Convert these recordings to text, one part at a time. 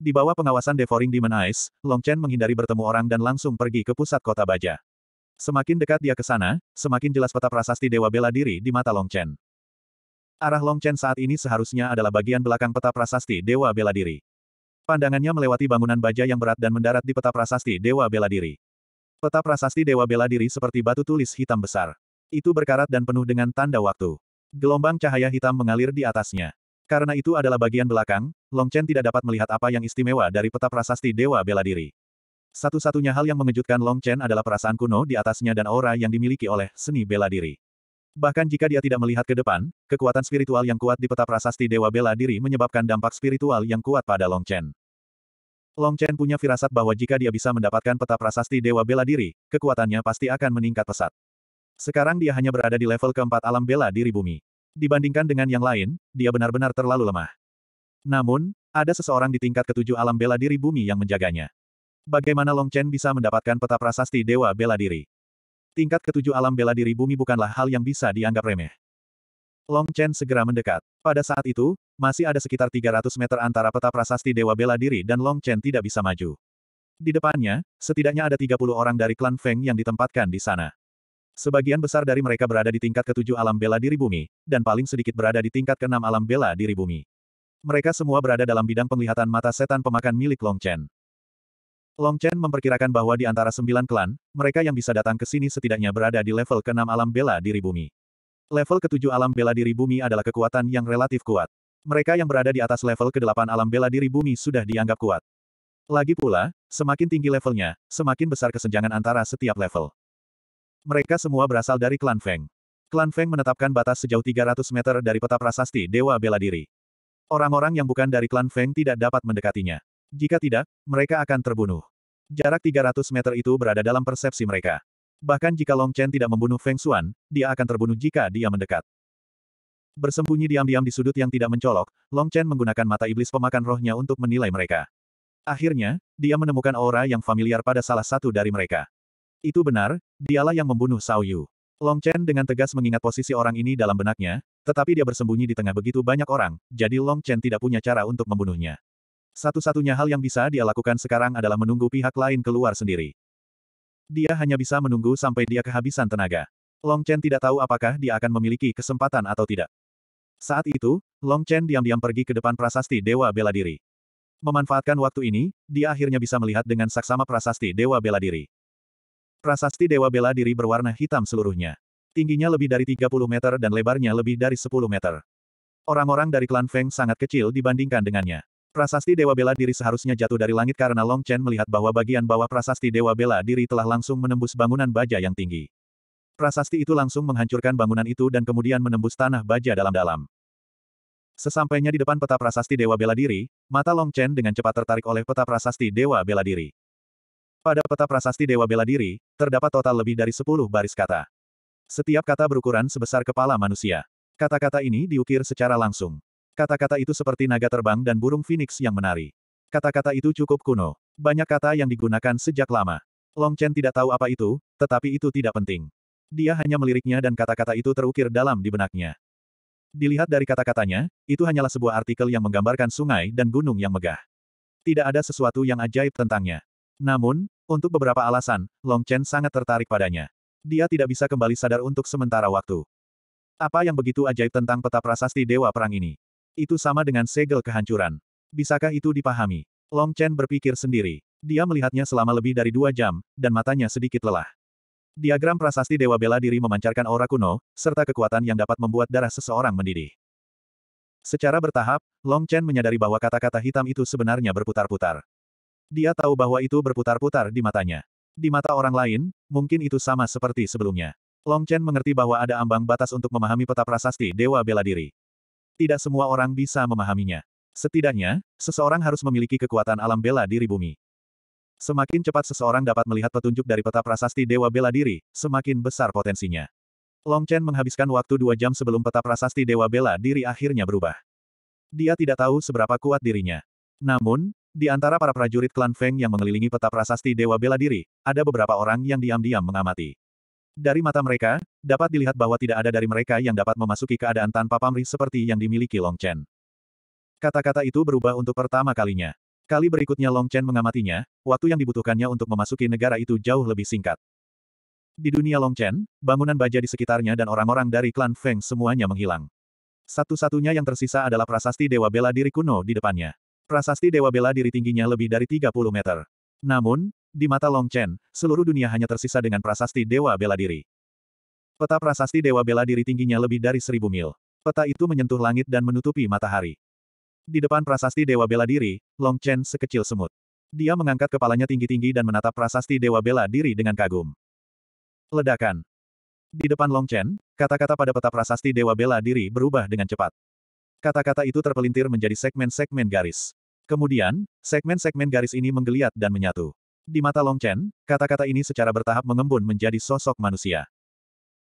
Di bawah pengawasan Devouring Demon Eyes, Long Chen menghindari bertemu orang dan langsung pergi ke pusat kota baja. Semakin dekat dia ke sana, semakin jelas peta prasasti Dewa Bela Diri di mata Long Chen. Arah Long Chen saat ini seharusnya adalah bagian belakang peta prasasti Dewa Bela Diri. Pandangannya melewati bangunan baja yang berat dan mendarat di peta prasasti Dewa Bela Diri. Peta prasasti Dewa Bela Diri seperti batu tulis hitam besar. Itu berkarat dan penuh dengan tanda waktu. Gelombang cahaya hitam mengalir di atasnya. Karena itu adalah bagian belakang, Long Chen tidak dapat melihat apa yang istimewa dari peta prasasti Dewa Bela Diri. Satu-satunya hal yang mengejutkan Long Chen adalah perasaan kuno di atasnya dan aura yang dimiliki oleh seni bela diri. Bahkan jika dia tidak melihat ke depan, kekuatan spiritual yang kuat di peta prasasti Dewa Bela Diri menyebabkan dampak spiritual yang kuat pada Long Chen. Long Chen punya firasat bahwa jika dia bisa mendapatkan peta prasasti Dewa Bela Diri, kekuatannya pasti akan meningkat pesat. Sekarang dia hanya berada di level keempat alam bela diri bumi. Dibandingkan dengan yang lain, dia benar-benar terlalu lemah. Namun, ada seseorang di tingkat ketujuh alam bela diri bumi yang menjaganya. Bagaimana Long Chen bisa mendapatkan peta prasasti Dewa Bela Diri? Tingkat ketujuh alam bela diri bumi bukanlah hal yang bisa dianggap remeh. Long Chen segera mendekat. Pada saat itu, masih ada sekitar 300 meter antara peta prasasti Dewa Bela Diri dan Long Chen tidak bisa maju. Di depannya, setidaknya ada 30 orang dari klan Feng yang ditempatkan di sana. Sebagian besar dari mereka berada di tingkat ketujuh alam bela diri bumi, dan paling sedikit berada di tingkat keenam alam bela diri bumi. Mereka semua berada dalam bidang penglihatan mata setan pemakan milik Long Chen. Long Chen memperkirakan bahwa di antara sembilan klan, mereka yang bisa datang ke sini setidaknya berada di level keenam alam bela diri bumi. Level ketujuh alam bela diri bumi adalah kekuatan yang relatif kuat. Mereka yang berada di atas level ke-8 alam bela diri bumi sudah dianggap kuat. Lagi pula, semakin tinggi levelnya, semakin besar kesenjangan antara setiap level. Mereka semua berasal dari klan Feng. Klan Feng menetapkan batas sejauh 300 meter dari peta prasasti Dewa Bela Diri. Orang-orang yang bukan dari klan Feng tidak dapat mendekatinya. Jika tidak, mereka akan terbunuh. Jarak 300 meter itu berada dalam persepsi mereka. Bahkan jika Long Chen tidak membunuh Feng Xuan, dia akan terbunuh jika dia mendekat. Bersembunyi diam-diam di sudut yang tidak mencolok, Long Chen menggunakan mata iblis pemakan rohnya untuk menilai mereka. Akhirnya, dia menemukan aura yang familiar pada salah satu dari mereka. Itu benar, dialah yang membunuh Sao Yu. Long Chen dengan tegas mengingat posisi orang ini dalam benaknya, tetapi dia bersembunyi di tengah begitu banyak orang, jadi Long Chen tidak punya cara untuk membunuhnya. Satu-satunya hal yang bisa dia lakukan sekarang adalah menunggu pihak lain keluar sendiri. Dia hanya bisa menunggu sampai dia kehabisan tenaga. Long Chen tidak tahu apakah dia akan memiliki kesempatan atau tidak. Saat itu, Long Chen diam-diam pergi ke depan prasasti Dewa Bela Diri. Memanfaatkan waktu ini, dia akhirnya bisa melihat dengan saksama prasasti Dewa Bela Diri. Prasasti Dewa Bela Diri berwarna hitam seluruhnya. Tingginya lebih dari 30 meter dan lebarnya lebih dari 10 meter. Orang-orang dari klan Feng sangat kecil dibandingkan dengannya. Prasasti Dewa Bela Diri seharusnya jatuh dari langit karena Long Chen melihat bahwa bagian bawah prasasti Dewa Bela Diri telah langsung menembus bangunan baja yang tinggi. Prasasti itu langsung menghancurkan bangunan itu dan kemudian menembus tanah baja dalam-dalam. Sesampainya di depan peta prasasti Dewa Bela Diri, mata Long Chen dengan cepat tertarik oleh peta prasasti Dewa Bela Diri. Pada peta prasasti Dewa Bela Diri, terdapat total lebih dari 10 baris kata. Setiap kata berukuran sebesar kepala manusia. Kata-kata ini diukir secara langsung. Kata-kata itu seperti naga terbang dan burung phoenix yang menari. Kata-kata itu cukup kuno. Banyak kata yang digunakan sejak lama. Long Chen tidak tahu apa itu, tetapi itu tidak penting. Dia hanya meliriknya dan kata-kata itu terukir dalam di benaknya. Dilihat dari kata-katanya, itu hanyalah sebuah artikel yang menggambarkan sungai dan gunung yang megah. Tidak ada sesuatu yang ajaib tentangnya. Namun, untuk beberapa alasan, Long Chen sangat tertarik padanya. Dia tidak bisa kembali sadar untuk sementara waktu. Apa yang begitu ajaib tentang peta prasasti Dewa Perang ini? Itu sama dengan segel kehancuran. Bisakah itu dipahami? Long Chen berpikir sendiri. Dia melihatnya selama lebih dari dua jam, dan matanya sedikit lelah. Diagram prasasti Dewa Bela Diri memancarkan aura kuno, serta kekuatan yang dapat membuat darah seseorang mendidih. Secara bertahap, Long Chen menyadari bahwa kata-kata hitam itu sebenarnya berputar-putar. Dia tahu bahwa itu berputar-putar di matanya. Di mata orang lain, mungkin itu sama seperti sebelumnya. Long Chen mengerti bahwa ada ambang batas untuk memahami peta prasasti Dewa Bela Diri. Tidak semua orang bisa memahaminya. Setidaknya, seseorang harus memiliki kekuatan alam bela diri bumi. Semakin cepat seseorang dapat melihat petunjuk dari peta prasasti Dewa Bela Diri, semakin besar potensinya. Long Chen menghabiskan waktu dua jam sebelum peta prasasti Dewa Bela Diri akhirnya berubah. Dia tidak tahu seberapa kuat dirinya. Namun, di antara para prajurit klan Feng yang mengelilingi peta prasasti Dewa Bela Diri, ada beberapa orang yang diam-diam mengamati. Dari mata mereka, dapat dilihat bahwa tidak ada dari mereka yang dapat memasuki keadaan tanpa pamrih seperti yang dimiliki Long Chen. Kata-kata itu berubah untuk pertama kalinya. Kali berikutnya Long Chen mengamatinya, waktu yang dibutuhkannya untuk memasuki negara itu jauh lebih singkat. Di dunia Long Chen, bangunan baja di sekitarnya dan orang-orang dari klan Feng semuanya menghilang. Satu-satunya yang tersisa adalah prasasti Dewa Bela Diri kuno di depannya. Prasasti Dewa Bela Diri tingginya lebih dari 30 meter. Namun, di mata Long Chen, seluruh dunia hanya tersisa dengan prasasti Dewa Bela Diri. Peta prasasti Dewa Bela Diri tingginya lebih dari seribu mil. Peta itu menyentuh langit dan menutupi matahari. Di depan prasasti Dewa Bela Diri, Long Chen sekecil semut. Dia mengangkat kepalanya tinggi-tinggi dan menatap prasasti Dewa Bela Diri dengan kagum. Ledakan. Di depan Long Chen, kata-kata pada peta prasasti Dewa Bela Diri berubah dengan cepat. Kata-kata itu terpelintir menjadi segmen-segmen garis. Kemudian, segmen-segmen garis ini menggeliat dan menyatu. Di mata Long Chen, kata-kata ini secara bertahap mengembun menjadi sosok manusia.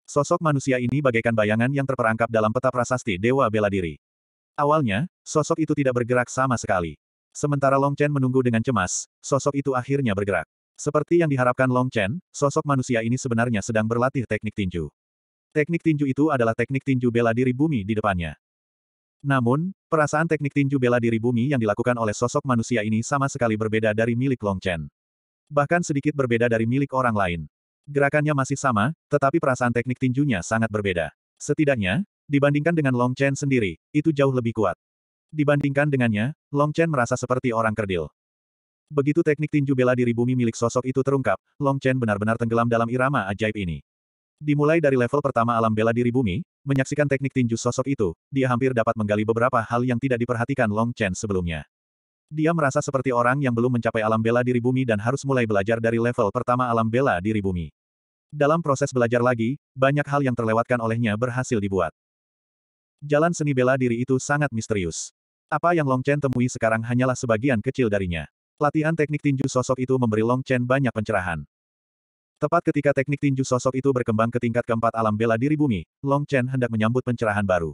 Sosok manusia ini bagaikan bayangan yang terperangkap dalam peta prasasti Dewa Bela Diri. Awalnya, sosok itu tidak bergerak sama sekali. Sementara Long Chen menunggu dengan cemas, sosok itu akhirnya bergerak. Seperti yang diharapkan Long Chen, sosok manusia ini sebenarnya sedang berlatih teknik tinju. Teknik tinju itu adalah teknik tinju bela diri bumi di depannya. Namun, perasaan teknik tinju bela diri bumi yang dilakukan oleh sosok manusia ini sama sekali berbeda dari milik Long Chen. Bahkan sedikit berbeda dari milik orang lain. Gerakannya masih sama, tetapi perasaan teknik tinjunya sangat berbeda. Setidaknya, dibandingkan dengan Long Chen sendiri, itu jauh lebih kuat. Dibandingkan dengannya, Long Chen merasa seperti orang kerdil. Begitu teknik tinju bela diri bumi milik sosok itu terungkap, Long Chen benar-benar tenggelam dalam irama ajaib ini. Dimulai dari level pertama alam bela diri bumi, menyaksikan teknik tinju sosok itu, dia hampir dapat menggali beberapa hal yang tidak diperhatikan Long Chen sebelumnya. Dia merasa seperti orang yang belum mencapai alam bela diri bumi dan harus mulai belajar dari level pertama alam bela diri bumi. Dalam proses belajar lagi, banyak hal yang terlewatkan olehnya berhasil dibuat. Jalan seni bela diri itu sangat misterius. Apa yang Long Chen temui sekarang hanyalah sebagian kecil darinya. Latihan teknik tinju sosok itu memberi Long Chen banyak pencerahan. Tepat ketika teknik tinju sosok itu berkembang ke tingkat keempat alam bela diri bumi, Long Chen hendak menyambut pencerahan baru.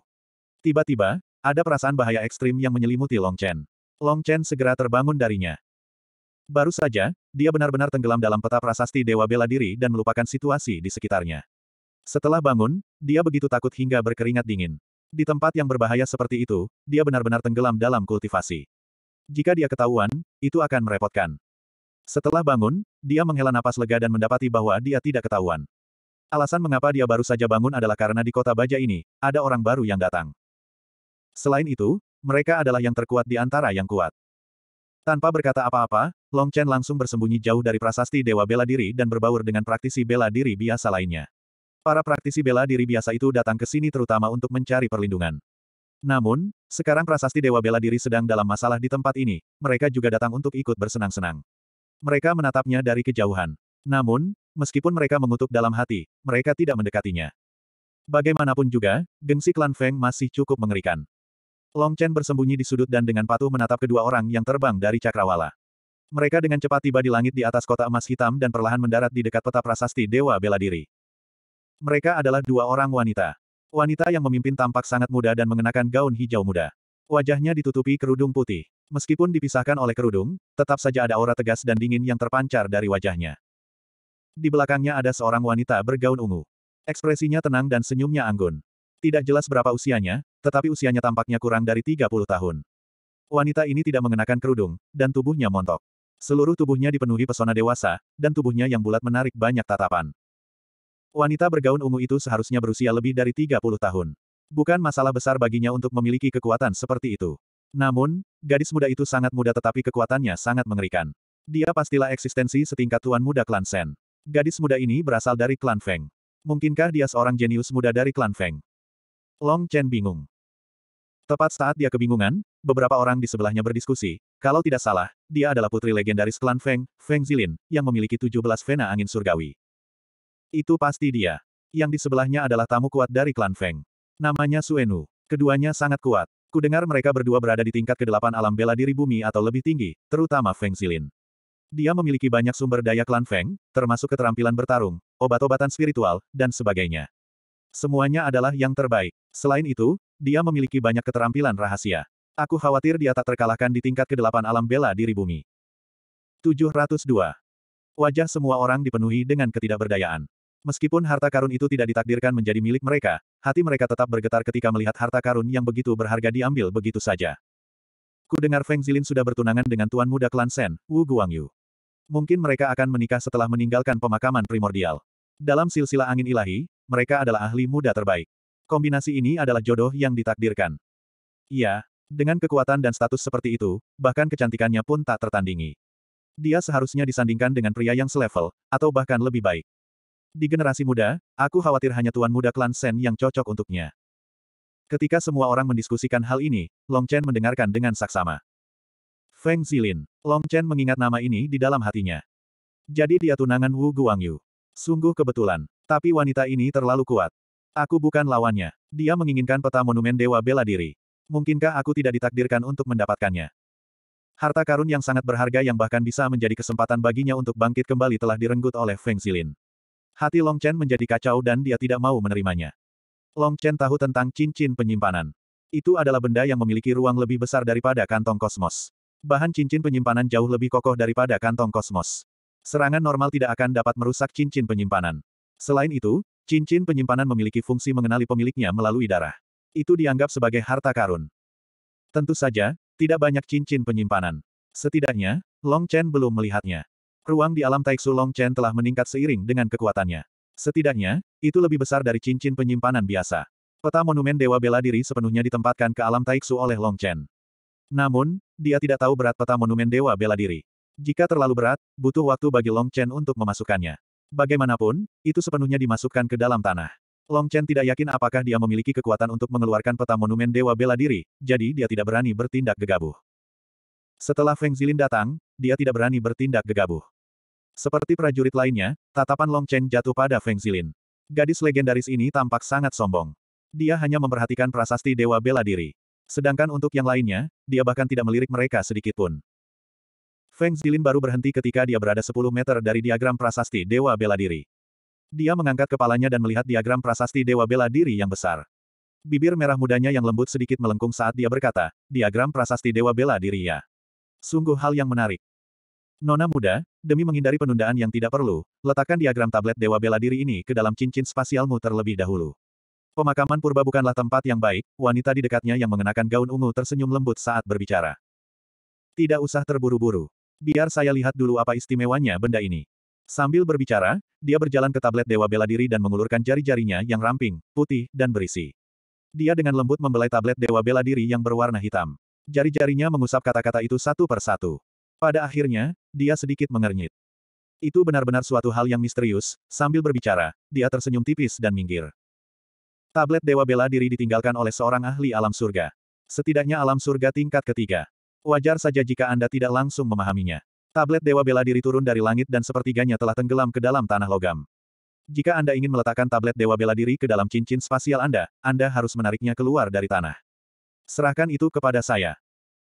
Tiba-tiba, ada perasaan bahaya ekstrim yang menyelimuti Long Chen. Long Chen segera terbangun darinya. Baru saja, dia benar-benar tenggelam dalam peta prasasti Dewa Bela Diri dan melupakan situasi di sekitarnya. Setelah bangun, dia begitu takut hingga berkeringat dingin. Di tempat yang berbahaya seperti itu, dia benar-benar tenggelam dalam kultivasi. Jika dia ketahuan, itu akan merepotkan. Setelah bangun, dia menghela napas lega dan mendapati bahwa dia tidak ketahuan. Alasan mengapa dia baru saja bangun adalah karena di kota baja ini, ada orang baru yang datang. Selain itu, mereka adalah yang terkuat di antara yang kuat. Tanpa berkata apa-apa, Long Chen langsung bersembunyi jauh dari prasasti Dewa Bela Diri dan berbaur dengan praktisi bela diri biasa lainnya. Para praktisi bela diri biasa itu datang ke sini terutama untuk mencari perlindungan. Namun, sekarang prasasti Dewa Bela Diri sedang dalam masalah di tempat ini, mereka juga datang untuk ikut bersenang-senang. Mereka menatapnya dari kejauhan. Namun, meskipun mereka mengutuk dalam hati, mereka tidak mendekatinya. Bagaimanapun juga, gengsi klan Feng masih cukup mengerikan. Long Chen bersembunyi di sudut dan dengan patuh menatap kedua orang yang terbang dari cakrawala. Mereka dengan cepat tiba di langit di atas kota emas hitam dan perlahan mendarat di dekat peta prasasti Dewa Bela Diri. Mereka adalah dua orang wanita. Wanita yang memimpin tampak sangat muda dan mengenakan gaun hijau muda. Wajahnya ditutupi kerudung putih. Meskipun dipisahkan oleh kerudung, tetap saja ada aura tegas dan dingin yang terpancar dari wajahnya. Di belakangnya ada seorang wanita bergaun ungu. Ekspresinya tenang dan senyumnya anggun. Tidak jelas berapa usianya, tetapi usianya tampaknya kurang dari 30 tahun. Wanita ini tidak mengenakan kerudung, dan tubuhnya montok. Seluruh tubuhnya dipenuhi pesona dewasa, dan tubuhnya yang bulat menarik banyak tatapan. Wanita bergaun ungu itu seharusnya berusia lebih dari 30 tahun. Bukan masalah besar baginya untuk memiliki kekuatan seperti itu. Namun, gadis muda itu sangat muda tetapi kekuatannya sangat mengerikan. Dia pastilah eksistensi setingkat tuan muda klan Sen. Gadis muda ini berasal dari klan Feng. Mungkinkah dia seorang jenius muda dari klan Feng? Long Chen bingung. Tepat saat dia kebingungan, beberapa orang di sebelahnya berdiskusi. Kalau tidak salah, dia adalah putri legendaris klan Feng, Feng Zilin, yang memiliki 17 vena angin surgawi. Itu pasti dia. Yang di sebelahnya adalah tamu kuat dari klan Feng. Namanya Suenu. Keduanya sangat kuat. Kudengar mereka berdua berada di tingkat ke-8 alam bela diri bumi atau lebih tinggi, terutama Feng Xilin. Dia memiliki banyak sumber daya klan Feng, termasuk keterampilan bertarung, obat-obatan spiritual, dan sebagainya. Semuanya adalah yang terbaik. Selain itu, dia memiliki banyak keterampilan rahasia. Aku khawatir dia tak terkalahkan di tingkat ke-8 alam bela diri bumi. 702. Wajah semua orang dipenuhi dengan ketidakberdayaan. Meskipun harta karun itu tidak ditakdirkan menjadi milik mereka, hati mereka tetap bergetar ketika melihat harta karun yang begitu berharga diambil begitu saja. Ku dengar Feng Zilin sudah bertunangan dengan tuan muda klan Sen, Wu Guangyu. Mungkin mereka akan menikah setelah meninggalkan pemakaman primordial. Dalam silsilah angin ilahi, mereka adalah ahli muda terbaik. Kombinasi ini adalah jodoh yang ditakdirkan. Iya, dengan kekuatan dan status seperti itu, bahkan kecantikannya pun tak tertandingi. Dia seharusnya disandingkan dengan pria yang selevel, atau bahkan lebih baik. Di generasi muda, aku khawatir hanya tuan muda klan Sen yang cocok untuknya. Ketika semua orang mendiskusikan hal ini, Long Chen mendengarkan dengan saksama. Feng Zilin. Long Chen mengingat nama ini di dalam hatinya. Jadi dia tunangan Wu Guangyu. Sungguh kebetulan. Tapi wanita ini terlalu kuat. Aku bukan lawannya. Dia menginginkan peta monumen Dewa Bela Diri. Mungkinkah aku tidak ditakdirkan untuk mendapatkannya? Harta karun yang sangat berharga yang bahkan bisa menjadi kesempatan baginya untuk bangkit kembali telah direnggut oleh Feng Zilin. Hati Long Chen menjadi kacau dan dia tidak mau menerimanya. Long Chen tahu tentang cincin penyimpanan. Itu adalah benda yang memiliki ruang lebih besar daripada kantong kosmos. Bahan cincin penyimpanan jauh lebih kokoh daripada kantong kosmos. Serangan normal tidak akan dapat merusak cincin penyimpanan. Selain itu, cincin penyimpanan memiliki fungsi mengenali pemiliknya melalui darah. Itu dianggap sebagai harta karun. Tentu saja, tidak banyak cincin penyimpanan. Setidaknya, Long Chen belum melihatnya. Ruang di alam Taiksu Long Chen telah meningkat seiring dengan kekuatannya. Setidaknya, itu lebih besar dari cincin penyimpanan biasa. Peta monumen Dewa Bela Diri sepenuhnya ditempatkan ke alam Taiksu oleh Long Chen. Namun, dia tidak tahu berat peta monumen Dewa Bela Diri. Jika terlalu berat, butuh waktu bagi Long Chen untuk memasukkannya. Bagaimanapun, itu sepenuhnya dimasukkan ke dalam tanah. Long Chen tidak yakin apakah dia memiliki kekuatan untuk mengeluarkan peta monumen Dewa Bela Diri, jadi dia tidak berani bertindak gegabah. Setelah Feng Zilin datang, dia tidak berani bertindak gegabah. Seperti prajurit lainnya, tatapan Long Chen jatuh pada Feng Zilin. Gadis legendaris ini tampak sangat sombong. Dia hanya memperhatikan prasasti Dewa Bela Diri. Sedangkan untuk yang lainnya, dia bahkan tidak melirik mereka sedikit pun. Feng Zilin baru berhenti ketika dia berada 10 meter dari diagram prasasti Dewa Bela Diri. Dia mengangkat kepalanya dan melihat diagram prasasti Dewa Bela Diri yang besar. Bibir merah mudanya yang lembut sedikit melengkung saat dia berkata, diagram prasasti Dewa Bela Diri ya. Sungguh hal yang menarik. Nona muda, demi menghindari penundaan yang tidak perlu, letakkan diagram tablet dewa bela diri ini ke dalam cincin spasialmu terlebih dahulu. Pemakaman purba bukanlah tempat yang baik, wanita di dekatnya yang mengenakan gaun ungu tersenyum lembut saat berbicara. Tidak usah terburu-buru. Biar saya lihat dulu apa istimewanya benda ini. Sambil berbicara, dia berjalan ke tablet dewa bela diri dan mengulurkan jari-jarinya yang ramping, putih, dan berisi. Dia dengan lembut membelai tablet dewa bela diri yang berwarna hitam jari-jarinya mengusap kata-kata itu satu per satu. Pada akhirnya, dia sedikit mengernyit. Itu benar-benar suatu hal yang misterius, sambil berbicara, dia tersenyum tipis dan minggir. Tablet Dewa Bela Diri ditinggalkan oleh seorang ahli alam surga. Setidaknya alam surga tingkat ketiga. Wajar saja jika Anda tidak langsung memahaminya. Tablet Dewa Bela Diri turun dari langit dan sepertiganya telah tenggelam ke dalam tanah logam. Jika Anda ingin meletakkan tablet Dewa Bela Diri ke dalam cincin spasial Anda, Anda harus menariknya keluar dari tanah. Serahkan itu kepada saya.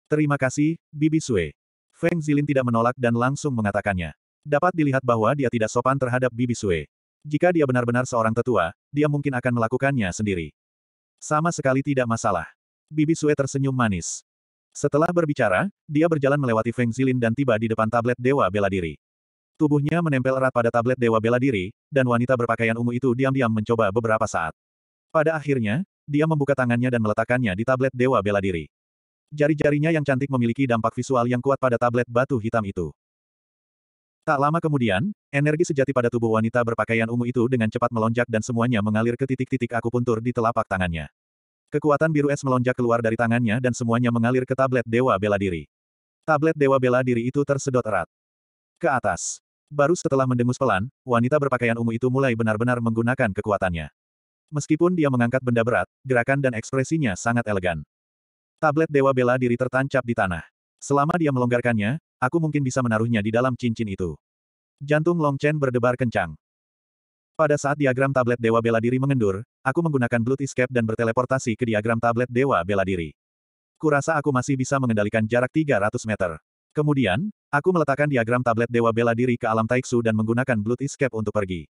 Terima kasih, Bibi Sue. Feng Zilin tidak menolak dan langsung mengatakannya. Dapat dilihat bahwa dia tidak sopan terhadap Bibi Sue. Jika dia benar-benar seorang tetua, dia mungkin akan melakukannya sendiri. Sama sekali tidak masalah. Bibi Sue tersenyum manis. Setelah berbicara, dia berjalan melewati Feng Zilin dan tiba di depan tablet Dewa Bela Diri. Tubuhnya menempel erat pada tablet Dewa Bela Diri, dan wanita berpakaian ungu itu diam-diam mencoba beberapa saat. Pada akhirnya, dia membuka tangannya dan meletakkannya di tablet Dewa Bela Diri. Jari-jarinya yang cantik memiliki dampak visual yang kuat pada tablet batu hitam itu. Tak lama kemudian, energi sejati pada tubuh wanita berpakaian ungu itu dengan cepat melonjak dan semuanya mengalir ke titik-titik akupuntur di telapak tangannya. Kekuatan biru es melonjak keluar dari tangannya dan semuanya mengalir ke tablet Dewa Bela Diri. Tablet Dewa Bela Diri itu tersedot erat. Ke atas. Baru setelah mendengus pelan, wanita berpakaian ungu itu mulai benar-benar menggunakan kekuatannya. Meskipun dia mengangkat benda berat, gerakan dan ekspresinya sangat elegan. Tablet Dewa Bela Diri tertancap di tanah. Selama dia melonggarkannya, aku mungkin bisa menaruhnya di dalam cincin itu. Jantung Long Chen berdebar kencang. Pada saat diagram tablet Dewa Bela Diri mengendur, aku menggunakan Blood Escape dan berteleportasi ke diagram tablet Dewa Bela Diri. Kurasa aku masih bisa mengendalikan jarak 300 meter. Kemudian, aku meletakkan diagram tablet Dewa Bela Diri ke alam Taiksu dan menggunakan Blood Escape untuk pergi.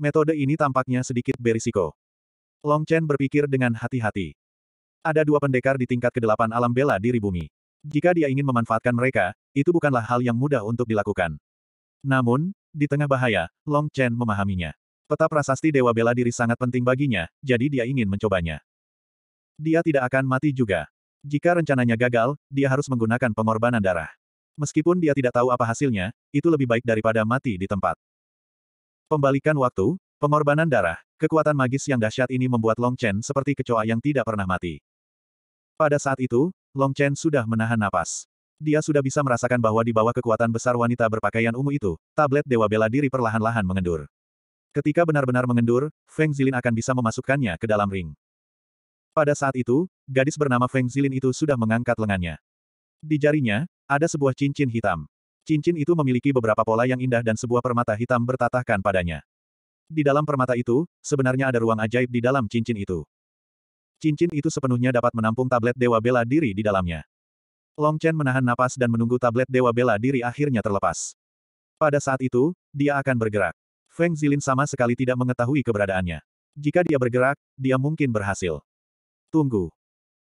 Metode ini tampaknya sedikit berisiko. Long Chen berpikir dengan hati-hati. Ada dua pendekar di tingkat kedelapan alam bela diri bumi. Jika dia ingin memanfaatkan mereka, itu bukanlah hal yang mudah untuk dilakukan. Namun, di tengah bahaya, Long Chen memahaminya. Peta prasasti Dewa Bela Diri sangat penting baginya, jadi dia ingin mencobanya. Dia tidak akan mati juga. Jika rencananya gagal, dia harus menggunakan pengorbanan darah. Meskipun dia tidak tahu apa hasilnya, itu lebih baik daripada mati di tempat. Pembalikan waktu, Pengorbanan darah, kekuatan magis yang dahsyat ini membuat Long Chen seperti kecoa yang tidak pernah mati. Pada saat itu, Long Chen sudah menahan napas. Dia sudah bisa merasakan bahwa di bawah kekuatan besar wanita berpakaian ungu itu, tablet Dewa Bela Diri perlahan-lahan mengendur. Ketika benar-benar mengendur, Feng Zilin akan bisa memasukkannya ke dalam ring. Pada saat itu, gadis bernama Feng Zilin itu sudah mengangkat lengannya. Di jarinya, ada sebuah cincin hitam. Cincin itu memiliki beberapa pola yang indah dan sebuah permata hitam bertatahkan padanya. Di dalam permata itu, sebenarnya ada ruang ajaib di dalam cincin itu. Cincin itu sepenuhnya dapat menampung tablet Dewa Bela Diri di dalamnya. Long Chen menahan napas dan menunggu tablet Dewa Bela Diri akhirnya terlepas. Pada saat itu, dia akan bergerak. Feng Zilin sama sekali tidak mengetahui keberadaannya. Jika dia bergerak, dia mungkin berhasil. Tunggu.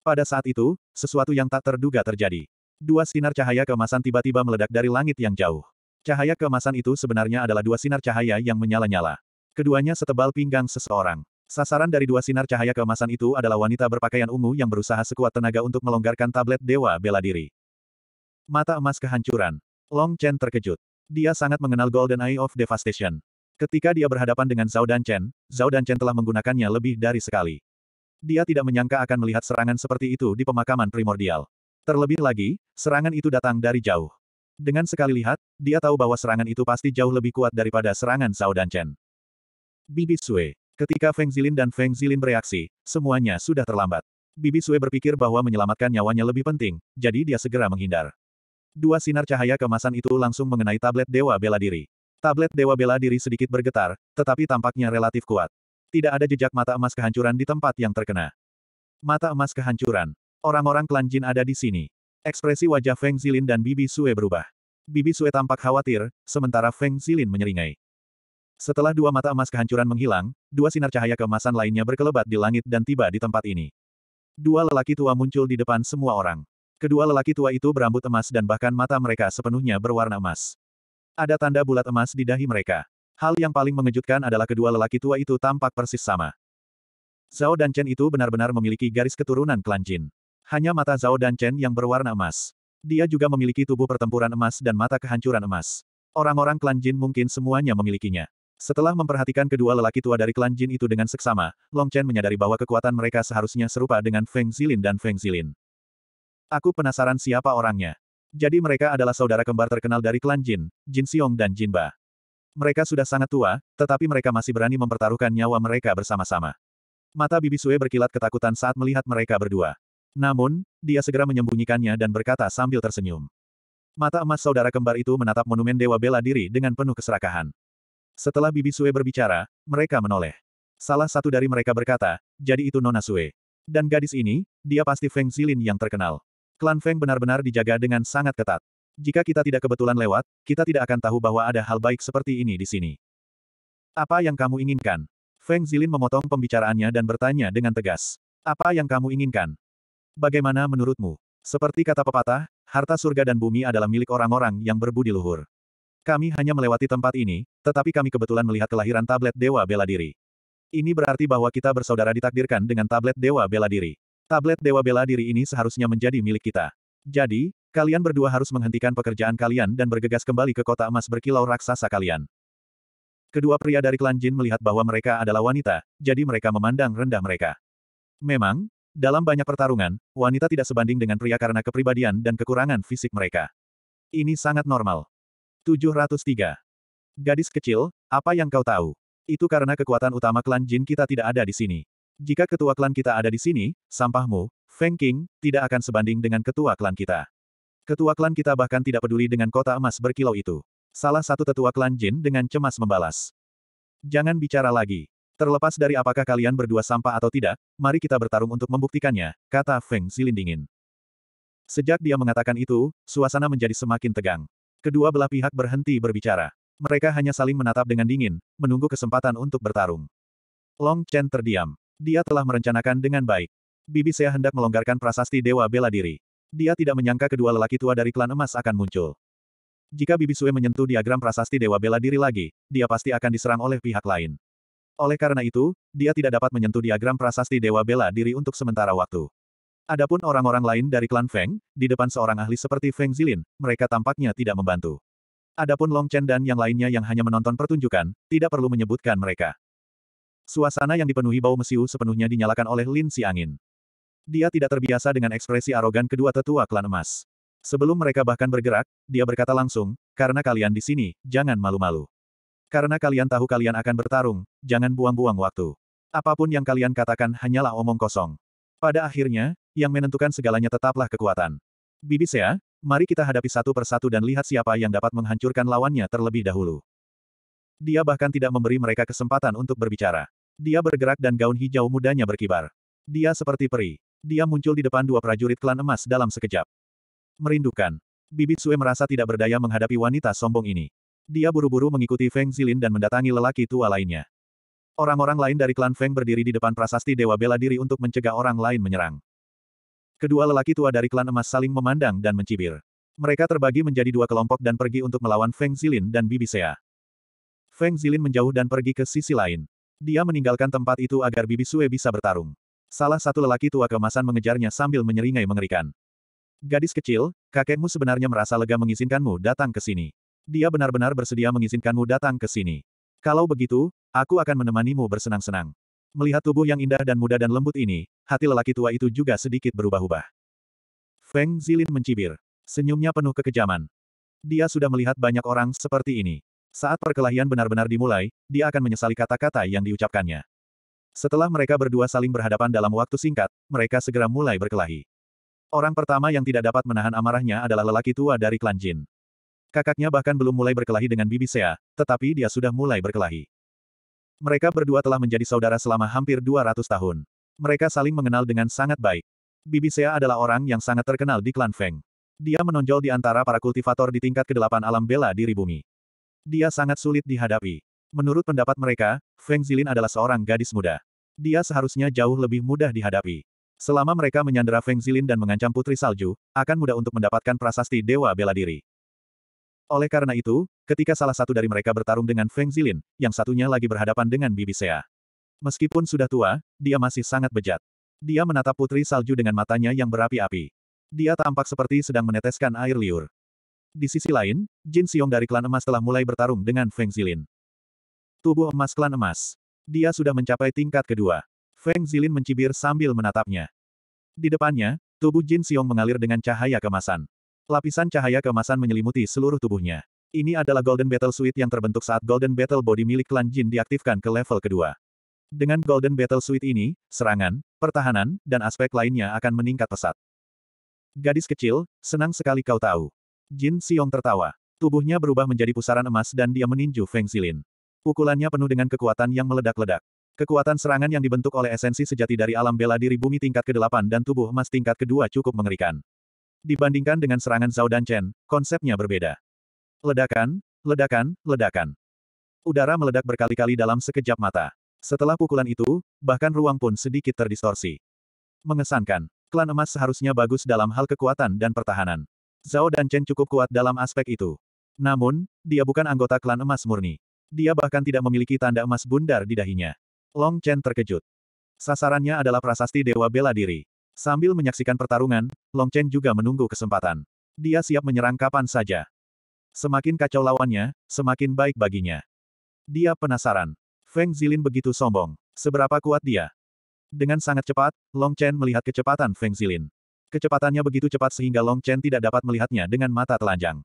Pada saat itu, sesuatu yang tak terduga terjadi. Dua sinar cahaya keemasan tiba-tiba meledak dari langit yang jauh. Cahaya keemasan itu sebenarnya adalah dua sinar cahaya yang menyala-nyala. Keduanya setebal pinggang seseorang. Sasaran dari dua sinar cahaya keemasan itu adalah wanita berpakaian ungu yang berusaha sekuat tenaga untuk melonggarkan tablet dewa bela diri. Mata emas kehancuran. Long Chen terkejut. Dia sangat mengenal Golden Eye of Devastation. Ketika dia berhadapan dengan Zhao Dan Chen, Zhao Dan Chen telah menggunakannya lebih dari sekali. Dia tidak menyangka akan melihat serangan seperti itu di pemakaman primordial. Terlebih lagi, serangan itu datang dari jauh. Dengan sekali lihat, dia tahu bahwa serangan itu pasti jauh lebih kuat daripada serangan Zhao Dan Chen. Bibi Sue. Ketika Feng Zilin dan Feng Zilin bereaksi, semuanya sudah terlambat. Bibi Sue berpikir bahwa menyelamatkan nyawanya lebih penting, jadi dia segera menghindar. Dua sinar cahaya kemasan itu langsung mengenai tablet Dewa Bela Diri. Tablet Dewa Bela Diri sedikit bergetar, tetapi tampaknya relatif kuat. Tidak ada jejak mata emas kehancuran di tempat yang terkena. Mata emas kehancuran. Orang-orang klan Jin ada di sini. Ekspresi wajah Feng Zilin dan Bibi Sue berubah. Bibi Sue tampak khawatir, sementara Feng Zilin menyeringai. Setelah dua mata emas kehancuran menghilang, dua sinar cahaya kemasan lainnya berkelebat di langit dan tiba di tempat ini. Dua lelaki tua muncul di depan semua orang. Kedua lelaki tua itu berambut emas dan bahkan mata mereka sepenuhnya berwarna emas. Ada tanda bulat emas di dahi mereka. Hal yang paling mengejutkan adalah kedua lelaki tua itu tampak persis sama. Zhao dan Chen itu benar-benar memiliki garis keturunan klan Jin. Hanya mata Zhao dan Chen yang berwarna emas. Dia juga memiliki tubuh pertempuran emas dan mata kehancuran emas. Orang-orang klan Jin mungkin semuanya memilikinya. Setelah memperhatikan kedua lelaki tua dari klan Jin itu dengan seksama, Long Chen menyadari bahwa kekuatan mereka seharusnya serupa dengan Feng Zilin dan Feng Zilin. Aku penasaran siapa orangnya. Jadi mereka adalah saudara kembar terkenal dari klan Jin, Jin Xiong dan Jin Ba. Mereka sudah sangat tua, tetapi mereka masih berani mempertaruhkan nyawa mereka bersama-sama. Mata Bibi Sue berkilat ketakutan saat melihat mereka berdua. Namun, dia segera menyembunyikannya dan berkata sambil tersenyum. Mata emas saudara kembar itu menatap monumen Dewa Bela Diri dengan penuh keserakahan. Setelah Bibi Sue berbicara, mereka menoleh. Salah satu dari mereka berkata, jadi itu Nona Sue. Dan gadis ini, dia pasti Feng Zilin yang terkenal. Klan Feng benar-benar dijaga dengan sangat ketat. Jika kita tidak kebetulan lewat, kita tidak akan tahu bahwa ada hal baik seperti ini di sini. Apa yang kamu inginkan? Feng Zilin memotong pembicaraannya dan bertanya dengan tegas. Apa yang kamu inginkan? Bagaimana menurutmu? Seperti kata pepatah, harta surga dan bumi adalah milik orang-orang yang berbudi luhur. Kami hanya melewati tempat ini, tetapi kami kebetulan melihat kelahiran tablet Dewa Bela Diri. Ini berarti bahwa kita bersaudara ditakdirkan dengan tablet Dewa Bela Diri. Tablet Dewa Bela Diri ini seharusnya menjadi milik kita. Jadi, kalian berdua harus menghentikan pekerjaan kalian dan bergegas kembali ke kota emas berkilau raksasa kalian. Kedua pria dari klan Jin melihat bahwa mereka adalah wanita, jadi mereka memandang rendah mereka. Memang, dalam banyak pertarungan, wanita tidak sebanding dengan pria karena kepribadian dan kekurangan fisik mereka. Ini sangat normal. 703. Gadis kecil, apa yang kau tahu? Itu karena kekuatan utama klan Jin kita tidak ada di sini. Jika ketua klan kita ada di sini, sampahmu, Feng King, tidak akan sebanding dengan ketua klan kita. Ketua klan kita bahkan tidak peduli dengan kota emas berkilau itu. Salah satu tetua klan Jin dengan cemas membalas. Jangan bicara lagi. Terlepas dari apakah kalian berdua sampah atau tidak, mari kita bertarung untuk membuktikannya, kata Feng Zilin Sejak dia mengatakan itu, suasana menjadi semakin tegang. Kedua belah pihak berhenti berbicara. Mereka hanya saling menatap dengan dingin, menunggu kesempatan untuk bertarung. Long Chen terdiam. Dia telah merencanakan dengan baik. Bibi Sea hendak melonggarkan prasasti Dewa Bela Diri. Dia tidak menyangka kedua lelaki tua dari klan emas akan muncul. Jika Bibi Sue menyentuh diagram prasasti Dewa Bela Diri lagi, dia pasti akan diserang oleh pihak lain. Oleh karena itu, dia tidak dapat menyentuh diagram prasasti Dewa Bela Diri untuk sementara waktu. Adapun orang-orang lain dari klan Feng, di depan seorang ahli seperti Feng Zilin, mereka tampaknya tidak membantu. Adapun Long Chen dan yang lainnya yang hanya menonton pertunjukan, tidak perlu menyebutkan mereka. Suasana yang dipenuhi bau mesiu sepenuhnya dinyalakan oleh Lin Si Dia tidak terbiasa dengan ekspresi arogan kedua tetua klan emas. Sebelum mereka bahkan bergerak, dia berkata langsung, karena kalian di sini, jangan malu-malu. Karena kalian tahu kalian akan bertarung, jangan buang-buang waktu. Apapun yang kalian katakan hanyalah omong kosong. Pada akhirnya, yang menentukan segalanya tetaplah kekuatan. Bibi Sea, ya, mari kita hadapi satu persatu dan lihat siapa yang dapat menghancurkan lawannya terlebih dahulu. Dia bahkan tidak memberi mereka kesempatan untuk berbicara. Dia bergerak dan gaun hijau mudanya berkibar. Dia seperti peri. Dia muncul di depan dua prajurit klan emas dalam sekejap. Merindukan. Bibit Sue merasa tidak berdaya menghadapi wanita sombong ini. Dia buru-buru mengikuti Feng Zilin dan mendatangi lelaki tua lainnya. Orang-orang lain dari klan Feng berdiri di depan prasasti Dewa Bela Diri untuk mencegah orang lain menyerang. Kedua lelaki tua dari klan emas saling memandang dan mencibir. Mereka terbagi menjadi dua kelompok dan pergi untuk melawan Feng Zilin dan Bibi Sea. Feng Zilin menjauh dan pergi ke sisi lain. Dia meninggalkan tempat itu agar Bibi Sue bisa bertarung. Salah satu lelaki tua kemasan mengejarnya sambil menyeringai mengerikan. Gadis kecil, kakekmu sebenarnya merasa lega mengizinkanmu datang ke sini. Dia benar-benar bersedia mengizinkanmu datang ke sini. Kalau begitu, Aku akan menemanimu bersenang-senang. Melihat tubuh yang indah dan muda dan lembut ini, hati lelaki tua itu juga sedikit berubah-ubah. Feng Zilin mencibir. Senyumnya penuh kekejaman. Dia sudah melihat banyak orang seperti ini. Saat perkelahian benar-benar dimulai, dia akan menyesali kata-kata yang diucapkannya. Setelah mereka berdua saling berhadapan dalam waktu singkat, mereka segera mulai berkelahi. Orang pertama yang tidak dapat menahan amarahnya adalah lelaki tua dari klan Jin. Kakaknya bahkan belum mulai berkelahi dengan Bibi Sea, tetapi dia sudah mulai berkelahi. Mereka berdua telah menjadi saudara selama hampir 200 tahun. Mereka saling mengenal dengan sangat baik. Bibi Sea adalah orang yang sangat terkenal di klan Feng. Dia menonjol di antara para kultivator di tingkat kedelapan alam bela diri bumi. Dia sangat sulit dihadapi. Menurut pendapat mereka, Feng Zilin adalah seorang gadis muda. Dia seharusnya jauh lebih mudah dihadapi. Selama mereka menyandera Feng Zilin dan mengancam Putri Salju, akan mudah untuk mendapatkan prasasti Dewa Bela Diri. Oleh karena itu, ketika salah satu dari mereka bertarung dengan Feng Zilin, yang satunya lagi berhadapan dengan Bibi Sea. Meskipun sudah tua, dia masih sangat bejat. Dia menatap putri salju dengan matanya yang berapi-api. Dia tampak seperti sedang meneteskan air liur. Di sisi lain, Jin Xiong dari klan emas telah mulai bertarung dengan Feng Zilin. Tubuh emas klan emas. Dia sudah mencapai tingkat kedua. Feng Zilin mencibir sambil menatapnya. Di depannya, tubuh Jin Xiong mengalir dengan cahaya kemasan. Lapisan cahaya kemasan menyelimuti seluruh tubuhnya. Ini adalah Golden Battle Suite yang terbentuk saat Golden Battle Body milik klan Jin diaktifkan ke level kedua. Dengan Golden Battle Suite ini, serangan, pertahanan, dan aspek lainnya akan meningkat pesat. Gadis kecil, senang sekali kau tahu. Jin Xiong tertawa. Tubuhnya berubah menjadi pusaran emas dan dia meninju Feng Xilin. Pukulannya penuh dengan kekuatan yang meledak-ledak. Kekuatan serangan yang dibentuk oleh esensi sejati dari alam bela diri bumi tingkat ke-8 dan tubuh emas tingkat ke-2 cukup mengerikan. Dibandingkan dengan serangan Zhao dan Chen, konsepnya berbeda. Ledakan, ledakan, ledakan. Udara meledak berkali-kali dalam sekejap mata. Setelah pukulan itu, bahkan ruang pun sedikit terdistorsi. Mengesankan, klan emas seharusnya bagus dalam hal kekuatan dan pertahanan. Zhao dan Chen cukup kuat dalam aspek itu. Namun, dia bukan anggota klan emas murni. Dia bahkan tidak memiliki tanda emas bundar di dahinya. Long Chen terkejut. Sasarannya adalah prasasti Dewa Bela Diri. Sambil menyaksikan pertarungan, Long Chen juga menunggu kesempatan. Dia siap menyerang kapan saja. Semakin kacau lawannya, semakin baik baginya. Dia penasaran. Feng Zilin begitu sombong. Seberapa kuat dia? Dengan sangat cepat, Long Chen melihat kecepatan Feng Zilin. Kecepatannya begitu cepat sehingga Long Chen tidak dapat melihatnya dengan mata telanjang.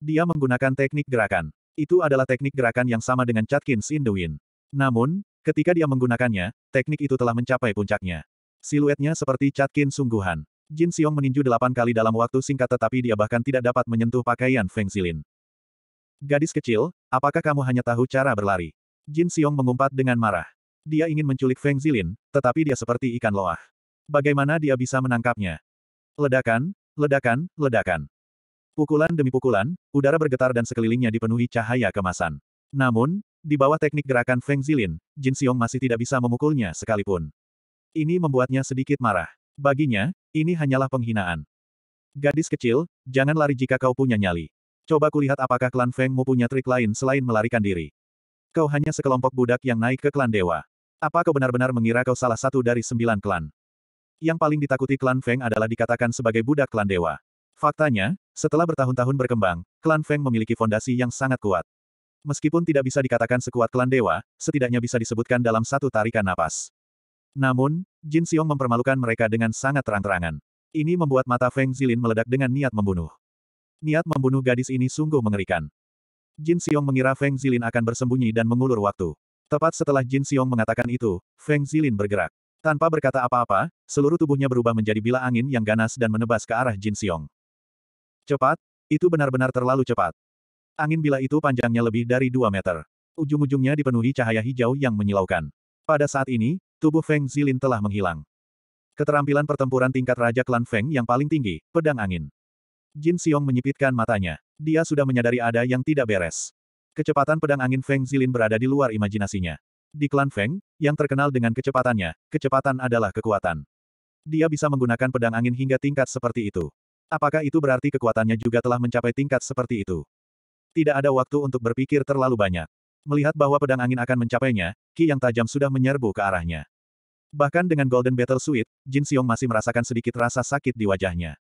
Dia menggunakan teknik gerakan. Itu adalah teknik gerakan yang sama dengan the Wind. Namun, ketika dia menggunakannya, teknik itu telah mencapai puncaknya. Siluetnya seperti catkin sungguhan. Jin Xiong meninju delapan kali dalam waktu singkat tetapi dia bahkan tidak dapat menyentuh pakaian Feng Zilin. Gadis kecil, apakah kamu hanya tahu cara berlari? Jin Xiong mengumpat dengan marah. Dia ingin menculik Feng Zilin, tetapi dia seperti ikan loah. Bagaimana dia bisa menangkapnya? Ledakan, ledakan, ledakan. Pukulan demi pukulan, udara bergetar dan sekelilingnya dipenuhi cahaya kemasan. Namun, di bawah teknik gerakan Feng Zilin, Jin Xiong masih tidak bisa memukulnya sekalipun. Ini membuatnya sedikit marah. Baginya, ini hanyalah penghinaan. Gadis kecil, jangan lari jika kau punya nyali. Coba kulihat apakah klan Fengmu punya trik lain selain melarikan diri. Kau hanya sekelompok budak yang naik ke klan dewa. Apa kau benar-benar mengira kau salah satu dari sembilan klan? Yang paling ditakuti klan Feng adalah dikatakan sebagai budak klan dewa. Faktanya, setelah bertahun-tahun berkembang, klan Feng memiliki fondasi yang sangat kuat. Meskipun tidak bisa dikatakan sekuat klan dewa, setidaknya bisa disebutkan dalam satu tarikan napas. Namun, Jin Xiong mempermalukan mereka dengan sangat terang-terangan. Ini membuat mata Feng Zilin meledak dengan niat membunuh. Niat membunuh gadis ini sungguh mengerikan. Jin Xiong mengira Feng Zilin akan bersembunyi dan mengulur waktu. Tepat setelah Jin Xiong mengatakan itu, Feng Zilin bergerak. Tanpa berkata apa-apa, seluruh tubuhnya berubah menjadi bila angin yang ganas dan menebas ke arah Jin Xiong. Cepat, itu benar-benar terlalu cepat. Angin bila itu panjangnya lebih dari 2 meter. Ujung-ujungnya dipenuhi cahaya hijau yang menyilaukan. Pada saat ini, tubuh Feng Zilin telah menghilang. Keterampilan pertempuran tingkat Raja Klan Feng yang paling tinggi, pedang angin. Jin Xiong menyipitkan matanya. Dia sudah menyadari ada yang tidak beres. Kecepatan pedang angin Feng Zilin berada di luar imajinasinya. Di klan Feng, yang terkenal dengan kecepatannya, kecepatan adalah kekuatan. Dia bisa menggunakan pedang angin hingga tingkat seperti itu. Apakah itu berarti kekuatannya juga telah mencapai tingkat seperti itu? Tidak ada waktu untuk berpikir terlalu banyak. Melihat bahwa pedang angin akan mencapainya, Ki yang tajam sudah menyerbu ke arahnya. Bahkan dengan Golden Battle Suit, Jin Xiong masih merasakan sedikit rasa sakit di wajahnya.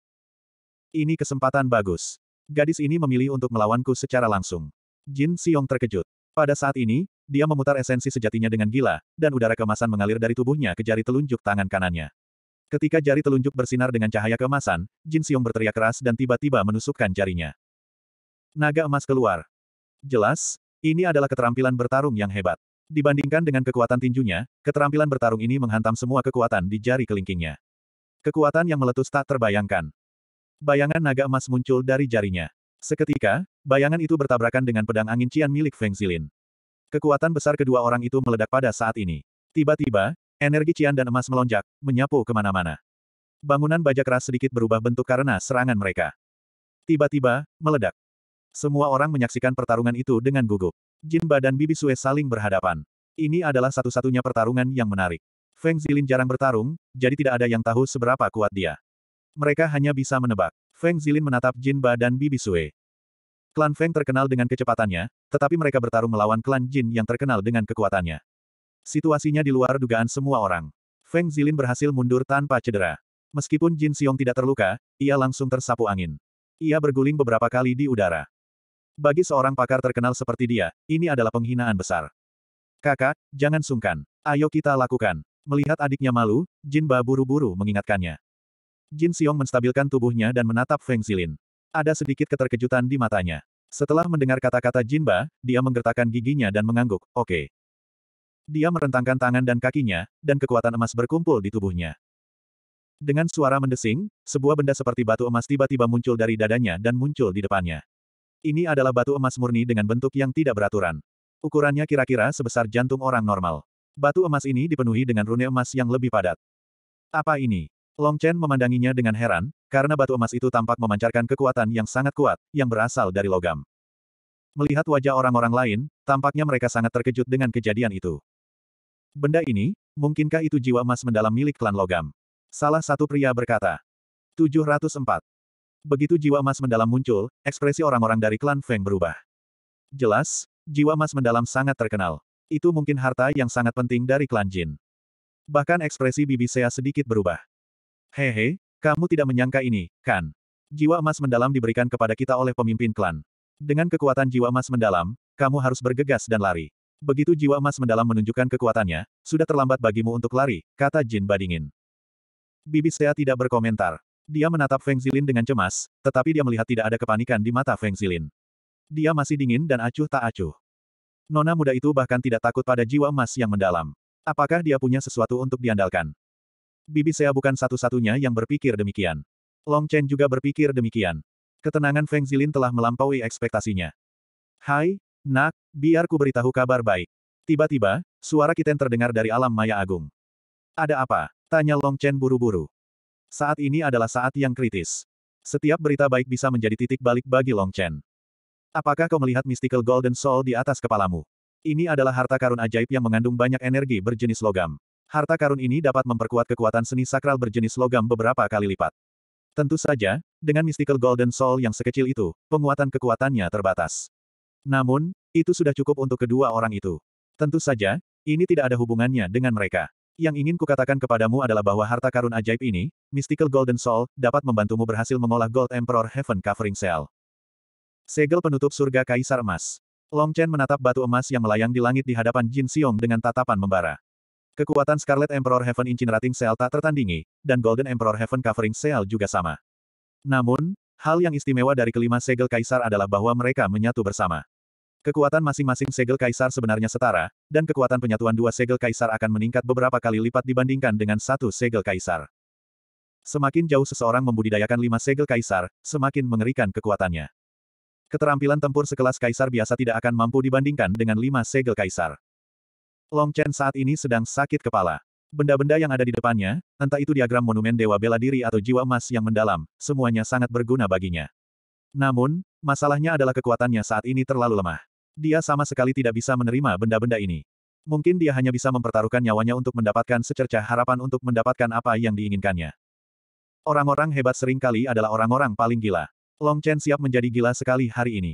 Ini kesempatan bagus. Gadis ini memilih untuk melawanku secara langsung. Jin Xiong terkejut. Pada saat ini, dia memutar esensi sejatinya dengan gila, dan udara kemasan mengalir dari tubuhnya ke jari telunjuk tangan kanannya. Ketika jari telunjuk bersinar dengan cahaya kemasan, Jin Xiong berteriak keras dan tiba-tiba menusukkan jarinya. Naga emas keluar. Jelas, ini adalah keterampilan bertarung yang hebat. Dibandingkan dengan kekuatan tinjunya, keterampilan bertarung ini menghantam semua kekuatan di jari kelingkingnya. Kekuatan yang meletus tak terbayangkan. Bayangan naga emas muncul dari jarinya. Seketika, bayangan itu bertabrakan dengan pedang angin cian milik Feng Zilin. Kekuatan besar kedua orang itu meledak pada saat ini. Tiba-tiba, energi cian dan emas melonjak, menyapu kemana-mana. Bangunan baja keras sedikit berubah bentuk karena serangan mereka. Tiba-tiba, meledak. Semua orang menyaksikan pertarungan itu dengan gugup. Jin Ba dan Bibi Sue saling berhadapan. Ini adalah satu-satunya pertarungan yang menarik. Feng Zilin jarang bertarung, jadi tidak ada yang tahu seberapa kuat dia. Mereka hanya bisa menebak. Feng Zilin menatap Jin Ba dan Bibi Sue. Klan Feng terkenal dengan kecepatannya, tetapi mereka bertarung melawan klan Jin yang terkenal dengan kekuatannya. Situasinya di luar dugaan semua orang. Feng Zilin berhasil mundur tanpa cedera. Meskipun Jin Xiong tidak terluka, ia langsung tersapu angin. Ia berguling beberapa kali di udara. Bagi seorang pakar terkenal seperti dia, ini adalah penghinaan besar. Kakak, jangan sungkan. Ayo kita lakukan. Melihat adiknya malu, Jin Ba buru-buru mengingatkannya. Jin Xiong menstabilkan tubuhnya dan menatap Feng Zilin. Ada sedikit keterkejutan di matanya. Setelah mendengar kata-kata Jin Ba, dia menggertakkan giginya dan mengangguk, oke. Okay. Dia merentangkan tangan dan kakinya, dan kekuatan emas berkumpul di tubuhnya. Dengan suara mendesing, sebuah benda seperti batu emas tiba-tiba muncul dari dadanya dan muncul di depannya. Ini adalah batu emas murni dengan bentuk yang tidak beraturan. Ukurannya kira-kira sebesar jantung orang normal. Batu emas ini dipenuhi dengan rune emas yang lebih padat. Apa ini? Long Chen memandanginya dengan heran, karena batu emas itu tampak memancarkan kekuatan yang sangat kuat, yang berasal dari logam. Melihat wajah orang-orang lain, tampaknya mereka sangat terkejut dengan kejadian itu. Benda ini, mungkinkah itu jiwa emas mendalam milik klan logam? Salah satu pria berkata. 704. Begitu jiwa emas mendalam muncul, ekspresi orang-orang dari klan Feng berubah. Jelas, jiwa emas mendalam sangat terkenal. Itu mungkin harta yang sangat penting dari klan Jin. Bahkan ekspresi Bibi Sea sedikit berubah. Hehe, kamu tidak menyangka ini, kan? Jiwa emas mendalam diberikan kepada kita oleh pemimpin klan. Dengan kekuatan jiwa emas mendalam, kamu harus bergegas dan lari. Begitu jiwa emas mendalam menunjukkan kekuatannya, sudah terlambat bagimu untuk lari, kata Jin Badingin. Bibi Sea tidak berkomentar. Dia menatap Feng Zilin dengan cemas, tetapi dia melihat tidak ada kepanikan di mata Feng Zilin. Dia masih dingin dan acuh tak acuh. Nona muda itu bahkan tidak takut pada jiwa emas yang mendalam. Apakah dia punya sesuatu untuk diandalkan? Bibi saya bukan satu-satunya yang berpikir demikian. Long Chen juga berpikir demikian. Ketenangan Feng Zilin telah melampaui ekspektasinya. Hai, nak, biar ku beritahu kabar baik. Tiba-tiba, suara Kiten terdengar dari alam maya agung. Ada apa? Tanya Long Chen buru-buru. Saat ini adalah saat yang kritis. Setiap berita baik bisa menjadi titik balik bagi Long Chen. Apakah kau melihat mystical golden soul di atas kepalamu? Ini adalah harta karun ajaib yang mengandung banyak energi berjenis logam. Harta karun ini dapat memperkuat kekuatan seni sakral berjenis logam beberapa kali lipat. Tentu saja, dengan mystical golden soul yang sekecil itu, penguatan kekuatannya terbatas. Namun, itu sudah cukup untuk kedua orang itu. Tentu saja, ini tidak ada hubungannya dengan mereka. Yang ingin kukatakan kepadamu adalah bahwa harta karun ajaib ini, Mystical Golden Soul, dapat membantumu berhasil mengolah Gold Emperor Heaven Covering Cell. Segel penutup surga Kaisar Emas. Long Chen menatap batu emas yang melayang di langit di hadapan Jin Xiong dengan tatapan membara. Kekuatan Scarlet Emperor Heaven Incinerating Cell tak tertandingi, dan Golden Emperor Heaven Covering Cell juga sama. Namun, hal yang istimewa dari kelima segel kaisar adalah bahwa mereka menyatu bersama. Kekuatan masing-masing segel kaisar sebenarnya setara, dan kekuatan penyatuan dua segel kaisar akan meningkat beberapa kali lipat dibandingkan dengan satu segel kaisar. Semakin jauh seseorang membudidayakan lima segel kaisar, semakin mengerikan kekuatannya. Keterampilan tempur sekelas kaisar biasa tidak akan mampu dibandingkan dengan lima segel kaisar. Long Chen saat ini sedang sakit kepala. Benda-benda yang ada di depannya, entah itu diagram monumen dewa bela diri atau jiwa emas yang mendalam, semuanya sangat berguna baginya. Namun, masalahnya adalah kekuatannya saat ini terlalu lemah. Dia sama sekali tidak bisa menerima benda-benda ini. Mungkin dia hanya bisa mempertaruhkan nyawanya untuk mendapatkan secercah harapan untuk mendapatkan apa yang diinginkannya. Orang-orang hebat seringkali adalah orang-orang paling gila. Long Chen siap menjadi gila sekali hari ini.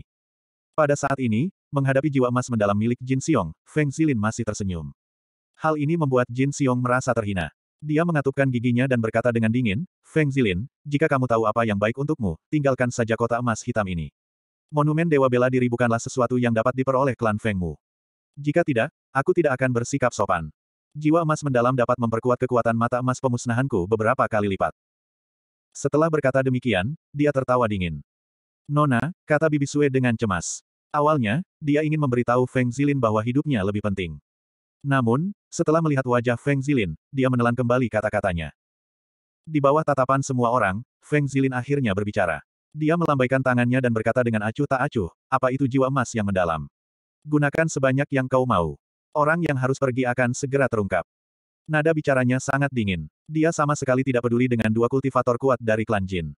Pada saat ini, menghadapi jiwa emas mendalam milik Jin Xiong, Feng Zilin masih tersenyum. Hal ini membuat Jin Xiong merasa terhina. Dia mengatupkan giginya dan berkata dengan dingin, Feng Zilin, jika kamu tahu apa yang baik untukmu, tinggalkan saja kota emas hitam ini. Monumen Dewa Bela Diri bukanlah sesuatu yang dapat diperoleh klan Fengmu. Jika tidak, aku tidak akan bersikap sopan. Jiwa emas mendalam dapat memperkuat kekuatan mata emas pemusnahanku beberapa kali lipat. Setelah berkata demikian, dia tertawa dingin. Nona, kata Bibi Sue dengan cemas. Awalnya, dia ingin memberitahu Feng Zilin bahwa hidupnya lebih penting. Namun, setelah melihat wajah Feng Zilin, dia menelan kembali kata-katanya. Di bawah tatapan semua orang, Feng Zilin akhirnya berbicara. Dia melambaikan tangannya dan berkata dengan acuh tak acuh, apa itu jiwa emas yang mendalam? Gunakan sebanyak yang kau mau. Orang yang harus pergi akan segera terungkap. Nada bicaranya sangat dingin. Dia sama sekali tidak peduli dengan dua kultivator kuat dari klan Jin.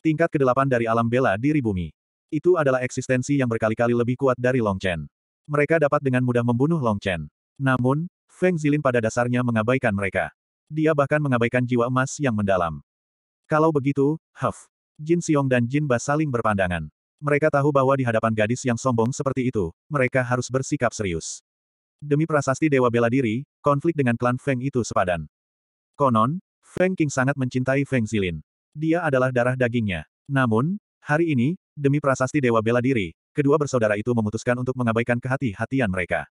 Tingkat kedelapan dari alam bela diri bumi. Itu adalah eksistensi yang berkali-kali lebih kuat dari Long Chen. Mereka dapat dengan mudah membunuh Long Chen. Namun, Feng Zilin pada dasarnya mengabaikan mereka. Dia bahkan mengabaikan jiwa emas yang mendalam. Kalau begitu, Huff, Jin Xiong dan Jin Ba saling berpandangan. Mereka tahu bahwa di hadapan gadis yang sombong seperti itu, mereka harus bersikap serius. Demi prasasti Dewa Bela Diri, konflik dengan klan Feng itu sepadan. Konon, Feng King sangat mencintai Feng Zilin. Dia adalah darah dagingnya. Namun, hari ini, demi prasasti Dewa Bela Diri, kedua bersaudara itu memutuskan untuk mengabaikan kehati-hatian mereka.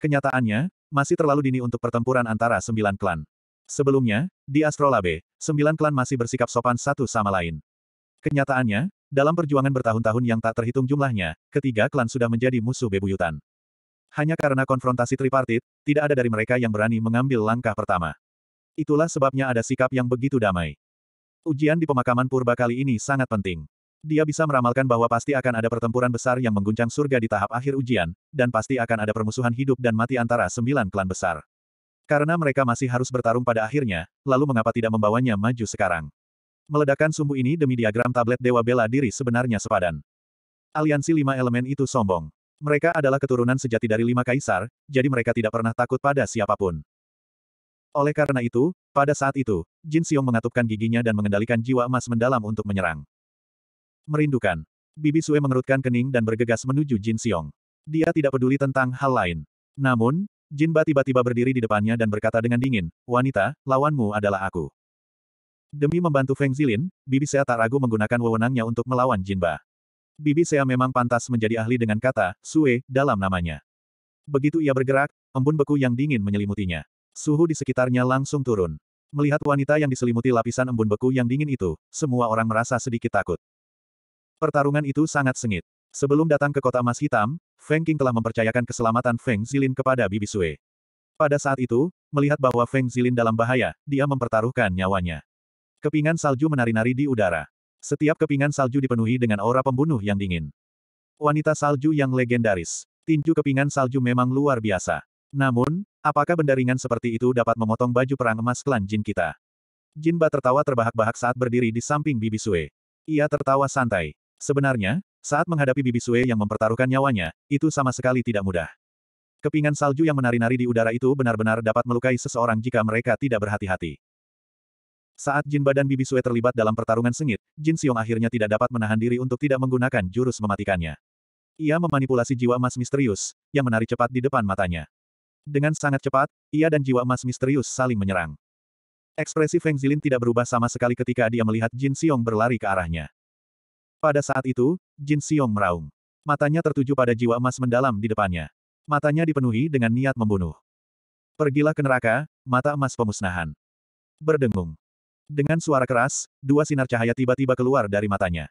Kenyataannya, masih terlalu dini untuk pertempuran antara sembilan klan. Sebelumnya, di Astrolabe, sembilan klan masih bersikap sopan satu sama lain. Kenyataannya, dalam perjuangan bertahun-tahun yang tak terhitung jumlahnya, ketiga klan sudah menjadi musuh bebuyutan. Hanya karena konfrontasi tripartit, tidak ada dari mereka yang berani mengambil langkah pertama. Itulah sebabnya ada sikap yang begitu damai. Ujian di pemakaman purba kali ini sangat penting. Dia bisa meramalkan bahwa pasti akan ada pertempuran besar yang mengguncang surga di tahap akhir ujian, dan pasti akan ada permusuhan hidup dan mati antara sembilan klan besar. Karena mereka masih harus bertarung pada akhirnya, lalu mengapa tidak membawanya maju sekarang? Meledakan sumbu ini demi diagram tablet Dewa Bela Diri sebenarnya sepadan. Aliansi lima elemen itu sombong. Mereka adalah keturunan sejati dari lima kaisar, jadi mereka tidak pernah takut pada siapapun. Oleh karena itu, pada saat itu, Jin Xiong mengatupkan giginya dan mengendalikan jiwa emas mendalam untuk menyerang. Merindukan. Bibi Sue mengerutkan kening dan bergegas menuju Jin Xiong. Dia tidak peduli tentang hal lain. Namun, Jinba tiba-tiba berdiri di depannya dan berkata dengan dingin, Wanita, lawanmu adalah aku. Demi membantu Feng Zilin, Bibi Sea tak ragu menggunakan wewenangnya untuk melawan Jinba. Bibi Sea memang pantas menjadi ahli dengan kata, Sue, dalam namanya. Begitu ia bergerak, embun beku yang dingin menyelimutinya. Suhu di sekitarnya langsung turun. Melihat wanita yang diselimuti lapisan embun beku yang dingin itu, semua orang merasa sedikit takut. Pertarungan itu sangat sengit. Sebelum datang ke kota emas hitam, Feng King telah mempercayakan keselamatan Feng Zilin kepada Bibi Sue. Pada saat itu, melihat bahwa Feng Zilin dalam bahaya, dia mempertaruhkan nyawanya. Kepingan salju menari-nari di udara. Setiap kepingan salju dipenuhi dengan aura pembunuh yang dingin. Wanita salju yang legendaris. Tinju kepingan salju memang luar biasa. Namun, apakah benda ringan seperti itu dapat memotong baju perang emas klan Jin kita? Jinba tertawa terbahak-bahak saat berdiri di samping Bibi Sue. Ia tertawa santai. Sebenarnya, saat menghadapi Bibi Sue yang mempertaruhkan nyawanya, itu sama sekali tidak mudah. Kepingan salju yang menari-nari di udara itu benar-benar dapat melukai seseorang jika mereka tidak berhati-hati. Saat Jin badan Bibi Sue terlibat dalam pertarungan sengit, Jin Xiong akhirnya tidak dapat menahan diri untuk tidak menggunakan jurus mematikannya. Ia memanipulasi jiwa emas misterius, yang menari cepat di depan matanya. Dengan sangat cepat, ia dan jiwa emas misterius saling menyerang. Ekspresi Feng Zilin tidak berubah sama sekali ketika dia melihat Jin Xiong berlari ke arahnya. Pada saat itu, Jin Xiong meraung. Matanya tertuju pada jiwa emas mendalam di depannya. Matanya dipenuhi dengan niat membunuh. Pergilah ke neraka, mata emas pemusnahan. Berdengung. Dengan suara keras, dua sinar cahaya tiba-tiba keluar dari matanya.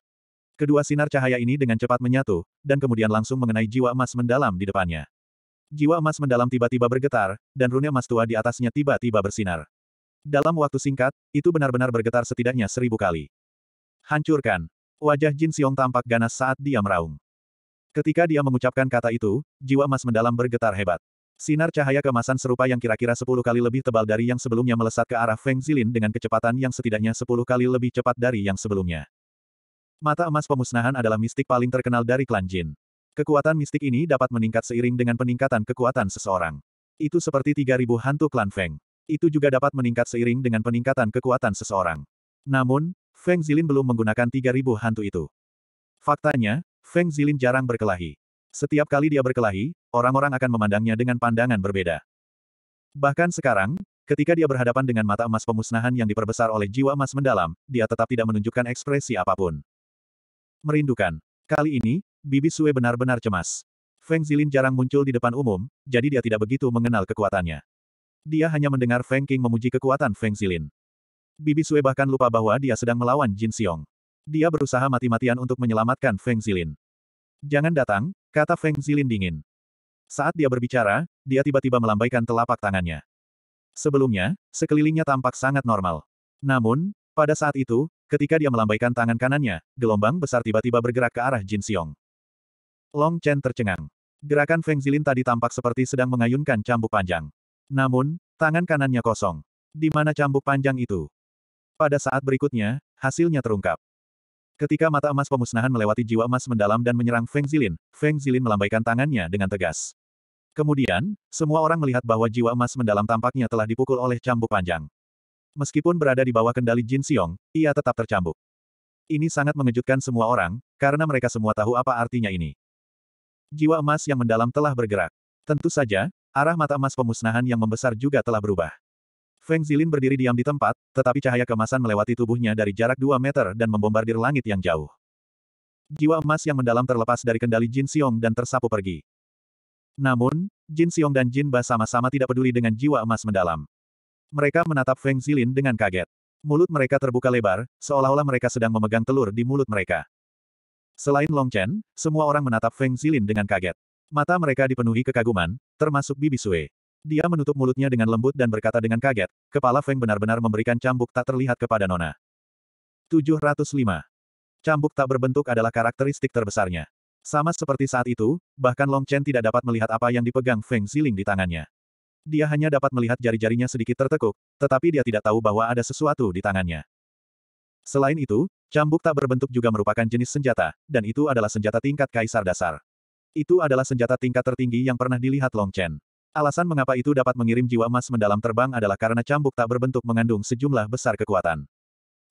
Kedua sinar cahaya ini dengan cepat menyatu, dan kemudian langsung mengenai jiwa emas mendalam di depannya. Jiwa emas mendalam tiba-tiba bergetar, dan rune emas tua di atasnya tiba-tiba bersinar. Dalam waktu singkat, itu benar-benar bergetar setidaknya seribu kali. Hancurkan. Wajah Jin Xiong tampak ganas saat dia meraung. Ketika dia mengucapkan kata itu, jiwa emas mendalam bergetar hebat. Sinar cahaya kemasan serupa yang kira-kira 10 kali lebih tebal dari yang sebelumnya melesat ke arah Feng Zilin dengan kecepatan yang setidaknya 10 kali lebih cepat dari yang sebelumnya. Mata emas pemusnahan adalah mistik paling terkenal dari klan Jin. Kekuatan mistik ini dapat meningkat seiring dengan peningkatan kekuatan seseorang. Itu seperti 3000 hantu klan Feng. Itu juga dapat meningkat seiring dengan peningkatan kekuatan seseorang. Namun, Feng Zilin belum menggunakan 3000 hantu itu. Faktanya, Feng Zilin jarang berkelahi. Setiap kali dia berkelahi, orang-orang akan memandangnya dengan pandangan berbeda. Bahkan sekarang, ketika dia berhadapan dengan mata emas pemusnahan yang diperbesar oleh jiwa emas mendalam, dia tetap tidak menunjukkan ekspresi apapun. Merindukan. Kali ini, Bibi Sue benar-benar cemas. Feng Zilin jarang muncul di depan umum, jadi dia tidak begitu mengenal kekuatannya. Dia hanya mendengar Feng King memuji kekuatan Feng Zilin. Bibi Sue bahkan lupa bahwa dia sedang melawan Jin Xiong. Dia berusaha mati-matian untuk menyelamatkan Feng Zilin. Jangan datang, kata Feng Zilin dingin. Saat dia berbicara, dia tiba-tiba melambaikan telapak tangannya. Sebelumnya, sekelilingnya tampak sangat normal. Namun, pada saat itu, ketika dia melambaikan tangan kanannya, gelombang besar tiba-tiba bergerak ke arah Jin Xiong. Long Chen tercengang. Gerakan Feng Zilin tadi tampak seperti sedang mengayunkan cambuk panjang. Namun, tangan kanannya kosong. Di mana cambuk panjang itu? Pada saat berikutnya, hasilnya terungkap. Ketika mata emas pemusnahan melewati jiwa emas mendalam dan menyerang Feng Zilin, Feng Zilin melambaikan tangannya dengan tegas. Kemudian, semua orang melihat bahwa jiwa emas mendalam tampaknya telah dipukul oleh cambuk panjang. Meskipun berada di bawah kendali Jin Xiong, ia tetap tercambuk. Ini sangat mengejutkan semua orang, karena mereka semua tahu apa artinya ini. Jiwa emas yang mendalam telah bergerak. Tentu saja, arah mata emas pemusnahan yang membesar juga telah berubah. Feng Zilin berdiri diam di tempat, tetapi cahaya kemasan melewati tubuhnya dari jarak 2 meter dan membombardir langit yang jauh. Jiwa emas yang mendalam terlepas dari kendali Jin Xiong dan tersapu pergi. Namun, Jin Xiong dan Jin Ba sama-sama tidak peduli dengan jiwa emas mendalam. Mereka menatap Feng Zilin dengan kaget. Mulut mereka terbuka lebar, seolah-olah mereka sedang memegang telur di mulut mereka. Selain Long Chen, semua orang menatap Feng Zilin dengan kaget. Mata mereka dipenuhi kekaguman, termasuk Bibi Sue. Dia menutup mulutnya dengan lembut dan berkata dengan kaget, kepala Feng benar-benar memberikan cambuk tak terlihat kepada Nona. 705. Cambuk tak berbentuk adalah karakteristik terbesarnya. Sama seperti saat itu, bahkan Long Chen tidak dapat melihat apa yang dipegang Feng Ziling di tangannya. Dia hanya dapat melihat jari-jarinya sedikit tertekuk, tetapi dia tidak tahu bahwa ada sesuatu di tangannya. Selain itu, cambuk tak berbentuk juga merupakan jenis senjata, dan itu adalah senjata tingkat kaisar dasar. Itu adalah senjata tingkat tertinggi yang pernah dilihat Long Chen. Alasan mengapa itu dapat mengirim jiwa emas mendalam terbang adalah karena cambuk tak berbentuk mengandung sejumlah besar kekuatan.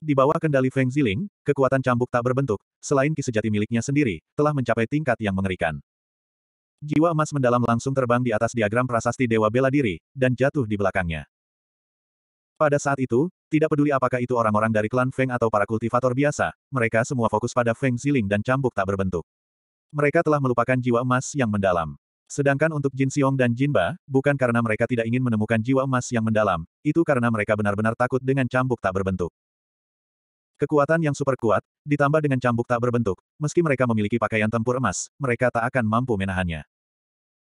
Di bawah kendali Feng Ziling, kekuatan cambuk tak berbentuk, selain kisejati miliknya sendiri, telah mencapai tingkat yang mengerikan. Jiwa emas mendalam langsung terbang di atas diagram prasasti Dewa Bela Diri, dan jatuh di belakangnya. Pada saat itu, tidak peduli apakah itu orang-orang dari klan Feng atau para kultivator biasa, mereka semua fokus pada Feng Ziling dan cambuk tak berbentuk. Mereka telah melupakan jiwa emas yang mendalam. Sedangkan untuk Jin Xiong dan Jin Ba, bukan karena mereka tidak ingin menemukan jiwa emas yang mendalam, itu karena mereka benar-benar takut dengan cambuk tak berbentuk. Kekuatan yang super kuat, ditambah dengan cambuk tak berbentuk, meski mereka memiliki pakaian tempur emas, mereka tak akan mampu menahannya.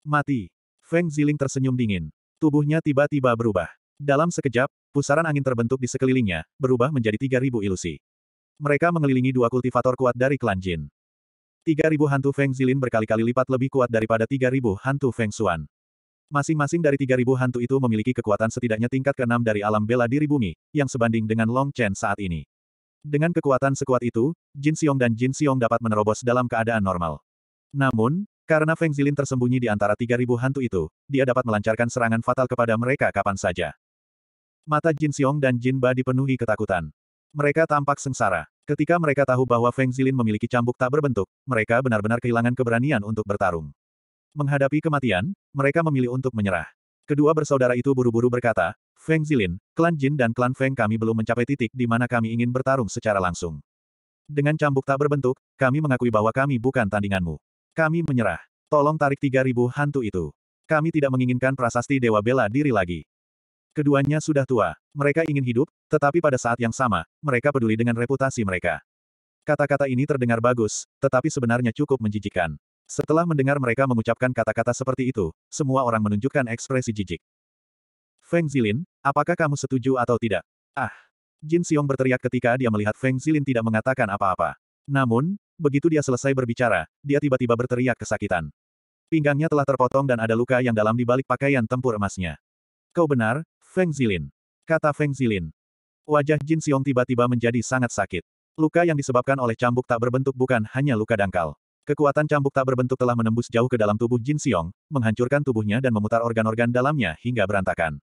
Mati. Feng Ziling tersenyum dingin. Tubuhnya tiba-tiba berubah. Dalam sekejap, pusaran angin terbentuk di sekelilingnya, berubah menjadi 3.000 ilusi. Mereka mengelilingi dua kultivator kuat dari klan Jin. Tiga ribu hantu Feng Zilin berkali-kali lipat lebih kuat daripada tiga ribu hantu Feng Xuan. Masing-masing dari tiga ribu hantu itu memiliki kekuatan setidaknya tingkat keenam dari alam bela diri bumi, yang sebanding dengan Long Chen saat ini. Dengan kekuatan sekuat itu, Jin Xiong dan Jin Xiong dapat menerobos dalam keadaan normal. Namun, karena Feng Zilin tersembunyi di antara tiga ribu hantu itu, dia dapat melancarkan serangan fatal kepada mereka kapan saja. Mata Jin Xiong dan Jin Ba dipenuhi ketakutan. Mereka tampak sengsara. Ketika mereka tahu bahwa Feng Zilin memiliki cambuk tak berbentuk, mereka benar-benar kehilangan keberanian untuk bertarung. Menghadapi kematian, mereka memilih untuk menyerah. Kedua bersaudara itu buru-buru berkata, Feng Zilin, klan Jin dan klan Feng kami belum mencapai titik di mana kami ingin bertarung secara langsung. Dengan cambuk tak berbentuk, kami mengakui bahwa kami bukan tandinganmu. Kami menyerah. Tolong tarik 3000 hantu itu. Kami tidak menginginkan prasasti Dewa Bela diri lagi. Keduanya sudah tua. Mereka ingin hidup, tetapi pada saat yang sama, mereka peduli dengan reputasi mereka. Kata-kata ini terdengar bagus, tetapi sebenarnya cukup menjijikkan. Setelah mendengar mereka mengucapkan kata-kata seperti itu, semua orang menunjukkan ekspresi jijik. Feng Zilin, apakah kamu setuju atau tidak? Ah! Jin Xiong berteriak ketika dia melihat Feng Zilin tidak mengatakan apa-apa. Namun, begitu dia selesai berbicara, dia tiba-tiba berteriak kesakitan. Pinggangnya telah terpotong dan ada luka yang dalam di balik pakaian tempur emasnya. Kau benar, Feng Zilin. Kata Feng Zilin. Wajah Jin Xiong tiba-tiba menjadi sangat sakit. Luka yang disebabkan oleh cambuk tak berbentuk bukan hanya luka dangkal. Kekuatan cambuk tak berbentuk telah menembus jauh ke dalam tubuh Jin Xiong, menghancurkan tubuhnya dan memutar organ-organ dalamnya hingga berantakan.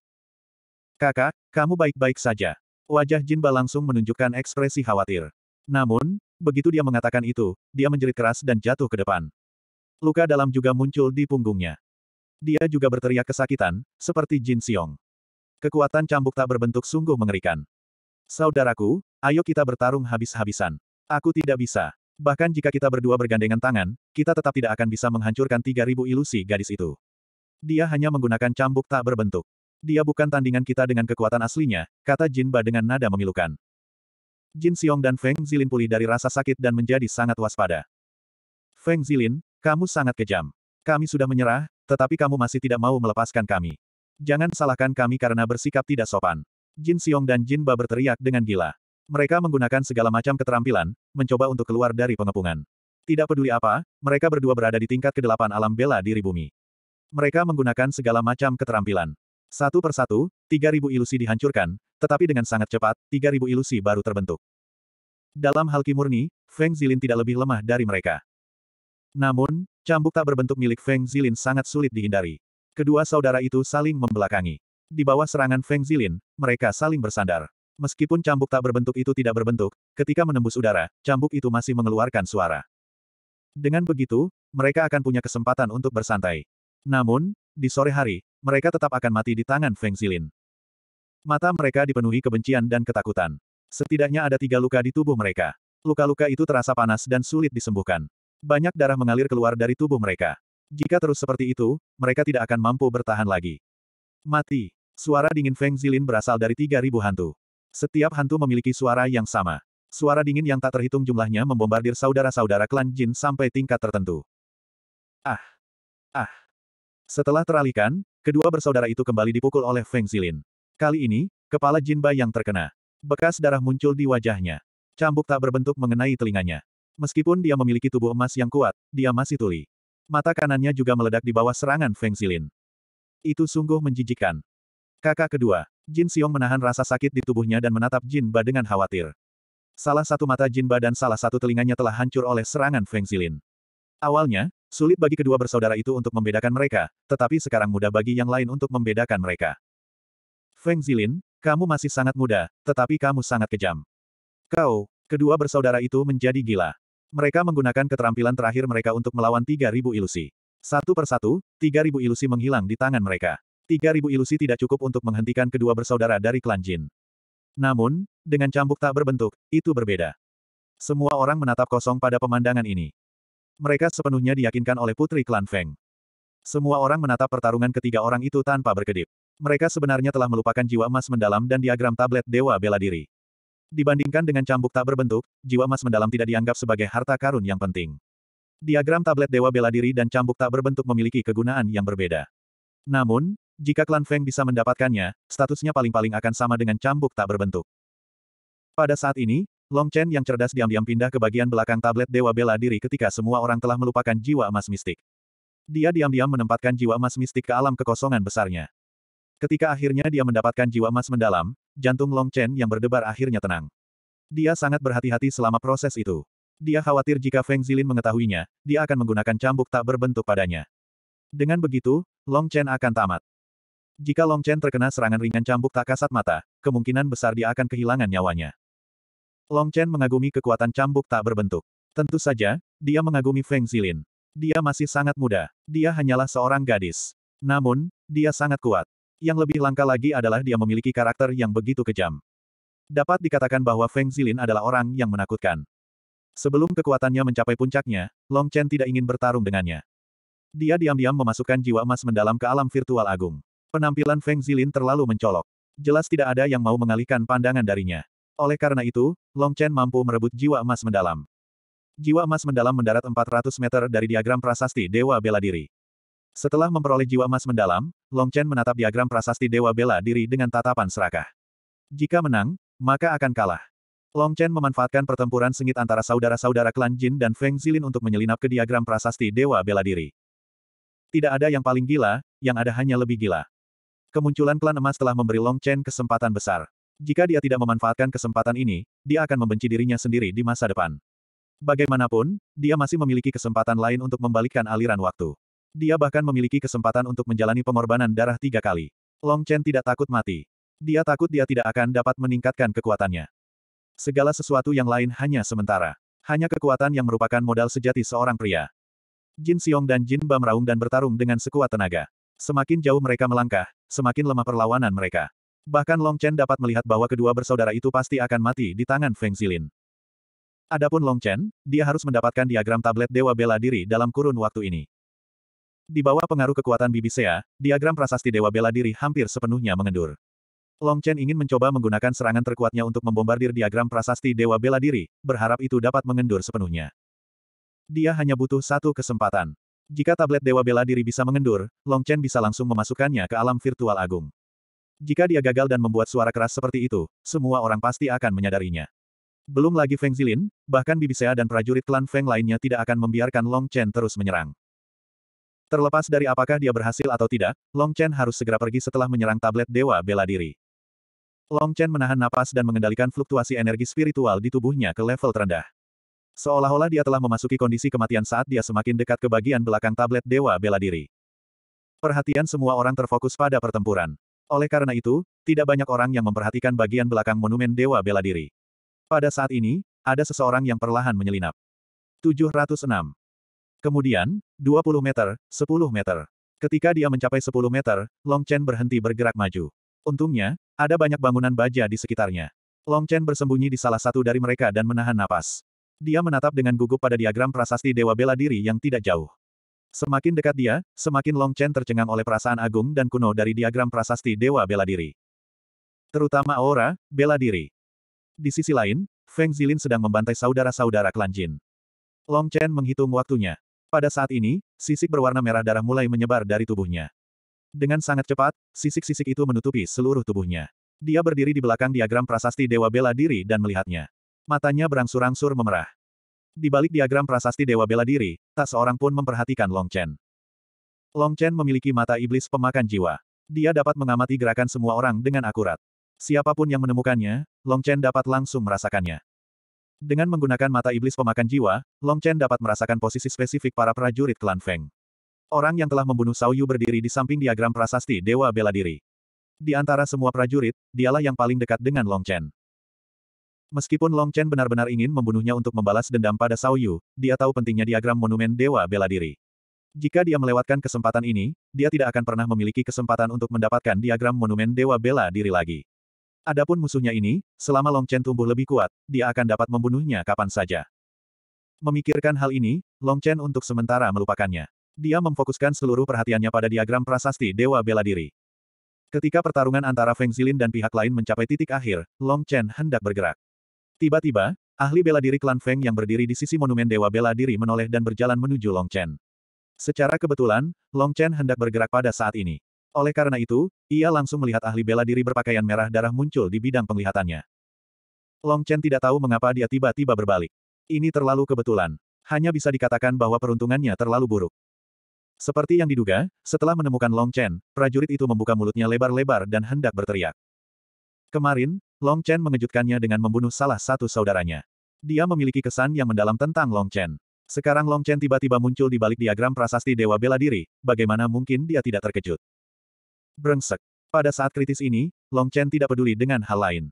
Kakak, kamu baik-baik saja. Wajah Jin Ba langsung menunjukkan ekspresi khawatir. Namun, begitu dia mengatakan itu, dia menjerit keras dan jatuh ke depan. Luka dalam juga muncul di punggungnya. Dia juga berteriak kesakitan, seperti Jin Xiong. Kekuatan cambuk tak berbentuk sungguh mengerikan. Saudaraku, ayo kita bertarung habis-habisan. Aku tidak bisa. Bahkan jika kita berdua bergandengan tangan, kita tetap tidak akan bisa menghancurkan 3000 ilusi gadis itu. Dia hanya menggunakan cambuk tak berbentuk. Dia bukan tandingan kita dengan kekuatan aslinya, kata Jin Ba dengan nada memilukan. Jin Xiong dan Feng Zilin pulih dari rasa sakit dan menjadi sangat waspada. Feng Zilin, kamu sangat kejam. Kami sudah menyerah, tetapi kamu masih tidak mau melepaskan kami. Jangan salahkan kami karena bersikap tidak sopan. Jin Xiong dan Jin Ba berteriak dengan gila. Mereka menggunakan segala macam keterampilan, mencoba untuk keluar dari pengepungan. Tidak peduli apa, mereka berdua berada di tingkat kedelapan alam bela diri bumi. Mereka menggunakan segala macam keterampilan. Satu persatu, ribu ilusi dihancurkan, tetapi dengan sangat cepat, tiga ribu ilusi baru terbentuk. Dalam hal kimurni, Feng Zilin tidak lebih lemah dari mereka. Namun, cambuk tak berbentuk milik Feng Zilin sangat sulit dihindari. Kedua saudara itu saling membelakangi. Di bawah serangan Feng Zilin, mereka saling bersandar. Meskipun cambuk tak berbentuk itu tidak berbentuk, ketika menembus udara, cambuk itu masih mengeluarkan suara. Dengan begitu, mereka akan punya kesempatan untuk bersantai. Namun, di sore hari, mereka tetap akan mati di tangan Feng Zilin. Mata mereka dipenuhi kebencian dan ketakutan. Setidaknya ada tiga luka di tubuh mereka. Luka-luka itu terasa panas dan sulit disembuhkan. Banyak darah mengalir keluar dari tubuh mereka. Jika terus seperti itu, mereka tidak akan mampu bertahan lagi. Mati. Suara dingin Feng Zilin berasal dari 3.000 hantu. Setiap hantu memiliki suara yang sama. Suara dingin yang tak terhitung jumlahnya membombardir saudara-saudara klan Jin sampai tingkat tertentu. Ah! Ah! Setelah teralihkan, kedua bersaudara itu kembali dipukul oleh Feng Zilin. Kali ini, kepala Jin Jinba yang terkena. Bekas darah muncul di wajahnya. Cambuk tak berbentuk mengenai telinganya. Meskipun dia memiliki tubuh emas yang kuat, dia masih tuli. Mata kanannya juga meledak di bawah serangan Feng Zilin. Itu sungguh menjijikan. Kakak kedua, Jin Xiong menahan rasa sakit di tubuhnya dan menatap Jin Ba dengan khawatir. Salah satu mata Jin Ba dan salah satu telinganya telah hancur oleh serangan Feng Zilin. Awalnya, sulit bagi kedua bersaudara itu untuk membedakan mereka, tetapi sekarang mudah bagi yang lain untuk membedakan mereka. Feng Zilin, kamu masih sangat muda, tetapi kamu sangat kejam. Kau, kedua bersaudara itu menjadi gila. Mereka menggunakan keterampilan terakhir mereka untuk melawan 3.000 ilusi. Satu persatu, 3.000 ilusi menghilang di tangan mereka. 3.000 ilusi tidak cukup untuk menghentikan kedua bersaudara dari klan Jin. Namun, dengan cambuk tak berbentuk, itu berbeda. Semua orang menatap kosong pada pemandangan ini. Mereka sepenuhnya diyakinkan oleh putri klan Feng. Semua orang menatap pertarungan ketiga orang itu tanpa berkedip. Mereka sebenarnya telah melupakan jiwa emas mendalam dan diagram tablet Dewa Bela Diri. Dibandingkan dengan cambuk tak berbentuk, jiwa emas mendalam tidak dianggap sebagai harta karun yang penting. Diagram tablet Dewa Bela Diri dan cambuk tak berbentuk memiliki kegunaan yang berbeda. Namun, jika klan Feng bisa mendapatkannya, statusnya paling-paling akan sama dengan cambuk tak berbentuk. Pada saat ini, Long Chen yang cerdas diam-diam pindah ke bagian belakang tablet Dewa Bela Diri ketika semua orang telah melupakan jiwa emas mistik. Dia diam-diam menempatkan jiwa emas mistik ke alam kekosongan besarnya. Ketika akhirnya dia mendapatkan jiwa emas mendalam, jantung Long Chen yang berdebar akhirnya tenang. Dia sangat berhati-hati selama proses itu. Dia khawatir jika Feng Zilin mengetahuinya, dia akan menggunakan cambuk tak berbentuk padanya. Dengan begitu, Long Chen akan tamat. Jika Long Chen terkena serangan ringan cambuk tak kasat mata, kemungkinan besar dia akan kehilangan nyawanya. Long Chen mengagumi kekuatan cambuk tak berbentuk. Tentu saja, dia mengagumi Feng Zilin. Dia masih sangat muda. Dia hanyalah seorang gadis. Namun, dia sangat kuat. Yang lebih langka lagi adalah dia memiliki karakter yang begitu kejam. Dapat dikatakan bahwa Feng Zilin adalah orang yang menakutkan. Sebelum kekuatannya mencapai puncaknya, Long Chen tidak ingin bertarung dengannya. Dia diam-diam memasukkan jiwa emas mendalam ke alam virtual agung. Penampilan Feng Zilin terlalu mencolok. Jelas tidak ada yang mau mengalihkan pandangan darinya. Oleh karena itu, Long Chen mampu merebut jiwa emas mendalam. Jiwa emas mendalam mendarat 400 meter dari diagram prasasti Dewa Bela Diri. Setelah memperoleh jiwa emas mendalam, Long Chen menatap diagram prasasti Dewa Bela Diri dengan tatapan serakah. Jika menang, maka akan kalah. Long Chen memanfaatkan pertempuran sengit antara saudara-saudara klan Jin dan Feng Zilin untuk menyelinap ke diagram prasasti Dewa Bela Diri. Tidak ada yang paling gila, yang ada hanya lebih gila. Kemunculan klan emas telah memberi Long Chen kesempatan besar. Jika dia tidak memanfaatkan kesempatan ini, dia akan membenci dirinya sendiri di masa depan. Bagaimanapun, dia masih memiliki kesempatan lain untuk membalikkan aliran waktu. Dia bahkan memiliki kesempatan untuk menjalani pengorbanan darah tiga kali. Long Chen tidak takut mati. Dia takut dia tidak akan dapat meningkatkan kekuatannya. Segala sesuatu yang lain hanya sementara. Hanya kekuatan yang merupakan modal sejati seorang pria. Jin Xiong dan Jin Ba meraung dan bertarung dengan sekuat tenaga. Semakin jauh mereka melangkah, semakin lemah perlawanan mereka. Bahkan Long Chen dapat melihat bahwa kedua bersaudara itu pasti akan mati di tangan Feng Zilin. Adapun Long Chen, dia harus mendapatkan diagram tablet Dewa Bela Diri dalam kurun waktu ini. Di bawah pengaruh kekuatan Bibisea, diagram prasasti Dewa Bela Diri hampir sepenuhnya mengendur. Long Chen ingin mencoba menggunakan serangan terkuatnya untuk membombardir diagram prasasti Dewa Bela Diri, berharap itu dapat mengendur sepenuhnya. Dia hanya butuh satu kesempatan. Jika tablet Dewa Bela Diri bisa mengendur, Long Chen bisa langsung memasukkannya ke alam virtual agung. Jika dia gagal dan membuat suara keras seperti itu, semua orang pasti akan menyadarinya. Belum lagi Feng Zilin, bahkan Bibisea dan prajurit klan Feng lainnya tidak akan membiarkan Long Chen terus menyerang. Terlepas dari apakah dia berhasil atau tidak, Long Chen harus segera pergi setelah menyerang tablet Dewa Bela Diri. Long Chen menahan napas dan mengendalikan fluktuasi energi spiritual di tubuhnya ke level terendah. Seolah-olah dia telah memasuki kondisi kematian saat dia semakin dekat ke bagian belakang tablet Dewa Bela Diri. Perhatian semua orang terfokus pada pertempuran. Oleh karena itu, tidak banyak orang yang memperhatikan bagian belakang monumen Dewa Bela Diri. Pada saat ini, ada seseorang yang perlahan menyelinap. 706. Kemudian, 20 meter, 10 meter. Ketika dia mencapai 10 meter, Long Chen berhenti bergerak maju. Untungnya, ada banyak bangunan baja di sekitarnya. Long Chen bersembunyi di salah satu dari mereka dan menahan napas. Dia menatap dengan gugup pada diagram prasasti Dewa Bela Diri yang tidak jauh. Semakin dekat dia, semakin Long Chen tercengang oleh perasaan agung dan kuno dari diagram prasasti Dewa Bela Diri. Terutama aura, bela diri. Di sisi lain, Feng Zilin sedang membantai saudara-saudara Klan Jin. Long Chen menghitung waktunya. Pada saat ini, sisik berwarna merah darah mulai menyebar dari tubuhnya. Dengan sangat cepat, sisik-sisik itu menutupi seluruh tubuhnya. Dia berdiri di belakang diagram prasasti Dewa Bela Diri dan melihatnya. Matanya berangsur-angsur memerah. Di balik diagram prasasti Dewa Bela Diri, tak seorang pun memperhatikan Long Chen. Long Chen memiliki mata iblis pemakan jiwa. Dia dapat mengamati gerakan semua orang dengan akurat. Siapapun yang menemukannya, Long Chen dapat langsung merasakannya. Dengan menggunakan mata iblis pemakan jiwa, Long Chen dapat merasakan posisi spesifik para prajurit klan Feng. Orang yang telah membunuh Sao Yu berdiri di samping diagram prasasti Dewa Bela Diri. Di antara semua prajurit, dialah yang paling dekat dengan Long Chen. Meskipun Long Chen benar-benar ingin membunuhnya untuk membalas dendam pada Sao Yu, dia tahu pentingnya diagram monumen Dewa Bela Diri. Jika dia melewatkan kesempatan ini, dia tidak akan pernah memiliki kesempatan untuk mendapatkan diagram monumen Dewa Bela Diri lagi. Adapun musuhnya ini, selama Long Chen tumbuh lebih kuat, dia akan dapat membunuhnya kapan saja. Memikirkan hal ini, Long Chen untuk sementara melupakannya. Dia memfokuskan seluruh perhatiannya pada diagram prasasti Dewa Bela Diri. Ketika pertarungan antara Feng Zilin dan pihak lain mencapai titik akhir, Long Chen hendak bergerak. Tiba-tiba, ahli bela diri klan Feng yang berdiri di sisi monumen Dewa Bela Diri menoleh dan berjalan menuju Long Chen. Secara kebetulan, Long Chen hendak bergerak pada saat ini. Oleh karena itu, ia langsung melihat ahli bela diri berpakaian merah darah muncul di bidang penglihatannya. Long Chen tidak tahu mengapa dia tiba-tiba berbalik. Ini terlalu kebetulan. Hanya bisa dikatakan bahwa peruntungannya terlalu buruk. Seperti yang diduga, setelah menemukan Long Chen, prajurit itu membuka mulutnya lebar-lebar dan hendak berteriak. Kemarin, Long Chen mengejutkannya dengan membunuh salah satu saudaranya. Dia memiliki kesan yang mendalam tentang Long Chen. Sekarang Long Chen tiba-tiba muncul di balik diagram prasasti Dewa Bela Diri, bagaimana mungkin dia tidak terkejut? Brengsek. Pada saat kritis ini, Long Chen tidak peduli dengan hal lain.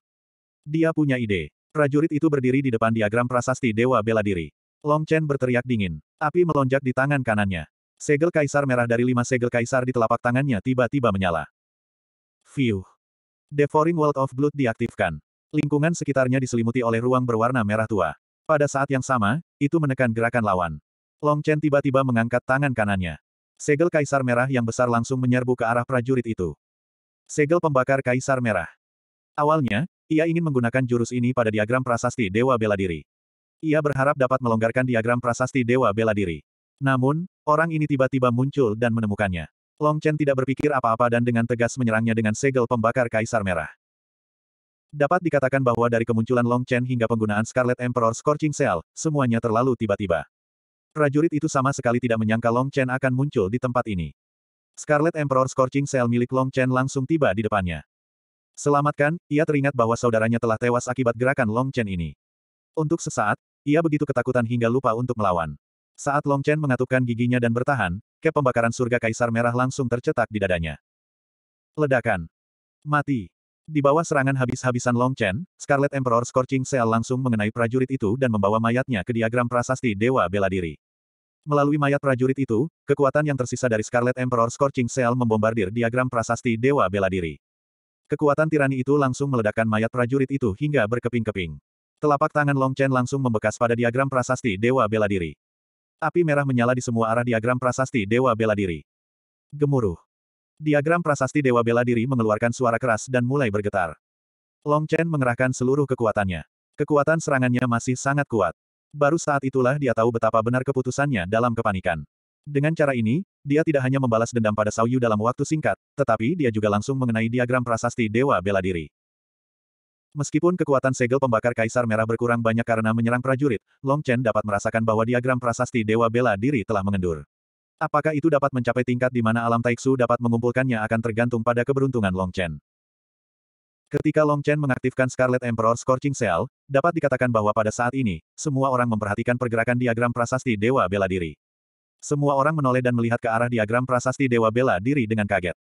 Dia punya ide. Prajurit itu berdiri di depan diagram prasasti Dewa Bela Diri. Long Chen berteriak dingin. Api melonjak di tangan kanannya. Segel kaisar merah dari lima segel kaisar di telapak tangannya tiba-tiba menyala. Fiuh. Devouring World of Blood diaktifkan. Lingkungan sekitarnya diselimuti oleh ruang berwarna merah tua. Pada saat yang sama, itu menekan gerakan lawan. Long Chen tiba-tiba mengangkat tangan kanannya. Segel Kaisar Merah yang besar langsung menyerbu ke arah prajurit itu. Segel pembakar Kaisar Merah. Awalnya, ia ingin menggunakan jurus ini pada diagram prasasti Dewa Bela Diri. Ia berharap dapat melonggarkan diagram prasasti Dewa Bela Diri. Namun, orang ini tiba-tiba muncul dan menemukannya. Long Chen tidak berpikir apa-apa dan dengan tegas menyerangnya dengan segel pembakar Kaisar Merah. Dapat dikatakan bahwa dari kemunculan Long Chen hingga penggunaan Scarlet Emperor Scorching Cell, semuanya terlalu tiba-tiba. Prajurit itu sama sekali tidak menyangka Long Chen akan muncul di tempat ini. Scarlet Emperor Scorching Cell milik Long Chen langsung tiba di depannya. Selamatkan, ia teringat bahwa saudaranya telah tewas akibat gerakan Long Chen ini. Untuk sesaat, ia begitu ketakutan hingga lupa untuk melawan. Saat Long Chen mengatupkan giginya dan bertahan, kep pembakaran surga Kaisar Merah langsung tercetak di dadanya. Ledakan. Mati. Di bawah serangan habis-habisan Long Chen, Scarlet Emperor Scorching Seal langsung mengenai prajurit itu dan membawa mayatnya ke diagram prasasti Dewa Bela Diri. Melalui mayat prajurit itu, kekuatan yang tersisa dari Scarlet Emperor Scorching Seal membombardir diagram prasasti Dewa Bela Diri. Kekuatan tirani itu langsung meledakkan mayat prajurit itu hingga berkeping-keping. Telapak tangan Long Chen langsung membekas pada diagram prasasti Dewa Bela Diri. Api merah menyala di semua arah diagram prasasti Dewa Bela Diri. Gemuruh. Diagram prasasti Dewa Bela Diri mengeluarkan suara keras dan mulai bergetar. Long Chen mengerahkan seluruh kekuatannya. Kekuatan serangannya masih sangat kuat. Baru saat itulah dia tahu betapa benar keputusannya dalam kepanikan. Dengan cara ini, dia tidak hanya membalas dendam pada Sao Yu dalam waktu singkat, tetapi dia juga langsung mengenai diagram prasasti Dewa Bela Diri. Meskipun kekuatan segel pembakar Kaisar Merah berkurang banyak karena menyerang prajurit, Long Chen dapat merasakan bahwa diagram prasasti Dewa Bela Diri telah mengendur. Apakah itu dapat mencapai tingkat di mana alam Taiksu dapat mengumpulkannya akan tergantung pada keberuntungan Long Chen. Ketika Long Chen mengaktifkan Scarlet Emperor Scorching Cell, dapat dikatakan bahwa pada saat ini, semua orang memperhatikan pergerakan diagram prasasti Dewa Bela Diri. Semua orang menoleh dan melihat ke arah diagram prasasti Dewa Bela Diri dengan kaget.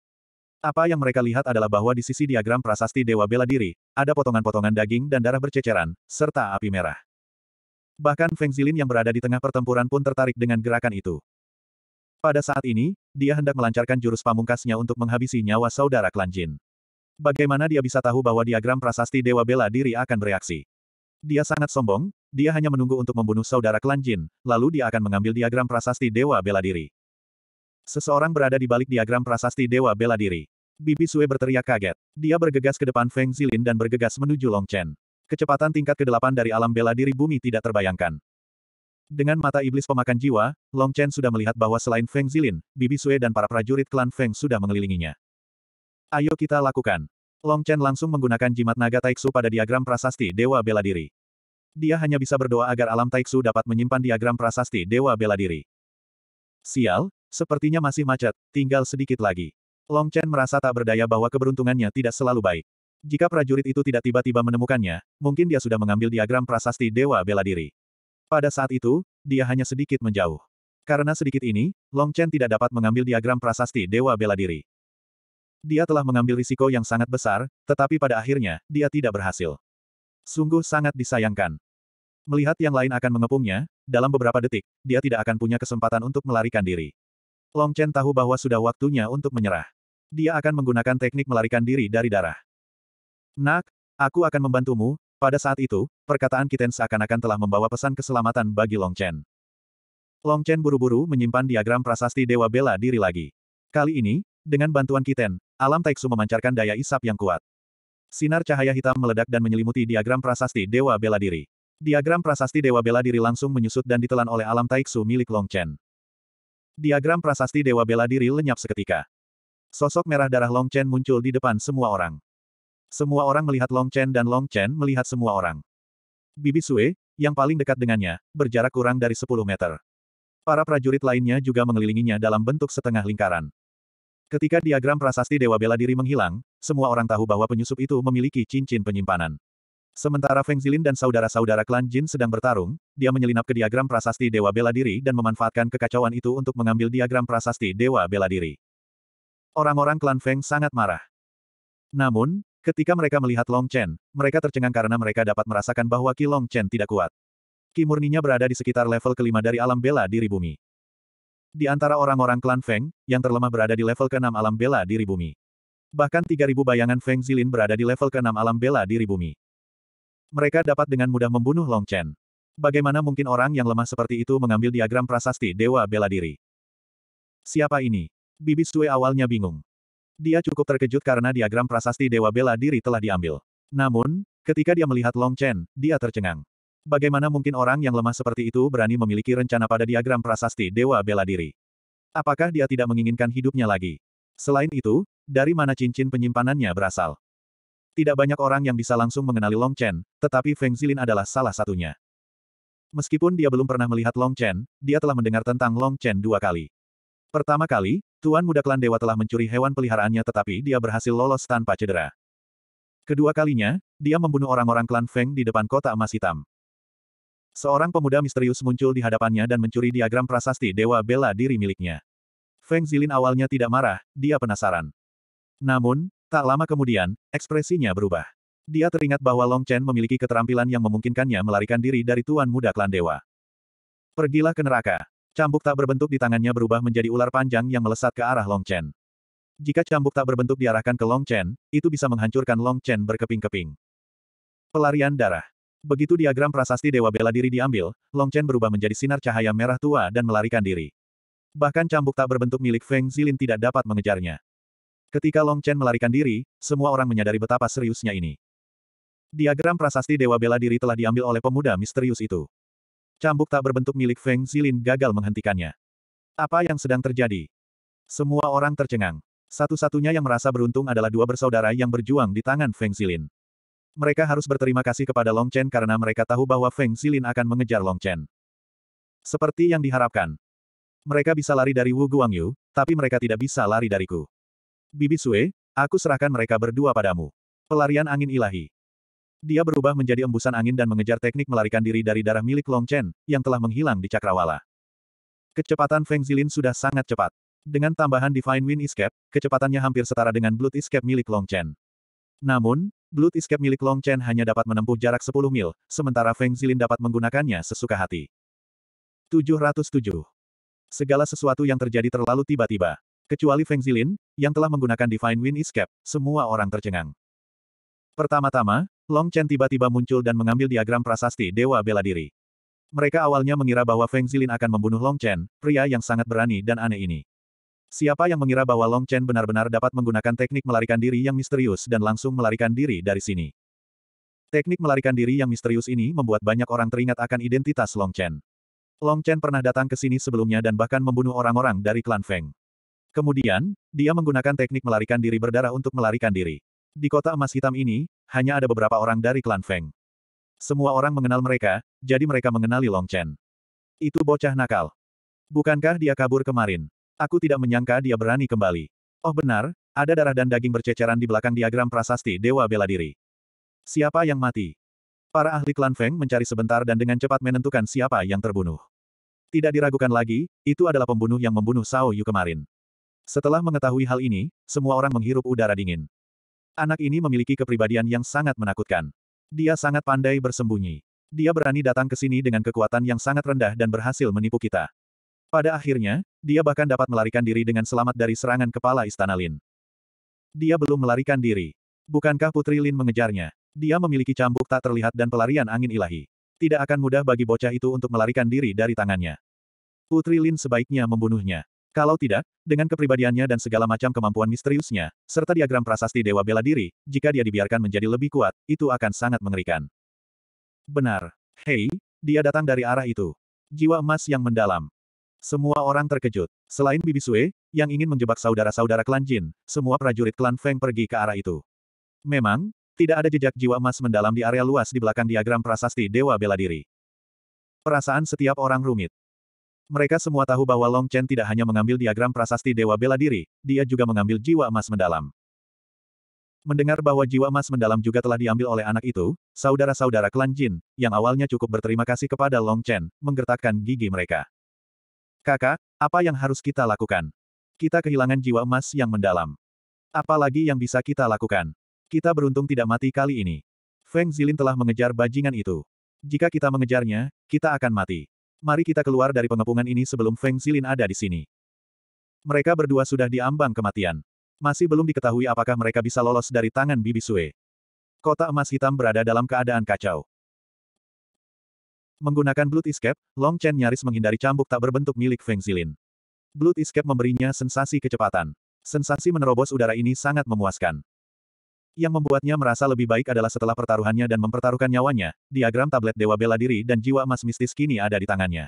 Apa yang mereka lihat adalah bahwa di sisi diagram prasasti Dewa Bela Diri, ada potongan-potongan daging dan darah berceceran, serta api merah. Bahkan Feng Zilin yang berada di tengah pertempuran pun tertarik dengan gerakan itu. Pada saat ini, dia hendak melancarkan jurus pamungkasnya untuk menghabisi nyawa saudara klan Jin. Bagaimana dia bisa tahu bahwa diagram prasasti Dewa Bela Diri akan bereaksi? Dia sangat sombong, dia hanya menunggu untuk membunuh saudara klan Jin, lalu dia akan mengambil diagram prasasti Dewa Bela Diri. Seseorang berada di balik diagram prasasti Dewa Bela Diri. Bibi Sue berteriak kaget. Dia bergegas ke depan Feng Zilin dan bergegas menuju Long Chen. Kecepatan tingkat ke-8 dari alam bela diri bumi tidak terbayangkan. Dengan mata iblis pemakan jiwa, Long Chen sudah melihat bahwa selain Feng Zilin, Bibi Sue dan para prajurit klan Feng sudah mengelilinginya. Ayo kita lakukan. Long Chen langsung menggunakan jimat naga Taiksu pada diagram prasasti Dewa Bela Diri. Dia hanya bisa berdoa agar alam Taiksu dapat menyimpan diagram prasasti Dewa Bela Diri. Sial, sepertinya masih macet, tinggal sedikit lagi. Long Chen merasa tak berdaya bahwa keberuntungannya tidak selalu baik. Jika prajurit itu tidak tiba-tiba menemukannya, mungkin dia sudah mengambil diagram prasasti Dewa Bela Diri. Pada saat itu, dia hanya sedikit menjauh. Karena sedikit ini, Long Chen tidak dapat mengambil diagram prasasti Dewa Bela Diri. Dia telah mengambil risiko yang sangat besar, tetapi pada akhirnya, dia tidak berhasil. Sungguh sangat disayangkan. Melihat yang lain akan mengepungnya, dalam beberapa detik, dia tidak akan punya kesempatan untuk melarikan diri. Long Chen tahu bahwa sudah waktunya untuk menyerah. Dia akan menggunakan teknik melarikan diri dari darah. Nak, aku akan membantumu, pada saat itu, perkataan Kiten seakan-akan telah membawa pesan keselamatan bagi Long Chen. Long Chen buru-buru menyimpan diagram prasasti Dewa Bela Diri lagi. Kali ini, dengan bantuan Kiten, alam Taiksu memancarkan daya isap yang kuat. Sinar cahaya hitam meledak dan menyelimuti diagram prasasti Dewa Bela Diri. Diagram prasasti Dewa Bela Diri langsung menyusut dan ditelan oleh alam Taiksu milik Long Chen. Diagram prasasti Dewa Bela Diri lenyap seketika. Sosok merah darah Long Chen muncul di depan semua orang. Semua orang melihat Long Chen dan Long Chen melihat semua orang. Bibi Sue, yang paling dekat dengannya, berjarak kurang dari 10 meter. Para prajurit lainnya juga mengelilinginya dalam bentuk setengah lingkaran. Ketika diagram prasasti Dewa Bela Diri menghilang, semua orang tahu bahwa penyusup itu memiliki cincin penyimpanan. Sementara Feng Zilin dan saudara-saudara klan Jin sedang bertarung, dia menyelinap ke diagram prasasti Dewa Bela Diri dan memanfaatkan kekacauan itu untuk mengambil diagram prasasti Dewa Bela Diri. Orang-orang klan Feng sangat marah. Namun, Ketika mereka melihat Long Chen, mereka tercengang karena mereka dapat merasakan bahwa Qi Long Chen tidak kuat. Qi murninya berada di sekitar level kelima dari alam bela diri bumi. Di antara orang-orang klan Feng, yang terlemah berada di level keenam alam bela diri bumi. Bahkan 3.000 bayangan Feng Zilin berada di level keenam alam bela diri bumi. Mereka dapat dengan mudah membunuh Long Chen. Bagaimana mungkin orang yang lemah seperti itu mengambil diagram prasasti Dewa Bela Diri? Siapa ini? Bibi Sue awalnya bingung. Dia cukup terkejut karena diagram prasasti Dewa Bela Diri telah diambil. Namun, ketika dia melihat Long Chen, dia tercengang. Bagaimana mungkin orang yang lemah seperti itu berani memiliki rencana pada diagram prasasti Dewa Bela Diri? Apakah dia tidak menginginkan hidupnya lagi? Selain itu, dari mana cincin penyimpanannya berasal? Tidak banyak orang yang bisa langsung mengenali Long Chen, tetapi Feng Zilin adalah salah satunya. Meskipun dia belum pernah melihat Long Chen, dia telah mendengar tentang Long Chen dua kali. Pertama kali, Tuan muda klan dewa telah mencuri hewan peliharaannya tetapi dia berhasil lolos tanpa cedera. Kedua kalinya, dia membunuh orang-orang klan Feng di depan kota emas hitam. Seorang pemuda misterius muncul di hadapannya dan mencuri diagram prasasti dewa bela diri miliknya. Feng Zilin awalnya tidak marah, dia penasaran. Namun, tak lama kemudian, ekspresinya berubah. Dia teringat bahwa Long Chen memiliki keterampilan yang memungkinkannya melarikan diri dari tuan muda klan dewa. Pergilah ke neraka. Cambuk tak berbentuk di tangannya berubah menjadi ular panjang yang melesat ke arah Long Chen. Jika cambuk tak berbentuk diarahkan ke Long Chen, itu bisa menghancurkan Long Chen berkeping-keping. Pelarian darah. Begitu diagram prasasti Dewa Bela Diri diambil, Long Chen berubah menjadi sinar cahaya merah tua dan melarikan diri. Bahkan cambuk tak berbentuk milik Feng Zilin tidak dapat mengejarnya. Ketika Long Chen melarikan diri, semua orang menyadari betapa seriusnya ini. Diagram prasasti Dewa Bela Diri telah diambil oleh pemuda misterius itu. Cambuk tak berbentuk milik Feng Zilin gagal menghentikannya. Apa yang sedang terjadi? Semua orang tercengang. Satu-satunya yang merasa beruntung adalah dua bersaudara yang berjuang di tangan Feng Zilin. Mereka harus berterima kasih kepada Long Chen karena mereka tahu bahwa Feng Zilin akan mengejar Long Chen. Seperti yang diharapkan. Mereka bisa lari dari Wu Guangyu, tapi mereka tidak bisa lari dariku. Bibi Sue, aku serahkan mereka berdua padamu. Pelarian angin ilahi. Dia berubah menjadi embusan angin dan mengejar teknik melarikan diri dari darah milik Long Chen, yang telah menghilang di cakrawala. Kecepatan Feng Zilin sudah sangat cepat. Dengan tambahan Divine Wind Escape, kecepatannya hampir setara dengan Blood Escape milik Long Chen. Namun, Blood Escape milik Long Chen hanya dapat menempuh jarak 10 mil, sementara Feng Zilin dapat menggunakannya sesuka hati. 707. Segala sesuatu yang terjadi terlalu tiba-tiba. Kecuali Feng Zilin, yang telah menggunakan Divine Wind Escape, semua orang tercengang. Pertama-tama, Long Chen tiba-tiba muncul dan mengambil diagram prasasti Dewa Bela Diri. Mereka awalnya mengira bahwa Feng Zilin akan membunuh Long Chen, pria yang sangat berani dan aneh ini. Siapa yang mengira bahwa Long Chen benar-benar dapat menggunakan teknik melarikan diri yang misterius dan langsung melarikan diri dari sini? Teknik melarikan diri yang misterius ini membuat banyak orang teringat akan identitas Long Chen. Long Chen pernah datang ke sini sebelumnya dan bahkan membunuh orang-orang dari klan Feng. Kemudian, dia menggunakan teknik melarikan diri berdarah untuk melarikan diri. Di kota emas hitam ini, hanya ada beberapa orang dari klan Feng. Semua orang mengenal mereka, jadi mereka mengenali Long Chen. Itu bocah nakal. Bukankah dia kabur kemarin? Aku tidak menyangka dia berani kembali. Oh benar, ada darah dan daging berceceran di belakang diagram prasasti Dewa Bela Diri. Siapa yang mati? Para ahli klan Feng mencari sebentar dan dengan cepat menentukan siapa yang terbunuh. Tidak diragukan lagi, itu adalah pembunuh yang membunuh Sao Yu kemarin. Setelah mengetahui hal ini, semua orang menghirup udara dingin. Anak ini memiliki kepribadian yang sangat menakutkan. Dia sangat pandai bersembunyi. Dia berani datang ke sini dengan kekuatan yang sangat rendah dan berhasil menipu kita. Pada akhirnya, dia bahkan dapat melarikan diri dengan selamat dari serangan kepala Istana Lin. Dia belum melarikan diri. Bukankah Putri Lin mengejarnya? Dia memiliki cambuk tak terlihat dan pelarian angin ilahi. Tidak akan mudah bagi bocah itu untuk melarikan diri dari tangannya. Putri Lin sebaiknya membunuhnya. Kalau tidak, dengan kepribadiannya dan segala macam kemampuan misteriusnya, serta diagram prasasti Dewa Bela Diri, jika dia dibiarkan menjadi lebih kuat, itu akan sangat mengerikan. Benar. Hei, dia datang dari arah itu. Jiwa emas yang mendalam. Semua orang terkejut. Selain Bibi Sue, yang ingin menjebak saudara-saudara klan Jin, semua prajurit klan Feng pergi ke arah itu. Memang, tidak ada jejak jiwa emas mendalam di area luas di belakang diagram prasasti Dewa Bela Diri. Perasaan setiap orang rumit. Mereka semua tahu bahwa Long Chen tidak hanya mengambil diagram prasasti Dewa Bela Diri, dia juga mengambil jiwa emas mendalam. Mendengar bahwa jiwa emas mendalam juga telah diambil oleh anak itu, saudara-saudara klan Jin, yang awalnya cukup berterima kasih kepada Long Chen, menggertakkan gigi mereka. Kakak, apa yang harus kita lakukan? Kita kehilangan jiwa emas yang mendalam. Apalagi yang bisa kita lakukan? Kita beruntung tidak mati kali ini. Feng Zilin telah mengejar bajingan itu. Jika kita mengejarnya, kita akan mati mari kita keluar dari pengepungan ini sebelum Feng Zilin ada di sini. Mereka berdua sudah diambang kematian. Masih belum diketahui apakah mereka bisa lolos dari tangan Bibi Sue. Kota emas hitam berada dalam keadaan kacau. Menggunakan Blood Escape, Long Chen nyaris menghindari cambuk tak berbentuk milik Feng Zilin. Blood Escape memberinya sensasi kecepatan. Sensasi menerobos udara ini sangat memuaskan. Yang membuatnya merasa lebih baik adalah setelah pertaruhannya dan mempertaruhkan nyawanya, diagram tablet Dewa Bela Diri dan jiwa emas mistis kini ada di tangannya.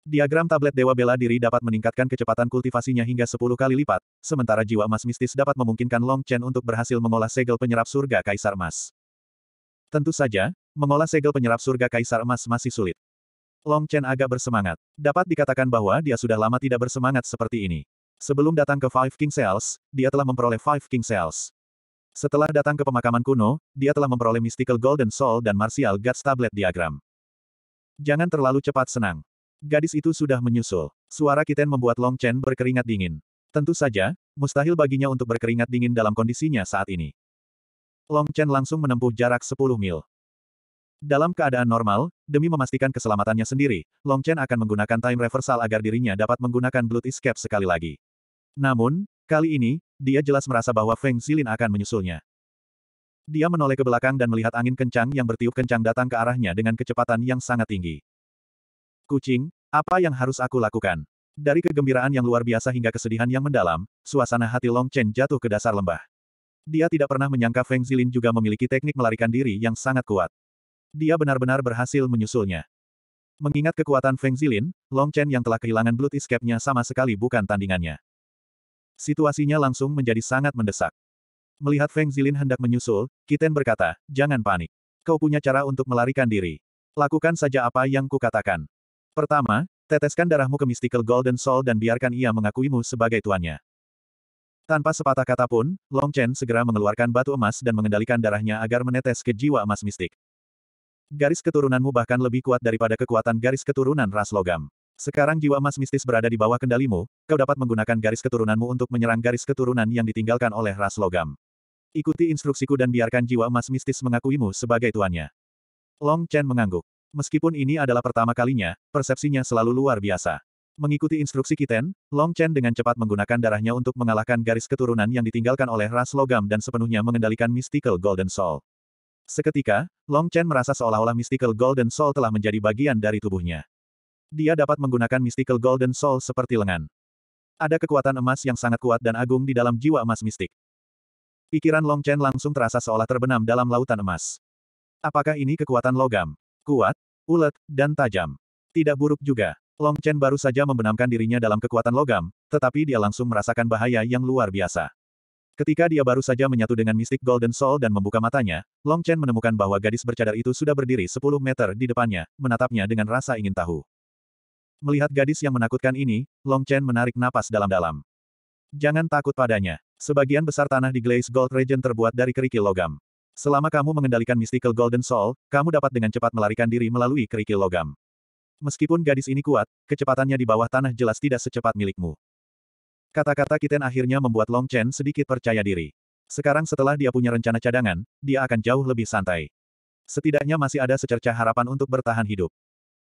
Diagram tablet Dewa Bela Diri dapat meningkatkan kecepatan kultivasinya hingga 10 kali lipat, sementara jiwa emas mistis dapat memungkinkan Long Chen untuk berhasil mengolah segel penyerap surga Kaisar Emas. Tentu saja, mengolah segel penyerap surga Kaisar Emas masih sulit. Long Chen agak bersemangat. Dapat dikatakan bahwa dia sudah lama tidak bersemangat seperti ini. Sebelum datang ke Five King Sales, dia telah memperoleh Five King Sales. Setelah datang ke pemakaman kuno, dia telah memperoleh Mystical Golden Soul dan Martial Guts Tablet Diagram. Jangan terlalu cepat senang. Gadis itu sudah menyusul. Suara Kiten membuat Long Chen berkeringat dingin. Tentu saja, mustahil baginya untuk berkeringat dingin dalam kondisinya saat ini. Long Chen langsung menempuh jarak 10 mil. Dalam keadaan normal, demi memastikan keselamatannya sendiri, Long Chen akan menggunakan time reversal agar dirinya dapat menggunakan Blood Escape sekali lagi. Namun, Kali ini, dia jelas merasa bahwa Feng Xilin akan menyusulnya. Dia menoleh ke belakang dan melihat angin kencang yang bertiup kencang datang ke arahnya dengan kecepatan yang sangat tinggi. Kucing, apa yang harus aku lakukan? Dari kegembiraan yang luar biasa hingga kesedihan yang mendalam, suasana hati Long Chen jatuh ke dasar lembah. Dia tidak pernah menyangka Feng Zilin juga memiliki teknik melarikan diri yang sangat kuat. Dia benar-benar berhasil menyusulnya. Mengingat kekuatan Feng Zilin, Long Chen yang telah kehilangan blood escape-nya sama sekali bukan tandingannya. Situasinya langsung menjadi sangat mendesak. Melihat Feng Zilin hendak menyusul, Kiten berkata, jangan panik. Kau punya cara untuk melarikan diri. Lakukan saja apa yang kukatakan. Pertama, teteskan darahmu ke Mystical Golden Soul dan biarkan ia mengakuimu sebagai tuannya. Tanpa sepatah kata pun, Long Chen segera mengeluarkan batu emas dan mengendalikan darahnya agar menetes ke jiwa emas mistik. Garis keturunanmu bahkan lebih kuat daripada kekuatan garis keturunan ras logam. Sekarang jiwa emas mistis berada di bawah kendalimu, kau dapat menggunakan garis keturunanmu untuk menyerang garis keturunan yang ditinggalkan oleh Ras Logam. Ikuti instruksiku dan biarkan jiwa emas mistis mengakuimu sebagai tuannya. Long Chen mengangguk. Meskipun ini adalah pertama kalinya, persepsinya selalu luar biasa. Mengikuti instruksi Kiten, Long Chen dengan cepat menggunakan darahnya untuk mengalahkan garis keturunan yang ditinggalkan oleh Ras Logam dan sepenuhnya mengendalikan Mystical Golden Soul. Seketika, Long Chen merasa seolah-olah Mystical Golden Soul telah menjadi bagian dari tubuhnya. Dia dapat menggunakan mystical golden soul seperti lengan. Ada kekuatan emas yang sangat kuat dan agung di dalam jiwa emas mistik. Pikiran Long Chen langsung terasa seolah terbenam dalam lautan emas. Apakah ini kekuatan logam? Kuat, ulet, dan tajam. Tidak buruk juga. Long Chen baru saja membenamkan dirinya dalam kekuatan logam, tetapi dia langsung merasakan bahaya yang luar biasa. Ketika dia baru saja menyatu dengan mistik Golden Soul dan membuka matanya, Long Chen menemukan bahwa gadis bercadar itu sudah berdiri 10 meter di depannya, menatapnya dengan rasa ingin tahu. Melihat gadis yang menakutkan ini, Long Chen menarik napas dalam-dalam. Jangan takut padanya. Sebagian besar tanah di Glaze Gold Region terbuat dari kerikil logam. Selama kamu mengendalikan Mystical Golden Soul, kamu dapat dengan cepat melarikan diri melalui kerikil logam. Meskipun gadis ini kuat, kecepatannya di bawah tanah jelas tidak secepat milikmu. Kata-kata Kiten akhirnya membuat Long Chen sedikit percaya diri. Sekarang setelah dia punya rencana cadangan, dia akan jauh lebih santai. Setidaknya masih ada secerca harapan untuk bertahan hidup.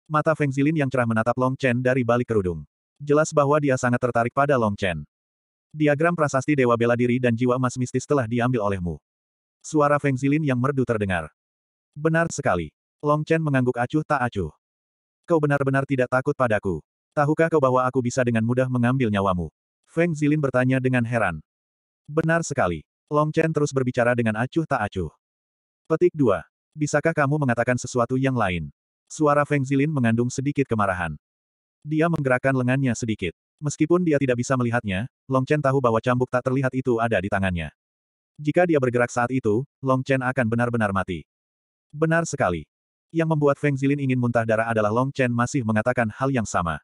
Mata Feng Zilin yang cerah menatap Long Chen dari balik kerudung. Jelas bahwa dia sangat tertarik pada Long Chen. Diagram prasasti Dewa Bela Diri dan Jiwa Emas Mistis telah diambil olehmu. Suara Feng Zilin yang merdu terdengar. Benar sekali. Long Chen mengangguk acuh tak acuh. Kau benar-benar tidak takut padaku. Tahukah kau bahwa aku bisa dengan mudah mengambil nyawamu? Feng Zilin bertanya dengan heran. Benar sekali. Long Chen terus berbicara dengan acuh tak acuh. Petik 2. Bisakah kamu mengatakan sesuatu yang lain? Suara Feng Zilin mengandung sedikit kemarahan. Dia menggerakkan lengannya sedikit. Meskipun dia tidak bisa melihatnya, Long Chen tahu bahwa cambuk tak terlihat itu ada di tangannya. Jika dia bergerak saat itu, Long Chen akan benar-benar mati. Benar sekali. Yang membuat Feng Zilin ingin muntah darah adalah Long Chen masih mengatakan hal yang sama.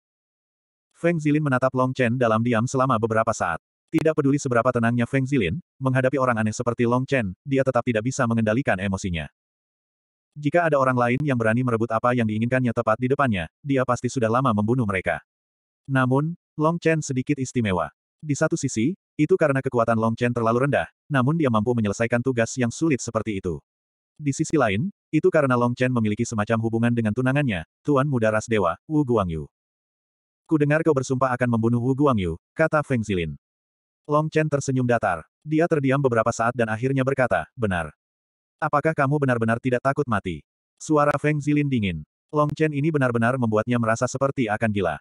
Feng Zilin menatap Long Chen dalam diam selama beberapa saat. Tidak peduli seberapa tenangnya Feng Zilin, menghadapi orang aneh seperti Long Chen, dia tetap tidak bisa mengendalikan emosinya. Jika ada orang lain yang berani merebut apa yang diinginkannya tepat di depannya, dia pasti sudah lama membunuh mereka. Namun, Long Chen sedikit istimewa. Di satu sisi, itu karena kekuatan Long Chen terlalu rendah, namun dia mampu menyelesaikan tugas yang sulit seperti itu. Di sisi lain, itu karena Long Chen memiliki semacam hubungan dengan tunangannya, Tuan Muda Ras Dewa, Wu Guangyu. Ku dengar kau bersumpah akan membunuh Wu Guangyu, kata Feng Zilin. Long Chen tersenyum datar. Dia terdiam beberapa saat dan akhirnya berkata, benar. Apakah kamu benar-benar tidak takut mati? Suara Feng Zilin dingin. Long Chen ini benar-benar membuatnya merasa seperti akan gila.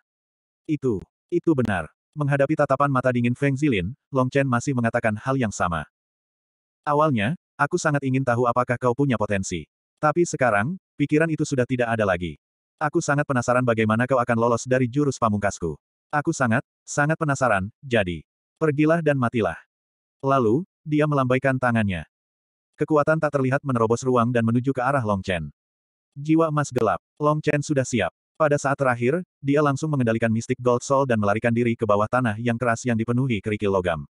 Itu, itu benar. Menghadapi tatapan mata dingin Feng Zilin, Long Chen masih mengatakan hal yang sama. Awalnya, aku sangat ingin tahu apakah kau punya potensi. Tapi sekarang, pikiran itu sudah tidak ada lagi. Aku sangat penasaran bagaimana kau akan lolos dari jurus pamungkasku. Aku sangat, sangat penasaran, jadi. Pergilah dan matilah. Lalu, dia melambaikan tangannya. Kekuatan tak terlihat menerobos ruang dan menuju ke arah Long Chen. Jiwa emas gelap. Long Chen sudah siap. Pada saat terakhir, dia langsung mengendalikan mistik Gold Soul dan melarikan diri ke bawah tanah yang keras yang dipenuhi kerikil logam.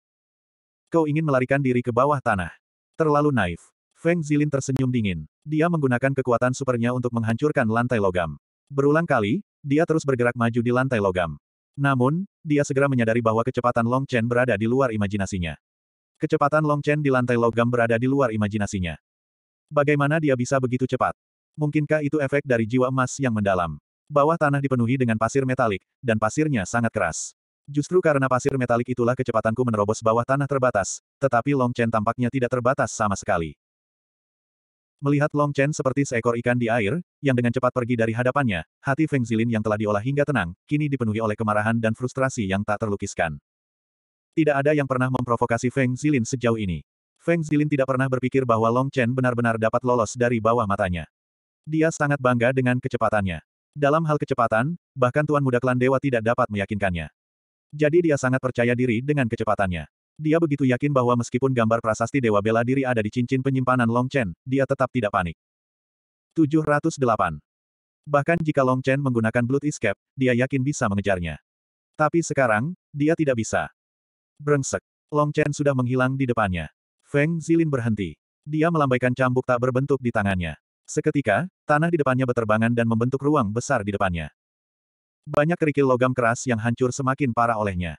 Kau ingin melarikan diri ke bawah tanah. Terlalu naif. Feng Zilin tersenyum dingin. Dia menggunakan kekuatan supernya untuk menghancurkan lantai logam. Berulang kali, dia terus bergerak maju di lantai logam. Namun, dia segera menyadari bahwa kecepatan Long Chen berada di luar imajinasinya. Kecepatan Long Chen di lantai logam berada di luar imajinasinya. Bagaimana dia bisa begitu cepat? Mungkinkah itu efek dari jiwa emas yang mendalam? Bawah tanah dipenuhi dengan pasir metalik, dan pasirnya sangat keras. Justru karena pasir metalik itulah kecepatanku menerobos bawah tanah terbatas, tetapi Long Chen tampaknya tidak terbatas sama sekali. Melihat Long Chen seperti seekor ikan di air, yang dengan cepat pergi dari hadapannya, hati Feng Zilin yang telah diolah hingga tenang, kini dipenuhi oleh kemarahan dan frustrasi yang tak terlukiskan. Tidak ada yang pernah memprovokasi Feng Zilin sejauh ini. Feng Zilin tidak pernah berpikir bahwa Long Chen benar-benar dapat lolos dari bawah matanya. Dia sangat bangga dengan kecepatannya. Dalam hal kecepatan, bahkan Tuan Muda Klan Dewa tidak dapat meyakinkannya. Jadi dia sangat percaya diri dengan kecepatannya. Dia begitu yakin bahwa meskipun gambar prasasti Dewa Bela Diri ada di cincin penyimpanan Long Chen, dia tetap tidak panik. 708. Bahkan jika Long Chen menggunakan Blood Escape, dia yakin bisa mengejarnya. Tapi sekarang, dia tidak bisa. Brengsek. Long Chen sudah menghilang di depannya. Feng Zilin berhenti. Dia melambaikan cambuk tak berbentuk di tangannya. Seketika, tanah di depannya berterbangan dan membentuk ruang besar di depannya. Banyak kerikil logam keras yang hancur semakin parah olehnya.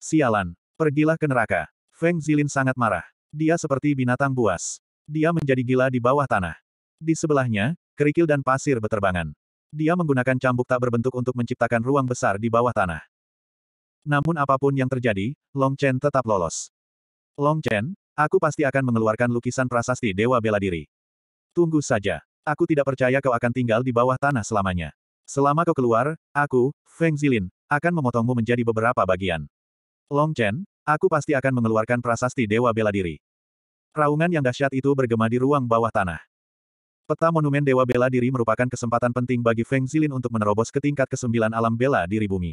Sialan, pergilah ke neraka. Feng Zilin sangat marah. Dia seperti binatang buas. Dia menjadi gila di bawah tanah. Di sebelahnya, kerikil dan pasir berterbangan. Dia menggunakan cambuk tak berbentuk untuk menciptakan ruang besar di bawah tanah. Namun apapun yang terjadi, Long Chen tetap lolos. Long Chen, aku pasti akan mengeluarkan lukisan prasasti Dewa Bela Diri. Tunggu saja. Aku tidak percaya kau akan tinggal di bawah tanah selamanya. Selama kau keluar, aku, Feng Zilin, akan memotongmu menjadi beberapa bagian. Long Chen, aku pasti akan mengeluarkan prasasti Dewa Bela Diri. Raungan yang dahsyat itu bergema di ruang bawah tanah. Peta Monumen Dewa Bela Diri merupakan kesempatan penting bagi Feng Zilin untuk menerobos ke tingkat kesembilan alam bela diri bumi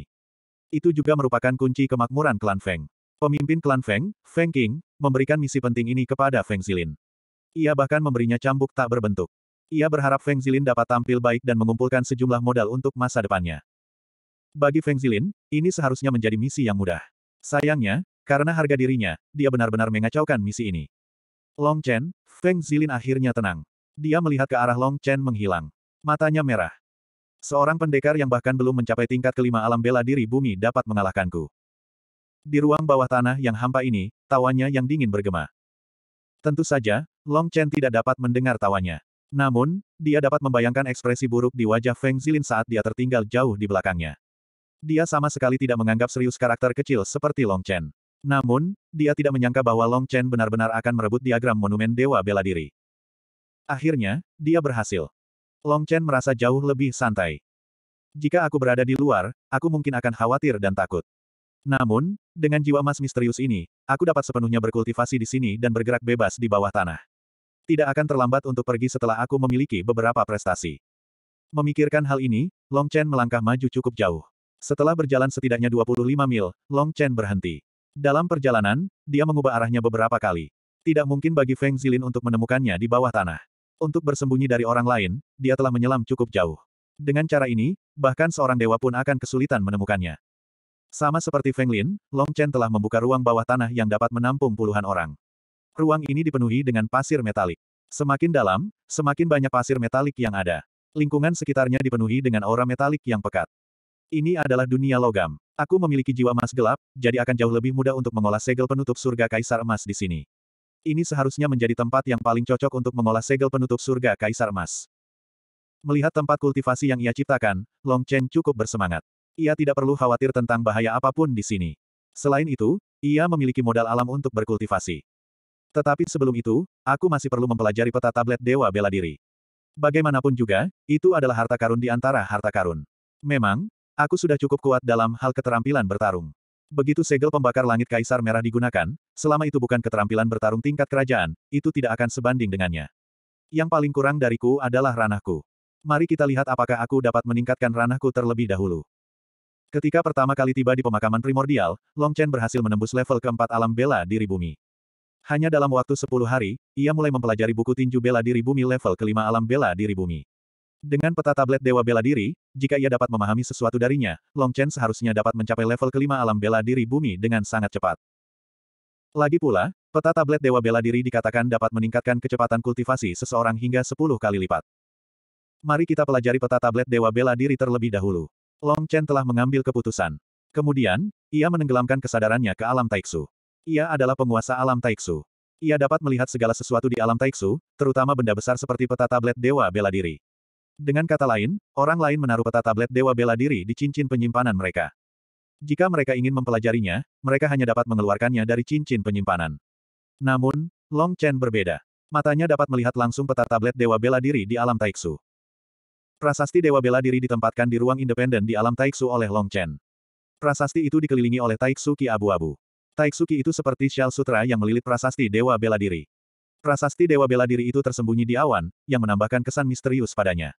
itu juga merupakan kunci kemakmuran klan Feng. Pemimpin klan Feng, Feng King, memberikan misi penting ini kepada Feng Zilin. Ia bahkan memberinya cambuk tak berbentuk. Ia berharap Feng Zilin dapat tampil baik dan mengumpulkan sejumlah modal untuk masa depannya. Bagi Feng Zilin, ini seharusnya menjadi misi yang mudah. Sayangnya, karena harga dirinya, dia benar-benar mengacaukan misi ini. Long Chen, Feng Zilin akhirnya tenang. Dia melihat ke arah Long Chen menghilang. Matanya merah. Seorang pendekar yang bahkan belum mencapai tingkat kelima alam bela diri bumi dapat mengalahkanku. Di ruang bawah tanah yang hampa ini, tawanya yang dingin bergema. Tentu saja, Long Chen tidak dapat mendengar tawanya. Namun, dia dapat membayangkan ekspresi buruk di wajah Feng Zilin saat dia tertinggal jauh di belakangnya. Dia sama sekali tidak menganggap serius karakter kecil seperti Long Chen. Namun, dia tidak menyangka bahwa Long Chen benar-benar akan merebut diagram monumen Dewa Bela Diri. Akhirnya, dia berhasil. Long Chen merasa jauh lebih santai. Jika aku berada di luar, aku mungkin akan khawatir dan takut. Namun, dengan jiwa emas misterius ini, aku dapat sepenuhnya berkultivasi di sini dan bergerak bebas di bawah tanah. Tidak akan terlambat untuk pergi setelah aku memiliki beberapa prestasi. Memikirkan hal ini, Long Chen melangkah maju cukup jauh. Setelah berjalan setidaknya 25 mil, Long Chen berhenti. Dalam perjalanan, dia mengubah arahnya beberapa kali. Tidak mungkin bagi Feng Zilin untuk menemukannya di bawah tanah. Untuk bersembunyi dari orang lain, dia telah menyelam cukup jauh. Dengan cara ini, bahkan seorang dewa pun akan kesulitan menemukannya. Sama seperti Feng Lin, Long Chen telah membuka ruang bawah tanah yang dapat menampung puluhan orang. Ruang ini dipenuhi dengan pasir metalik. Semakin dalam, semakin banyak pasir metalik yang ada. Lingkungan sekitarnya dipenuhi dengan aura metalik yang pekat. Ini adalah dunia logam. Aku memiliki jiwa emas gelap, jadi akan jauh lebih mudah untuk mengolah segel penutup surga kaisar emas di sini. Ini seharusnya menjadi tempat yang paling cocok untuk mengolah segel penutup surga Kaisar Emas. Melihat tempat kultivasi yang ia ciptakan, Long Chen cukup bersemangat. Ia tidak perlu khawatir tentang bahaya apapun di sini. Selain itu, ia memiliki modal alam untuk berkultivasi. Tetapi sebelum itu, aku masih perlu mempelajari peta tablet Dewa Bela Diri. Bagaimanapun juga, itu adalah harta karun di antara harta karun. Memang, aku sudah cukup kuat dalam hal keterampilan bertarung. Begitu segel pembakar langit Kaisar Merah digunakan, selama itu bukan keterampilan bertarung tingkat kerajaan, itu tidak akan sebanding dengannya. Yang paling kurang dariku adalah ranahku. Mari kita lihat apakah aku dapat meningkatkan ranahku terlebih dahulu. Ketika pertama kali tiba di pemakaman primordial, Long Chen berhasil menembus level keempat alam bela diri bumi. Hanya dalam waktu 10 hari, ia mulai mempelajari buku tinju bela diri bumi level kelima alam bela diri bumi. Dengan peta tablet Dewa Bela Diri, jika ia dapat memahami sesuatu darinya, Long Chen seharusnya dapat mencapai level kelima alam bela diri bumi dengan sangat cepat. Lagi pula, peta tablet Dewa Bela Diri dikatakan dapat meningkatkan kecepatan kultivasi seseorang hingga 10 kali lipat. Mari kita pelajari peta tablet Dewa Bela Diri terlebih dahulu. Long Chen telah mengambil keputusan. Kemudian, ia menenggelamkan kesadarannya ke alam Taiksu. Ia adalah penguasa alam Taiksu. Ia dapat melihat segala sesuatu di alam Taiksu, terutama benda besar seperti peta tablet Dewa Bela Diri. Dengan kata lain, orang lain menaruh peta tablet Dewa Bela Diri di cincin penyimpanan mereka. Jika mereka ingin mempelajarinya, mereka hanya dapat mengeluarkannya dari cincin penyimpanan. Namun, Long Chen berbeda. Matanya dapat melihat langsung peta tablet Dewa Bela Diri di alam Taiksu. Prasasti Dewa Bela Diri ditempatkan di ruang independen di alam Taiksu oleh Long Chen. Prasasti itu dikelilingi oleh Ki abu-abu. Ki itu seperti shell sutra yang melilit prasasti Dewa Bela Diri. Prasasti Dewa Bela Diri itu tersembunyi di awan, yang menambahkan kesan misterius padanya.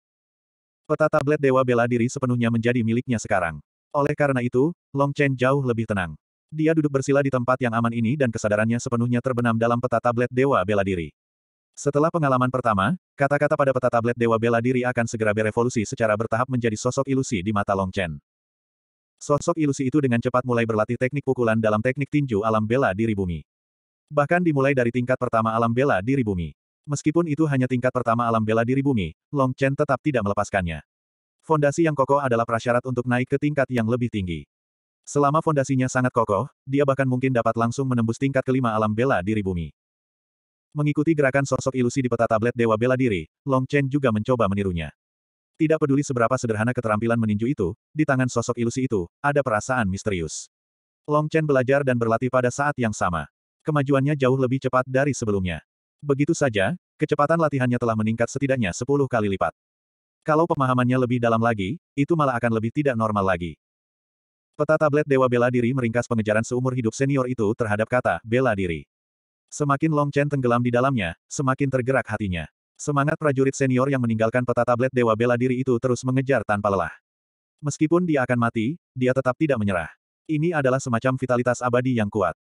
Peta tablet Dewa Bela Diri sepenuhnya menjadi miliknya sekarang. Oleh karena itu, Long Chen jauh lebih tenang. Dia duduk bersila di tempat yang aman ini dan kesadarannya sepenuhnya terbenam dalam peta tablet Dewa Bela Diri. Setelah pengalaman pertama, kata-kata pada peta tablet Dewa Bela Diri akan segera berevolusi secara bertahap menjadi sosok ilusi di mata Long Chen. Sosok ilusi itu dengan cepat mulai berlatih teknik pukulan dalam teknik tinju alam bela diri bumi. Bahkan dimulai dari tingkat pertama alam bela diri bumi. Meskipun itu hanya tingkat pertama alam bela diri bumi, Long Chen tetap tidak melepaskannya. Fondasi yang kokoh adalah prasyarat untuk naik ke tingkat yang lebih tinggi. Selama fondasinya sangat kokoh, dia bahkan mungkin dapat langsung menembus tingkat kelima alam bela diri bumi. Mengikuti gerakan sosok ilusi di peta tablet Dewa Bela Diri, Long Chen juga mencoba menirunya. Tidak peduli seberapa sederhana keterampilan meninju itu, di tangan sosok ilusi itu, ada perasaan misterius. Long Chen belajar dan berlatih pada saat yang sama. Kemajuannya jauh lebih cepat dari sebelumnya. Begitu saja, kecepatan latihannya telah meningkat setidaknya 10 kali lipat. Kalau pemahamannya lebih dalam lagi, itu malah akan lebih tidak normal lagi. Peta tablet Dewa Bela Diri meringkas pengejaran seumur hidup senior itu terhadap kata bela diri. Semakin Long Chen tenggelam di dalamnya, semakin tergerak hatinya. Semangat prajurit senior yang meninggalkan peta tablet Dewa Bela Diri itu terus mengejar tanpa lelah. Meskipun dia akan mati, dia tetap tidak menyerah. Ini adalah semacam vitalitas abadi yang kuat.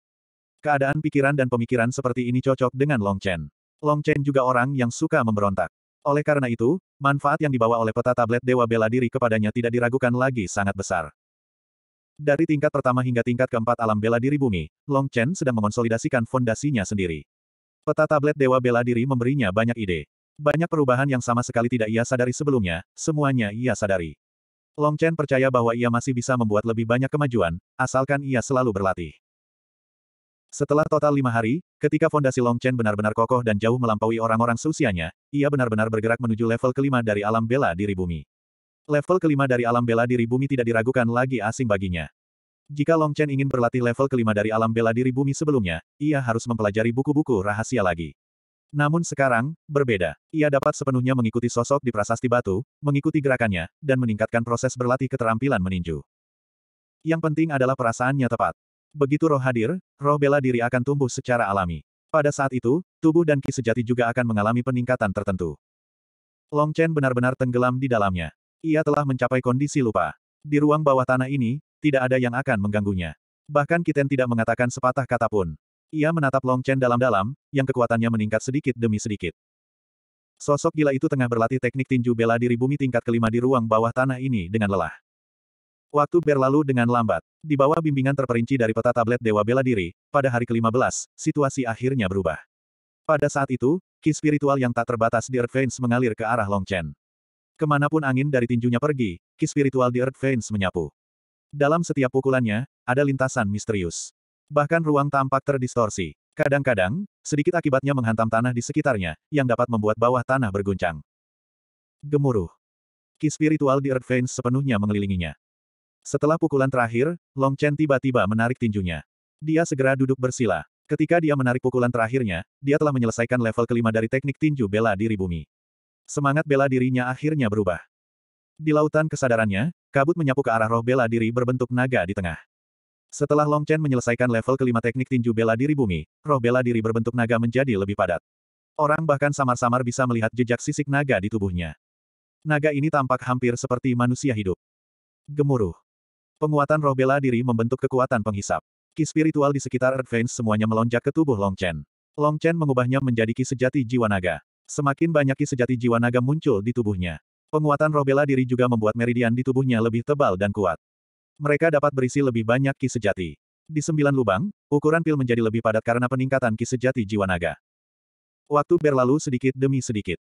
Keadaan pikiran dan pemikiran seperti ini cocok dengan Long Chen. Long Chen juga orang yang suka memberontak. Oleh karena itu, manfaat yang dibawa oleh peta tablet Dewa Bela Diri kepadanya tidak diragukan lagi sangat besar. Dari tingkat pertama hingga tingkat keempat alam bela diri bumi, Long Chen sedang mengonsolidasikan fondasinya sendiri. Peta tablet Dewa Bela Diri memberinya banyak ide. Banyak perubahan yang sama sekali tidak ia sadari sebelumnya, semuanya ia sadari. Long Chen percaya bahwa ia masih bisa membuat lebih banyak kemajuan, asalkan ia selalu berlatih. Setelah total lima hari, ketika fondasi Long Chen benar-benar kokoh dan jauh melampaui orang-orang seusianya, ia benar-benar bergerak menuju level kelima dari alam bela diri bumi. Level kelima dari alam bela diri bumi tidak diragukan lagi asing baginya. Jika Long Chen ingin berlatih level kelima dari alam bela diri bumi sebelumnya, ia harus mempelajari buku-buku rahasia lagi. Namun sekarang, berbeda. Ia dapat sepenuhnya mengikuti sosok di prasasti batu, mengikuti gerakannya, dan meningkatkan proses berlatih keterampilan meninju. Yang penting adalah perasaannya tepat. Begitu roh hadir, roh bela diri akan tumbuh secara alami. Pada saat itu, tubuh dan ki sejati juga akan mengalami peningkatan tertentu. Long Chen benar-benar tenggelam di dalamnya. Ia telah mencapai kondisi lupa. Di ruang bawah tanah ini, tidak ada yang akan mengganggunya. Bahkan Kiten tidak mengatakan sepatah kata pun. Ia menatap Long Chen dalam-dalam, yang kekuatannya meningkat sedikit demi sedikit. Sosok gila itu tengah berlatih teknik tinju bela diri bumi tingkat kelima di ruang bawah tanah ini dengan lelah. Waktu berlalu dengan lambat. Di bawah bimbingan terperinci dari peta tablet Dewa Bela Diri, pada hari ke-15, situasi akhirnya berubah. Pada saat itu, ki spiritual yang tak terbatas di Earth Veins mengalir ke arah Long Chen. Kemanapun angin dari tinjunya pergi, ki spiritual di Earth Veins menyapu. Dalam setiap pukulannya, ada lintasan misterius. Bahkan ruang tampak terdistorsi. Kadang-kadang, sedikit akibatnya menghantam tanah di sekitarnya, yang dapat membuat bawah tanah berguncang. Gemuruh. Ki spiritual di Earth Veins sepenuhnya mengelilinginya. Setelah pukulan terakhir, Long Chen tiba-tiba menarik tinjunya. Dia segera duduk bersila. Ketika dia menarik pukulan terakhirnya, dia telah menyelesaikan level kelima dari teknik tinju bela diri bumi. Semangat bela dirinya akhirnya berubah. Di lautan kesadarannya, kabut menyapu ke arah roh bela diri berbentuk naga di tengah. Setelah Long Chen menyelesaikan level kelima teknik tinju bela diri bumi, roh bela diri berbentuk naga menjadi lebih padat. Orang bahkan samar-samar bisa melihat jejak sisik naga di tubuhnya. Naga ini tampak hampir seperti manusia hidup. Gemuruh. Penguatan roh bela diri membentuk kekuatan penghisap. Ki spiritual di sekitar Earth semuanya melonjak ke tubuh Long Chen. Long Chen mengubahnya menjadi ki sejati jiwa naga. Semakin banyak ki sejati jiwa naga muncul di tubuhnya. Penguatan roh bela diri juga membuat meridian di tubuhnya lebih tebal dan kuat. Mereka dapat berisi lebih banyak ki sejati. Di sembilan lubang, ukuran pil menjadi lebih padat karena peningkatan ki sejati jiwa naga. Waktu berlalu sedikit demi sedikit.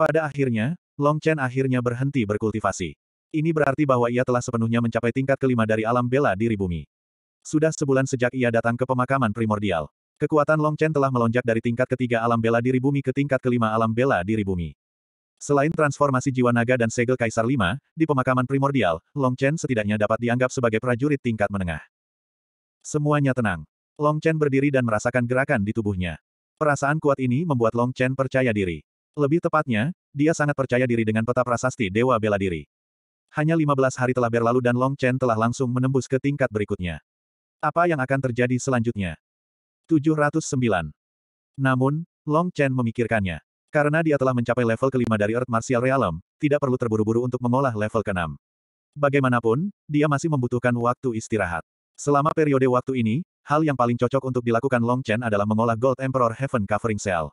Pada akhirnya, Long Chen akhirnya berhenti berkultivasi. Ini berarti bahwa ia telah sepenuhnya mencapai tingkat kelima dari alam bela diri bumi. Sudah sebulan sejak ia datang ke pemakaman primordial. Kekuatan Long Chen telah melonjak dari tingkat ketiga alam bela diri bumi ke tingkat kelima alam bela diri bumi. Selain transformasi jiwa naga dan segel Kaisar Lima, di pemakaman primordial, Long Chen setidaknya dapat dianggap sebagai prajurit tingkat menengah. Semuanya tenang. Long Chen berdiri dan merasakan gerakan di tubuhnya. Perasaan kuat ini membuat Long Chen percaya diri. Lebih tepatnya, dia sangat percaya diri dengan peta prasasti Dewa Bela Diri. Hanya 15 hari telah berlalu dan Long Chen telah langsung menembus ke tingkat berikutnya. Apa yang akan terjadi selanjutnya? 709. Namun, Long Chen memikirkannya. Karena dia telah mencapai level kelima dari Earth Martial Realm, tidak perlu terburu-buru untuk mengolah level keenam. Bagaimanapun, dia masih membutuhkan waktu istirahat. Selama periode waktu ini, hal yang paling cocok untuk dilakukan Long Chen adalah mengolah Gold Emperor Heaven Covering Cell.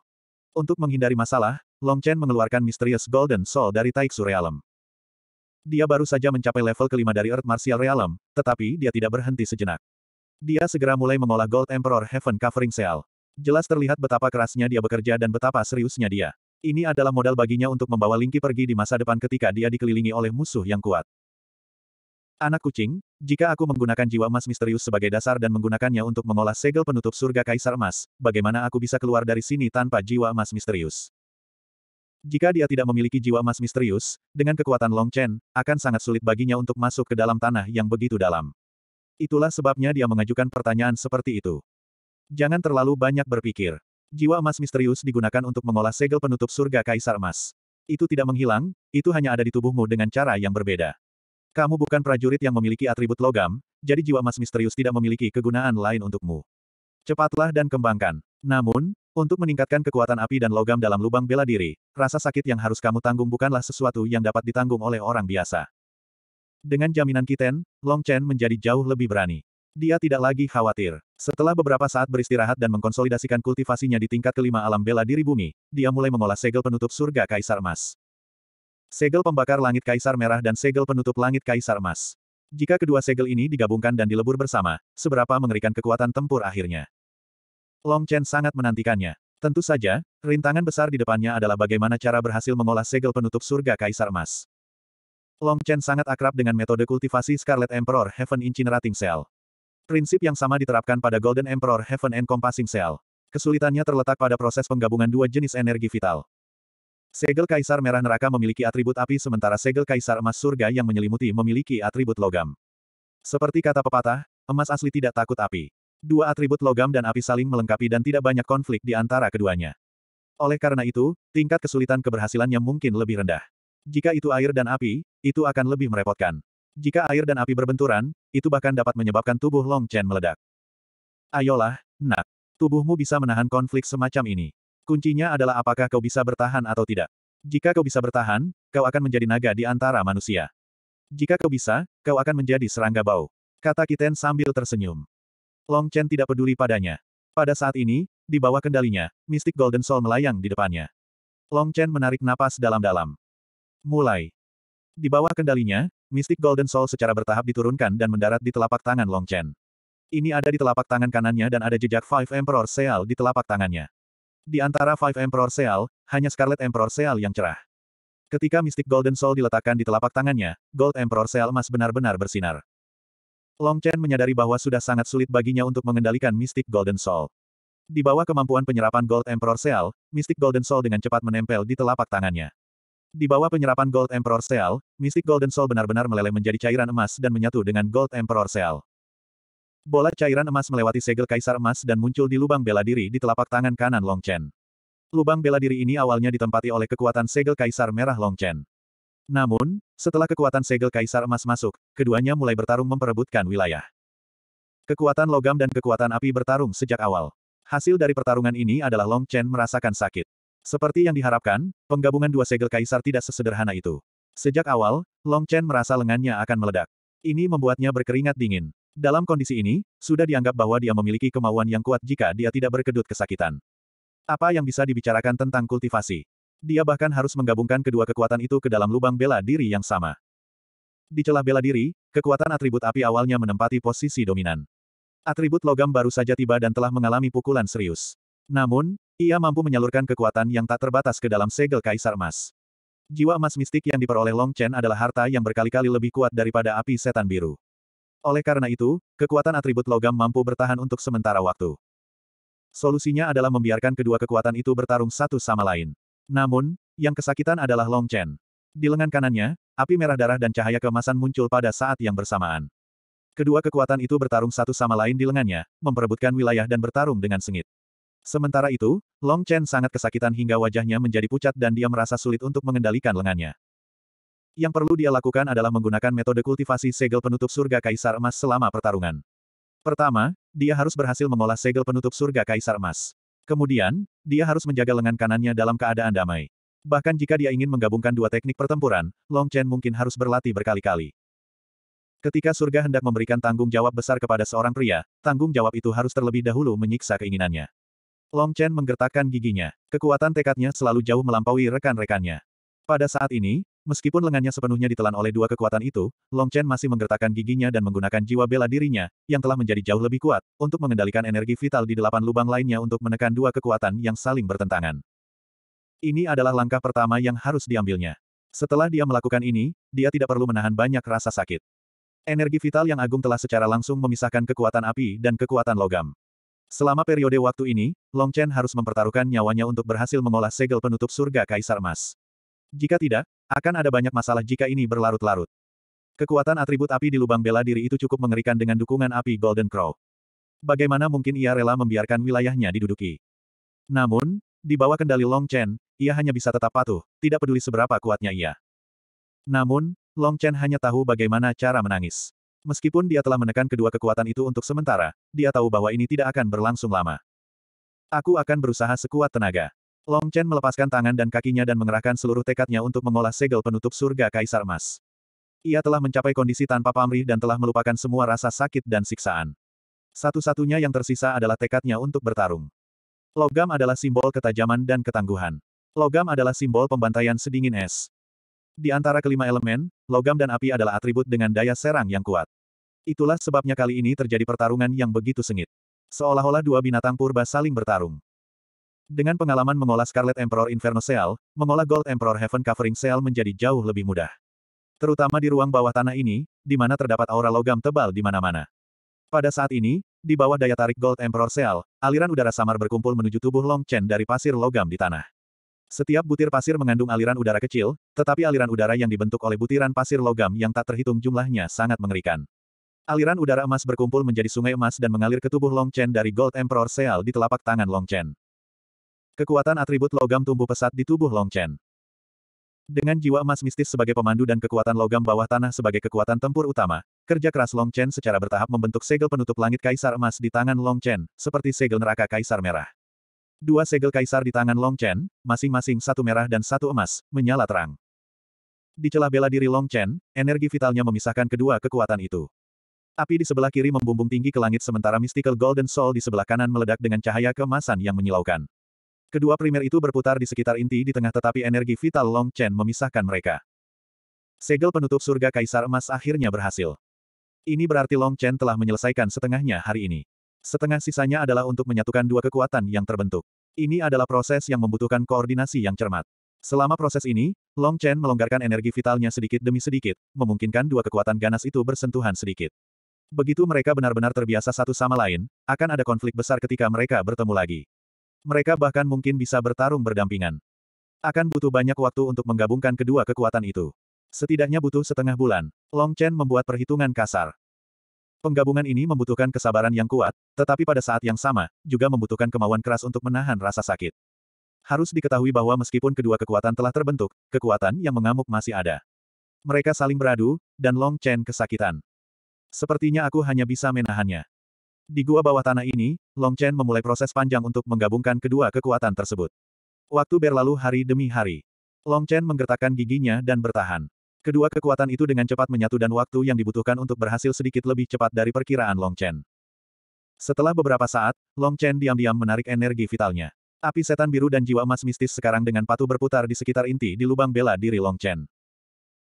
Untuk menghindari masalah, Long Chen mengeluarkan misterius Golden Soul dari Taiksu Realm. Dia baru saja mencapai level kelima dari Earth Martial Realm, tetapi dia tidak berhenti sejenak. Dia segera mulai mengolah Gold Emperor Heaven Covering Seal. Jelas terlihat betapa kerasnya dia bekerja dan betapa seriusnya dia. Ini adalah modal baginya untuk membawa Lingki pergi di masa depan ketika dia dikelilingi oleh musuh yang kuat. Anak kucing, jika aku menggunakan jiwa emas misterius sebagai dasar dan menggunakannya untuk mengolah segel penutup surga kaisar emas, bagaimana aku bisa keluar dari sini tanpa jiwa emas misterius? Jika dia tidak memiliki jiwa emas misterius, dengan kekuatan Long Chen, akan sangat sulit baginya untuk masuk ke dalam tanah yang begitu dalam. Itulah sebabnya dia mengajukan pertanyaan seperti itu. Jangan terlalu banyak berpikir. Jiwa emas misterius digunakan untuk mengolah segel penutup surga kaisar emas. Itu tidak menghilang, itu hanya ada di tubuhmu dengan cara yang berbeda. Kamu bukan prajurit yang memiliki atribut logam, jadi jiwa emas misterius tidak memiliki kegunaan lain untukmu. Cepatlah dan kembangkan. Namun, untuk meningkatkan kekuatan api dan logam dalam lubang bela diri, rasa sakit yang harus kamu tanggung bukanlah sesuatu yang dapat ditanggung oleh orang biasa. Dengan jaminan Kiten, Long Chen menjadi jauh lebih berani. Dia tidak lagi khawatir. Setelah beberapa saat beristirahat dan mengkonsolidasikan kultivasinya di tingkat kelima alam bela diri bumi, dia mulai mengolah segel penutup surga Kaisar Emas. Segel pembakar langit Kaisar Merah dan segel penutup langit Kaisar Emas. Jika kedua segel ini digabungkan dan dilebur bersama, seberapa mengerikan kekuatan tempur akhirnya. Long Chen sangat menantikannya. Tentu saja, rintangan besar di depannya adalah bagaimana cara berhasil mengolah segel penutup surga Kaisar Emas. Long Chen sangat akrab dengan metode kultivasi Scarlet Emperor Heaven Incinerating Cell. Prinsip yang sama diterapkan pada Golden Emperor Heaven Encompassing Cell. Kesulitannya terletak pada proses penggabungan dua jenis energi vital. Segel Kaisar Merah Neraka memiliki atribut api sementara segel Kaisar Emas Surga yang menyelimuti memiliki atribut logam. Seperti kata pepatah, emas asli tidak takut api. Dua atribut logam dan api saling melengkapi dan tidak banyak konflik di antara keduanya. Oleh karena itu, tingkat kesulitan keberhasilannya mungkin lebih rendah. Jika itu air dan api, itu akan lebih merepotkan. Jika air dan api berbenturan, itu bahkan dapat menyebabkan tubuh Long Chen meledak. Ayolah, nak. Tubuhmu bisa menahan konflik semacam ini. Kuncinya adalah apakah kau bisa bertahan atau tidak. Jika kau bisa bertahan, kau akan menjadi naga di antara manusia. Jika kau bisa, kau akan menjadi serangga bau. Kata Kiten sambil tersenyum. Long Chen tidak peduli padanya. Pada saat ini, di bawah kendalinya, Mystic Golden Soul melayang di depannya. Long Chen menarik napas dalam-dalam. Mulai. Di bawah kendalinya, Mystic Golden Soul secara bertahap diturunkan dan mendarat di telapak tangan Long Chen. Ini ada di telapak tangan kanannya dan ada jejak Five Emperor Seal di telapak tangannya. Di antara Five Emperor Seal, hanya Scarlet Emperor Seal yang cerah. Ketika Mystic Golden Soul diletakkan di telapak tangannya, Gold Emperor Seal emas benar-benar bersinar. Long Chen menyadari bahwa sudah sangat sulit baginya untuk mengendalikan Mystic Golden Soul. Di bawah kemampuan penyerapan Gold Emperor Seal, Mystic Golden Soul dengan cepat menempel di telapak tangannya. Di bawah penyerapan Gold Emperor Seal, Mystic Golden Soul benar-benar meleleh menjadi cairan emas dan menyatu dengan Gold Emperor Seal. Bola cairan emas melewati segel kaisar emas dan muncul di lubang bela diri di telapak tangan kanan Long Chen. Lubang bela diri ini awalnya ditempati oleh kekuatan segel kaisar merah Long Chen. Namun, setelah kekuatan segel Kaisar Emas masuk, keduanya mulai bertarung memperebutkan wilayah. Kekuatan logam dan kekuatan api bertarung sejak awal. Hasil dari pertarungan ini adalah Long Chen merasakan sakit. Seperti yang diharapkan, penggabungan dua segel Kaisar tidak sesederhana itu. Sejak awal, Long Chen merasa lengannya akan meledak. Ini membuatnya berkeringat dingin. Dalam kondisi ini, sudah dianggap bahwa dia memiliki kemauan yang kuat jika dia tidak berkedut kesakitan. Apa yang bisa dibicarakan tentang kultivasi? Dia bahkan harus menggabungkan kedua kekuatan itu ke dalam lubang bela diri yang sama. Di celah bela diri, kekuatan atribut api awalnya menempati posisi dominan. Atribut logam baru saja tiba dan telah mengalami pukulan serius. Namun, ia mampu menyalurkan kekuatan yang tak terbatas ke dalam segel kaisar emas. Jiwa emas mistik yang diperoleh Long Chen adalah harta yang berkali-kali lebih kuat daripada api setan biru. Oleh karena itu, kekuatan atribut logam mampu bertahan untuk sementara waktu. Solusinya adalah membiarkan kedua kekuatan itu bertarung satu sama lain. Namun, yang kesakitan adalah Long Chen. Di lengan kanannya, api merah darah dan cahaya kemasan muncul pada saat yang bersamaan. Kedua kekuatan itu bertarung satu sama lain di lengannya, memperebutkan wilayah dan bertarung dengan sengit. Sementara itu, Long Chen sangat kesakitan hingga wajahnya menjadi pucat dan dia merasa sulit untuk mengendalikan lengannya. Yang perlu dia lakukan adalah menggunakan metode kultivasi segel penutup surga kaisar emas selama pertarungan. Pertama, dia harus berhasil mengolah segel penutup surga kaisar emas. Kemudian, dia harus menjaga lengan kanannya dalam keadaan damai. Bahkan jika dia ingin menggabungkan dua teknik pertempuran, Long Chen mungkin harus berlatih berkali-kali. Ketika surga hendak memberikan tanggung jawab besar kepada seorang pria, tanggung jawab itu harus terlebih dahulu menyiksa keinginannya. Long Chen menggertakkan giginya. Kekuatan tekadnya selalu jauh melampaui rekan-rekannya. Pada saat ini, Meskipun lengannya sepenuhnya ditelan oleh dua kekuatan itu, Long Chen masih menggertakkan giginya dan menggunakan jiwa bela dirinya, yang telah menjadi jauh lebih kuat, untuk mengendalikan energi vital di delapan lubang lainnya untuk menekan dua kekuatan yang saling bertentangan. Ini adalah langkah pertama yang harus diambilnya. Setelah dia melakukan ini, dia tidak perlu menahan banyak rasa sakit. Energi vital yang agung telah secara langsung memisahkan kekuatan api dan kekuatan logam. Selama periode waktu ini, Long Chen harus mempertaruhkan nyawanya untuk berhasil mengolah segel penutup surga Kaisar Emas. Jika tidak, akan ada banyak masalah jika ini berlarut-larut. Kekuatan atribut api di lubang bela diri itu cukup mengerikan dengan dukungan api Golden Crow. Bagaimana mungkin ia rela membiarkan wilayahnya diduduki? Namun, di bawah kendali Long Chen, ia hanya bisa tetap patuh, tidak peduli seberapa kuatnya ia. Namun, Long Chen hanya tahu bagaimana cara menangis. Meskipun dia telah menekan kedua kekuatan itu untuk sementara, dia tahu bahwa ini tidak akan berlangsung lama. Aku akan berusaha sekuat tenaga. Long Chen melepaskan tangan dan kakinya dan mengerahkan seluruh tekadnya untuk mengolah segel penutup surga Kaisar Emas. Ia telah mencapai kondisi tanpa pamrih dan telah melupakan semua rasa sakit dan siksaan. Satu-satunya yang tersisa adalah tekadnya untuk bertarung. Logam adalah simbol ketajaman dan ketangguhan. Logam adalah simbol pembantaian sedingin es. Di antara kelima elemen, logam dan api adalah atribut dengan daya serang yang kuat. Itulah sebabnya kali ini terjadi pertarungan yang begitu sengit. Seolah-olah dua binatang purba saling bertarung. Dengan pengalaman mengolah Scarlet Emperor Inferno Seal, mengolah Gold Emperor Heaven Covering Seal menjadi jauh lebih mudah. Terutama di ruang bawah tanah ini, di mana terdapat aura logam tebal di mana-mana. Pada saat ini, di bawah daya tarik Gold Emperor Seal, aliran udara samar berkumpul menuju tubuh Long Chen dari pasir logam di tanah. Setiap butir pasir mengandung aliran udara kecil, tetapi aliran udara yang dibentuk oleh butiran pasir logam yang tak terhitung jumlahnya sangat mengerikan. Aliran udara emas berkumpul menjadi sungai emas dan mengalir ke tubuh Long Chen dari Gold Emperor Seal di telapak tangan Long Chen. Kekuatan atribut logam tumbuh pesat di tubuh Long Chen. Dengan jiwa emas mistis sebagai pemandu dan kekuatan logam bawah tanah sebagai kekuatan tempur utama, kerja keras Long Chen secara bertahap membentuk segel penutup langit kaisar emas di tangan Long Chen, seperti segel neraka kaisar merah. Dua segel kaisar di tangan Long Chen, masing-masing satu merah dan satu emas, menyala terang. Di celah bela diri Long Chen, energi vitalnya memisahkan kedua kekuatan itu. Api di sebelah kiri membumbung tinggi ke langit sementara Mystical Golden Soul di sebelah kanan meledak dengan cahaya kemasan yang menyilaukan. Kedua primer itu berputar di sekitar inti di tengah tetapi energi vital Long Chen memisahkan mereka. Segel penutup surga Kaisar Emas akhirnya berhasil. Ini berarti Long Chen telah menyelesaikan setengahnya hari ini. Setengah sisanya adalah untuk menyatukan dua kekuatan yang terbentuk. Ini adalah proses yang membutuhkan koordinasi yang cermat. Selama proses ini, Long Chen melonggarkan energi vitalnya sedikit demi sedikit, memungkinkan dua kekuatan ganas itu bersentuhan sedikit. Begitu mereka benar-benar terbiasa satu sama lain, akan ada konflik besar ketika mereka bertemu lagi. Mereka bahkan mungkin bisa bertarung berdampingan. Akan butuh banyak waktu untuk menggabungkan kedua kekuatan itu. Setidaknya butuh setengah bulan. Long Chen membuat perhitungan kasar. Penggabungan ini membutuhkan kesabaran yang kuat, tetapi pada saat yang sama, juga membutuhkan kemauan keras untuk menahan rasa sakit. Harus diketahui bahwa meskipun kedua kekuatan telah terbentuk, kekuatan yang mengamuk masih ada. Mereka saling beradu, dan Long Chen kesakitan. Sepertinya aku hanya bisa menahannya. Di gua bawah tanah ini, Long Chen memulai proses panjang untuk menggabungkan kedua kekuatan tersebut. Waktu berlalu hari demi hari. Long Chen menggertakkan giginya dan bertahan. Kedua kekuatan itu dengan cepat menyatu dan waktu yang dibutuhkan untuk berhasil sedikit lebih cepat dari perkiraan Long Chen. Setelah beberapa saat, Long Chen diam-diam menarik energi vitalnya. Api setan biru dan jiwa emas mistis sekarang dengan patuh berputar di sekitar inti di lubang bela diri Long Chen.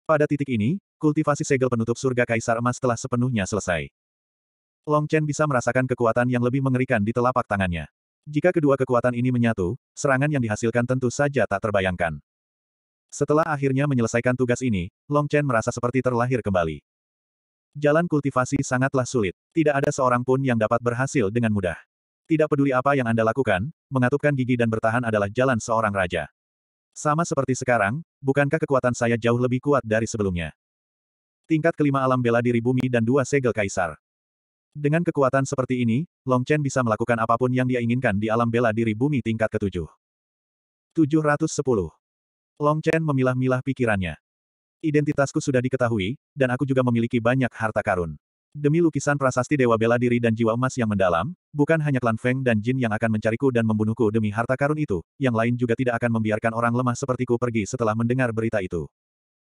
Pada titik ini, kultivasi segel penutup surga Kaisar Emas telah sepenuhnya selesai. Long Chen bisa merasakan kekuatan yang lebih mengerikan di telapak tangannya. Jika kedua kekuatan ini menyatu, serangan yang dihasilkan tentu saja tak terbayangkan. Setelah akhirnya menyelesaikan tugas ini, Long Chen merasa seperti terlahir kembali. Jalan kultivasi sangatlah sulit. Tidak ada seorang pun yang dapat berhasil dengan mudah. Tidak peduli apa yang Anda lakukan, mengatupkan gigi dan bertahan adalah jalan seorang raja. Sama seperti sekarang, bukankah kekuatan saya jauh lebih kuat dari sebelumnya? Tingkat kelima alam bela diri bumi dan dua segel kaisar. Dengan kekuatan seperti ini, Long Chen bisa melakukan apapun yang dia inginkan di alam bela diri bumi tingkat ketujuh. 710. Long Chen memilah-milah pikirannya. Identitasku sudah diketahui, dan aku juga memiliki banyak harta karun. Demi lukisan prasasti Dewa Bela Diri dan Jiwa Emas yang mendalam, bukan hanya klan Feng dan Jin yang akan mencariku dan membunuhku demi harta karun itu, yang lain juga tidak akan membiarkan orang lemah sepertiku pergi setelah mendengar berita itu.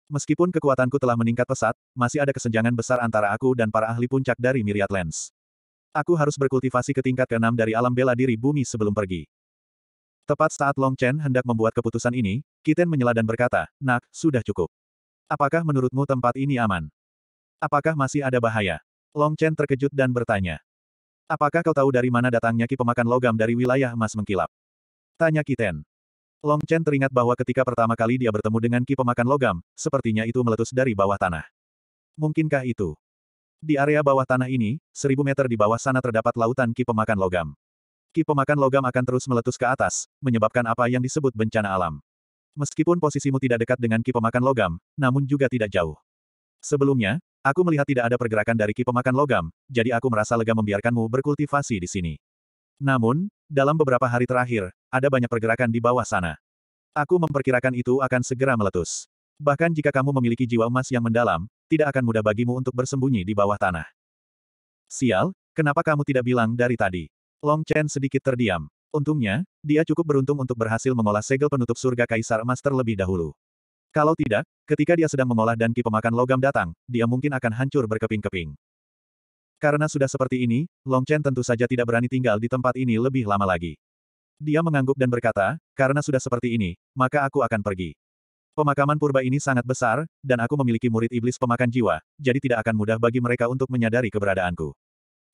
Meskipun kekuatanku telah meningkat pesat, masih ada kesenjangan besar antara aku dan para ahli puncak dari Myriad Lens. Aku harus berkultivasi ke tingkat keenam dari alam bela diri bumi sebelum pergi. Tepat saat Long Chen hendak membuat keputusan ini, Kiten menyela dan berkata, Nak, sudah cukup. Apakah menurutmu tempat ini aman? Apakah masih ada bahaya? Long Chen terkejut dan bertanya. Apakah kau tahu dari mana datangnya ki pemakan logam dari wilayah emas mengkilap? Tanya Kiten. Long Chen teringat bahwa ketika pertama kali dia bertemu dengan Ki Pemakan Logam, sepertinya itu meletus dari bawah tanah. Mungkinkah itu? Di area bawah tanah ini, seribu meter di bawah sana terdapat lautan Ki Pemakan Logam. Ki Pemakan Logam akan terus meletus ke atas, menyebabkan apa yang disebut bencana alam. Meskipun posisimu tidak dekat dengan Ki Pemakan Logam, namun juga tidak jauh. Sebelumnya, aku melihat tidak ada pergerakan dari Ki Pemakan Logam, jadi aku merasa lega membiarkanmu berkultivasi di sini. Namun, dalam beberapa hari terakhir, ada banyak pergerakan di bawah sana. Aku memperkirakan itu akan segera meletus. Bahkan jika kamu memiliki jiwa emas yang mendalam, tidak akan mudah bagimu untuk bersembunyi di bawah tanah. Sial, kenapa kamu tidak bilang dari tadi? Long Chen sedikit terdiam. Untungnya, dia cukup beruntung untuk berhasil mengolah segel penutup surga Kaisar Emas terlebih dahulu. Kalau tidak, ketika dia sedang mengolah dan ki pemakan logam datang, dia mungkin akan hancur berkeping-keping. Karena sudah seperti ini, Long Chen tentu saja tidak berani tinggal di tempat ini lebih lama lagi. Dia mengangguk dan berkata, karena sudah seperti ini, maka aku akan pergi. Pemakaman purba ini sangat besar, dan aku memiliki murid iblis pemakan jiwa, jadi tidak akan mudah bagi mereka untuk menyadari keberadaanku.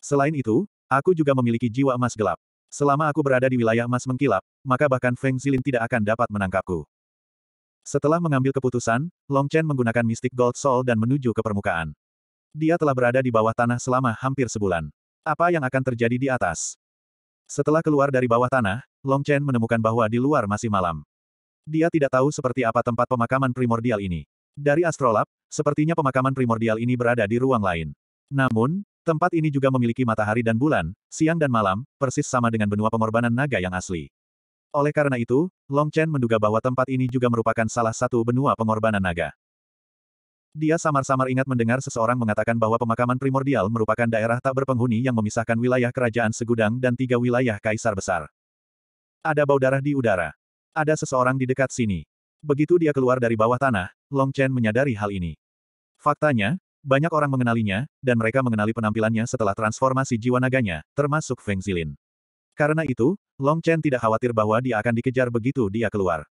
Selain itu, aku juga memiliki jiwa emas gelap. Selama aku berada di wilayah emas mengkilap, maka bahkan Feng Zilin tidak akan dapat menangkapku. Setelah mengambil keputusan, Long Chen menggunakan Mystic Gold Soul dan menuju ke permukaan. Dia telah berada di bawah tanah selama hampir sebulan. Apa yang akan terjadi di atas? Setelah keluar dari bawah tanah, Long Chen menemukan bahwa di luar masih malam. Dia tidak tahu seperti apa tempat pemakaman primordial ini. Dari astrolab, sepertinya pemakaman primordial ini berada di ruang lain. Namun, tempat ini juga memiliki matahari dan bulan, siang dan malam, persis sama dengan benua pengorbanan naga yang asli. Oleh karena itu, Long Chen menduga bahwa tempat ini juga merupakan salah satu benua pengorbanan naga. Dia samar-samar ingat mendengar seseorang mengatakan bahwa pemakaman primordial merupakan daerah tak berpenghuni yang memisahkan wilayah kerajaan segudang dan tiga wilayah kaisar besar. Ada bau darah di udara. Ada seseorang di dekat sini. Begitu dia keluar dari bawah tanah, Long Chen menyadari hal ini. Faktanya, banyak orang mengenalinya, dan mereka mengenali penampilannya setelah transformasi jiwa naganya, termasuk Feng Zilin. Karena itu, Long Chen tidak khawatir bahwa dia akan dikejar begitu dia keluar.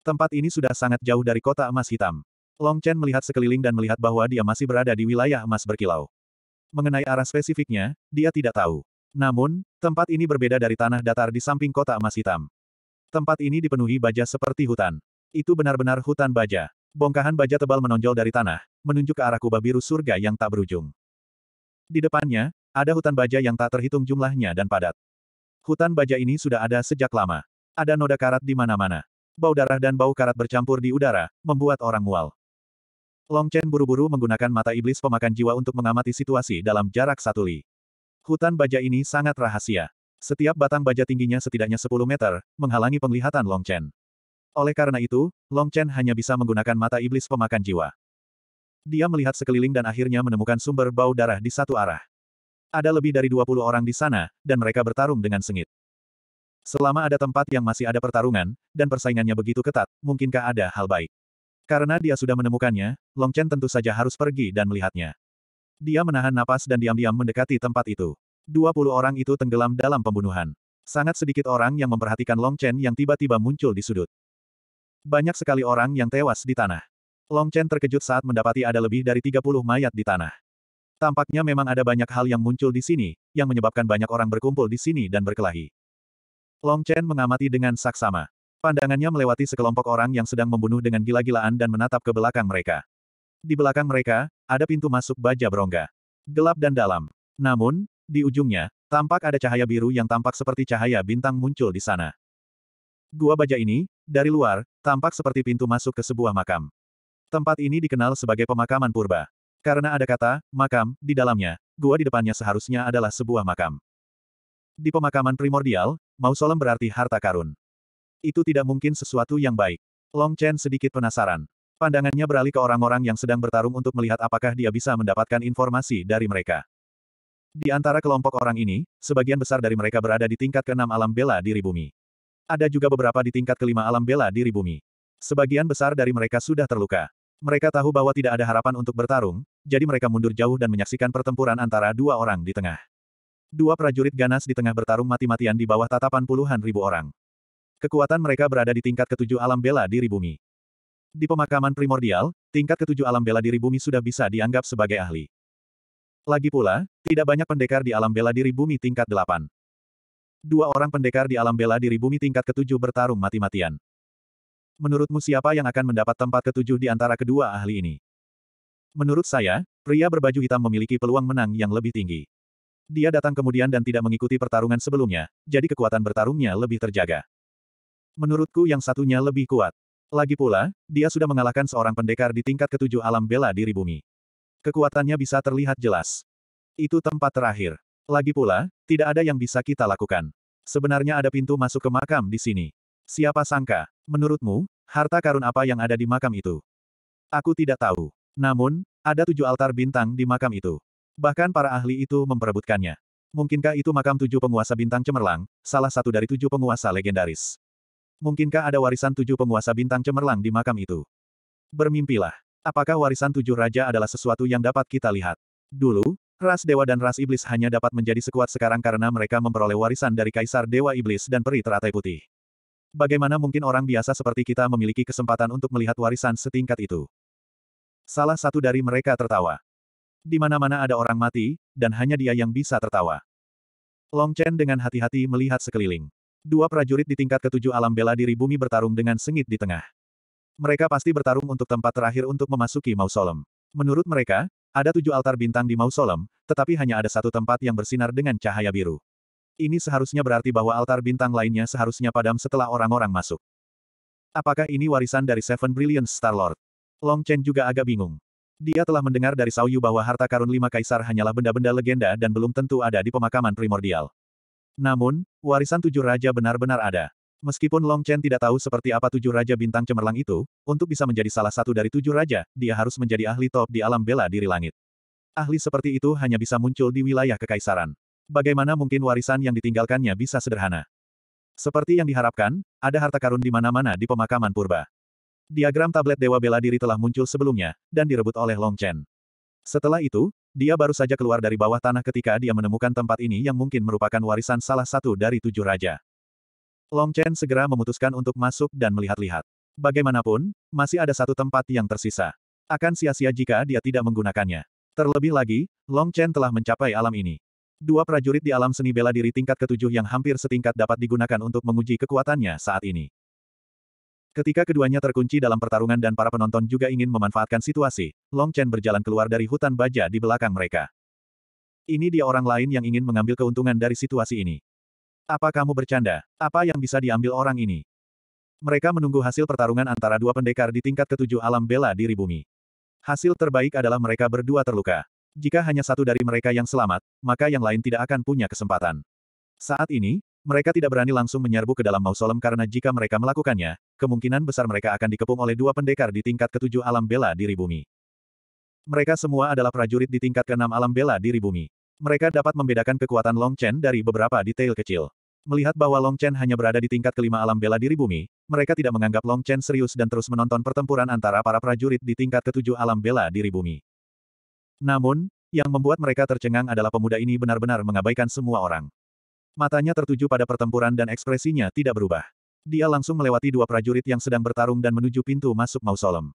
Tempat ini sudah sangat jauh dari kota emas hitam. Long Chen melihat sekeliling dan melihat bahwa dia masih berada di wilayah emas berkilau. Mengenai arah spesifiknya, dia tidak tahu. Namun, tempat ini berbeda dari tanah datar di samping kota emas hitam. Tempat ini dipenuhi baja seperti hutan. Itu benar-benar hutan baja. Bongkahan baja tebal menonjol dari tanah, menunjuk ke arah kubah biru surga yang tak berujung. Di depannya, ada hutan baja yang tak terhitung jumlahnya dan padat. Hutan baja ini sudah ada sejak lama. Ada noda karat di mana-mana. Bau darah dan bau karat bercampur di udara, membuat orang mual. Long Chen buru-buru menggunakan mata iblis pemakan jiwa untuk mengamati situasi dalam jarak satu li. Hutan baja ini sangat rahasia. Setiap batang baja tingginya setidaknya 10 meter, menghalangi penglihatan Long Chen. Oleh karena itu, Long Chen hanya bisa menggunakan mata iblis pemakan jiwa. Dia melihat sekeliling dan akhirnya menemukan sumber bau darah di satu arah. Ada lebih dari 20 orang di sana, dan mereka bertarung dengan sengit. Selama ada tempat yang masih ada pertarungan, dan persaingannya begitu ketat, mungkinkah ada hal baik? Karena dia sudah menemukannya, Long Chen tentu saja harus pergi dan melihatnya. Dia menahan napas dan diam-diam mendekati tempat itu. 20 orang itu tenggelam dalam pembunuhan. Sangat sedikit orang yang memperhatikan Long Chen yang tiba-tiba muncul di sudut. Banyak sekali orang yang tewas di tanah. Long Chen terkejut saat mendapati ada lebih dari 30 mayat di tanah. Tampaknya memang ada banyak hal yang muncul di sini, yang menyebabkan banyak orang berkumpul di sini dan berkelahi. Long Chen mengamati dengan saksama. Pandangannya melewati sekelompok orang yang sedang membunuh dengan gila-gilaan dan menatap ke belakang mereka. Di belakang mereka, ada pintu masuk baja berongga. Gelap dan dalam. Namun, di ujungnya, tampak ada cahaya biru yang tampak seperti cahaya bintang muncul di sana. Gua baja ini, dari luar, tampak seperti pintu masuk ke sebuah makam. Tempat ini dikenal sebagai pemakaman purba. Karena ada kata, makam, di dalamnya, gua di depannya seharusnya adalah sebuah makam. Di pemakaman primordial, mausolem berarti harta karun. Itu tidak mungkin sesuatu yang baik. Long Chen sedikit penasaran. Pandangannya beralih ke orang-orang yang sedang bertarung untuk melihat apakah dia bisa mendapatkan informasi dari mereka. Di antara kelompok orang ini, sebagian besar dari mereka berada di tingkat keenam alam bela diri bumi. Ada juga beberapa di tingkat kelima alam bela diri bumi. Sebagian besar dari mereka sudah terluka. Mereka tahu bahwa tidak ada harapan untuk bertarung, jadi mereka mundur jauh dan menyaksikan pertempuran antara dua orang di tengah. Dua prajurit ganas di tengah bertarung mati-matian di bawah tatapan puluhan ribu orang. Kekuatan mereka berada di tingkat ketujuh alam bela diri bumi. Di pemakaman primordial, tingkat ketujuh alam bela diri bumi sudah bisa dianggap sebagai ahli. Lagi pula, tidak banyak pendekar di alam bela diri bumi tingkat delapan. Dua orang pendekar di alam bela diri bumi tingkat ketujuh bertarung mati-matian. Menurutmu siapa yang akan mendapat tempat ketujuh di antara kedua ahli ini? Menurut saya, pria berbaju hitam memiliki peluang menang yang lebih tinggi. Dia datang kemudian dan tidak mengikuti pertarungan sebelumnya, jadi kekuatan bertarungnya lebih terjaga. Menurutku yang satunya lebih kuat. Lagi pula, dia sudah mengalahkan seorang pendekar di tingkat ketujuh alam bela diri bumi. Kekuatannya bisa terlihat jelas. Itu tempat terakhir. Lagi pula, tidak ada yang bisa kita lakukan. Sebenarnya ada pintu masuk ke makam di sini. Siapa sangka, menurutmu, harta karun apa yang ada di makam itu? Aku tidak tahu. Namun, ada tujuh altar bintang di makam itu. Bahkan para ahli itu memperebutkannya. Mungkinkah itu makam tujuh penguasa bintang cemerlang, salah satu dari tujuh penguasa legendaris? mungkinkah ada warisan tujuh penguasa bintang cemerlang di makam itu? Bermimpilah. Apakah warisan tujuh raja adalah sesuatu yang dapat kita lihat? Dulu, ras dewa dan ras iblis hanya dapat menjadi sekuat sekarang karena mereka memperoleh warisan dari kaisar dewa iblis dan peri teratai putih. Bagaimana mungkin orang biasa seperti kita memiliki kesempatan untuk melihat warisan setingkat itu? Salah satu dari mereka tertawa. Di mana-mana ada orang mati, dan hanya dia yang bisa tertawa. Long Chen dengan hati-hati melihat sekeliling. Dua prajurit di tingkat ketujuh alam bela diri bumi bertarung dengan sengit di tengah. Mereka pasti bertarung untuk tempat terakhir untuk memasuki mausolem. Menurut mereka, ada tujuh altar bintang di mausolem, tetapi hanya ada satu tempat yang bersinar dengan cahaya biru. Ini seharusnya berarti bahwa altar bintang lainnya seharusnya padam setelah orang-orang masuk. Apakah ini warisan dari Seven Brilliant Star-Lord? Long Chen juga agak bingung. Dia telah mendengar dari Sao Yu bahwa harta karun lima kaisar hanyalah benda-benda legenda dan belum tentu ada di pemakaman primordial. Namun, warisan tujuh raja benar-benar ada. Meskipun Long Chen tidak tahu seperti apa tujuh raja bintang cemerlang itu, untuk bisa menjadi salah satu dari tujuh raja, dia harus menjadi ahli top di alam bela diri langit. Ahli seperti itu hanya bisa muncul di wilayah kekaisaran. Bagaimana mungkin warisan yang ditinggalkannya bisa sederhana? Seperti yang diharapkan, ada harta karun di mana-mana di pemakaman purba. Diagram tablet Dewa Bela Diri telah muncul sebelumnya, dan direbut oleh Long Chen. Setelah itu, dia baru saja keluar dari bawah tanah ketika dia menemukan tempat ini yang mungkin merupakan warisan salah satu dari tujuh raja. Long Chen segera memutuskan untuk masuk dan melihat-lihat. Bagaimanapun, masih ada satu tempat yang tersisa. Akan sia-sia jika dia tidak menggunakannya. Terlebih lagi, Long Chen telah mencapai alam ini. Dua prajurit di alam seni bela diri tingkat ketujuh yang hampir setingkat dapat digunakan untuk menguji kekuatannya saat ini. Ketika keduanya terkunci dalam pertarungan dan para penonton juga ingin memanfaatkan situasi, Long Chen berjalan keluar dari hutan baja di belakang mereka. Ini dia orang lain yang ingin mengambil keuntungan dari situasi ini. Apa kamu bercanda? Apa yang bisa diambil orang ini? Mereka menunggu hasil pertarungan antara dua pendekar di tingkat ketujuh alam bela diri bumi. Hasil terbaik adalah mereka berdua terluka. Jika hanya satu dari mereka yang selamat, maka yang lain tidak akan punya kesempatan. Saat ini, mereka tidak berani langsung menyerbu ke dalam mausolem karena jika mereka melakukannya, kemungkinan besar mereka akan dikepung oleh dua pendekar di tingkat ketujuh alam bela diri bumi. Mereka semua adalah prajurit di tingkat keenam alam bela diri bumi. Mereka dapat membedakan kekuatan Long Chen dari beberapa detail kecil. Melihat bahwa Long Chen hanya berada di tingkat kelima alam bela diri bumi, mereka tidak menganggap Long Chen serius dan terus menonton pertempuran antara para prajurit di tingkat ketujuh alam bela diri bumi. Namun, yang membuat mereka tercengang adalah pemuda ini benar-benar mengabaikan semua orang. Matanya tertuju pada pertempuran dan ekspresinya tidak berubah. Dia langsung melewati dua prajurit yang sedang bertarung dan menuju pintu masuk mausolem.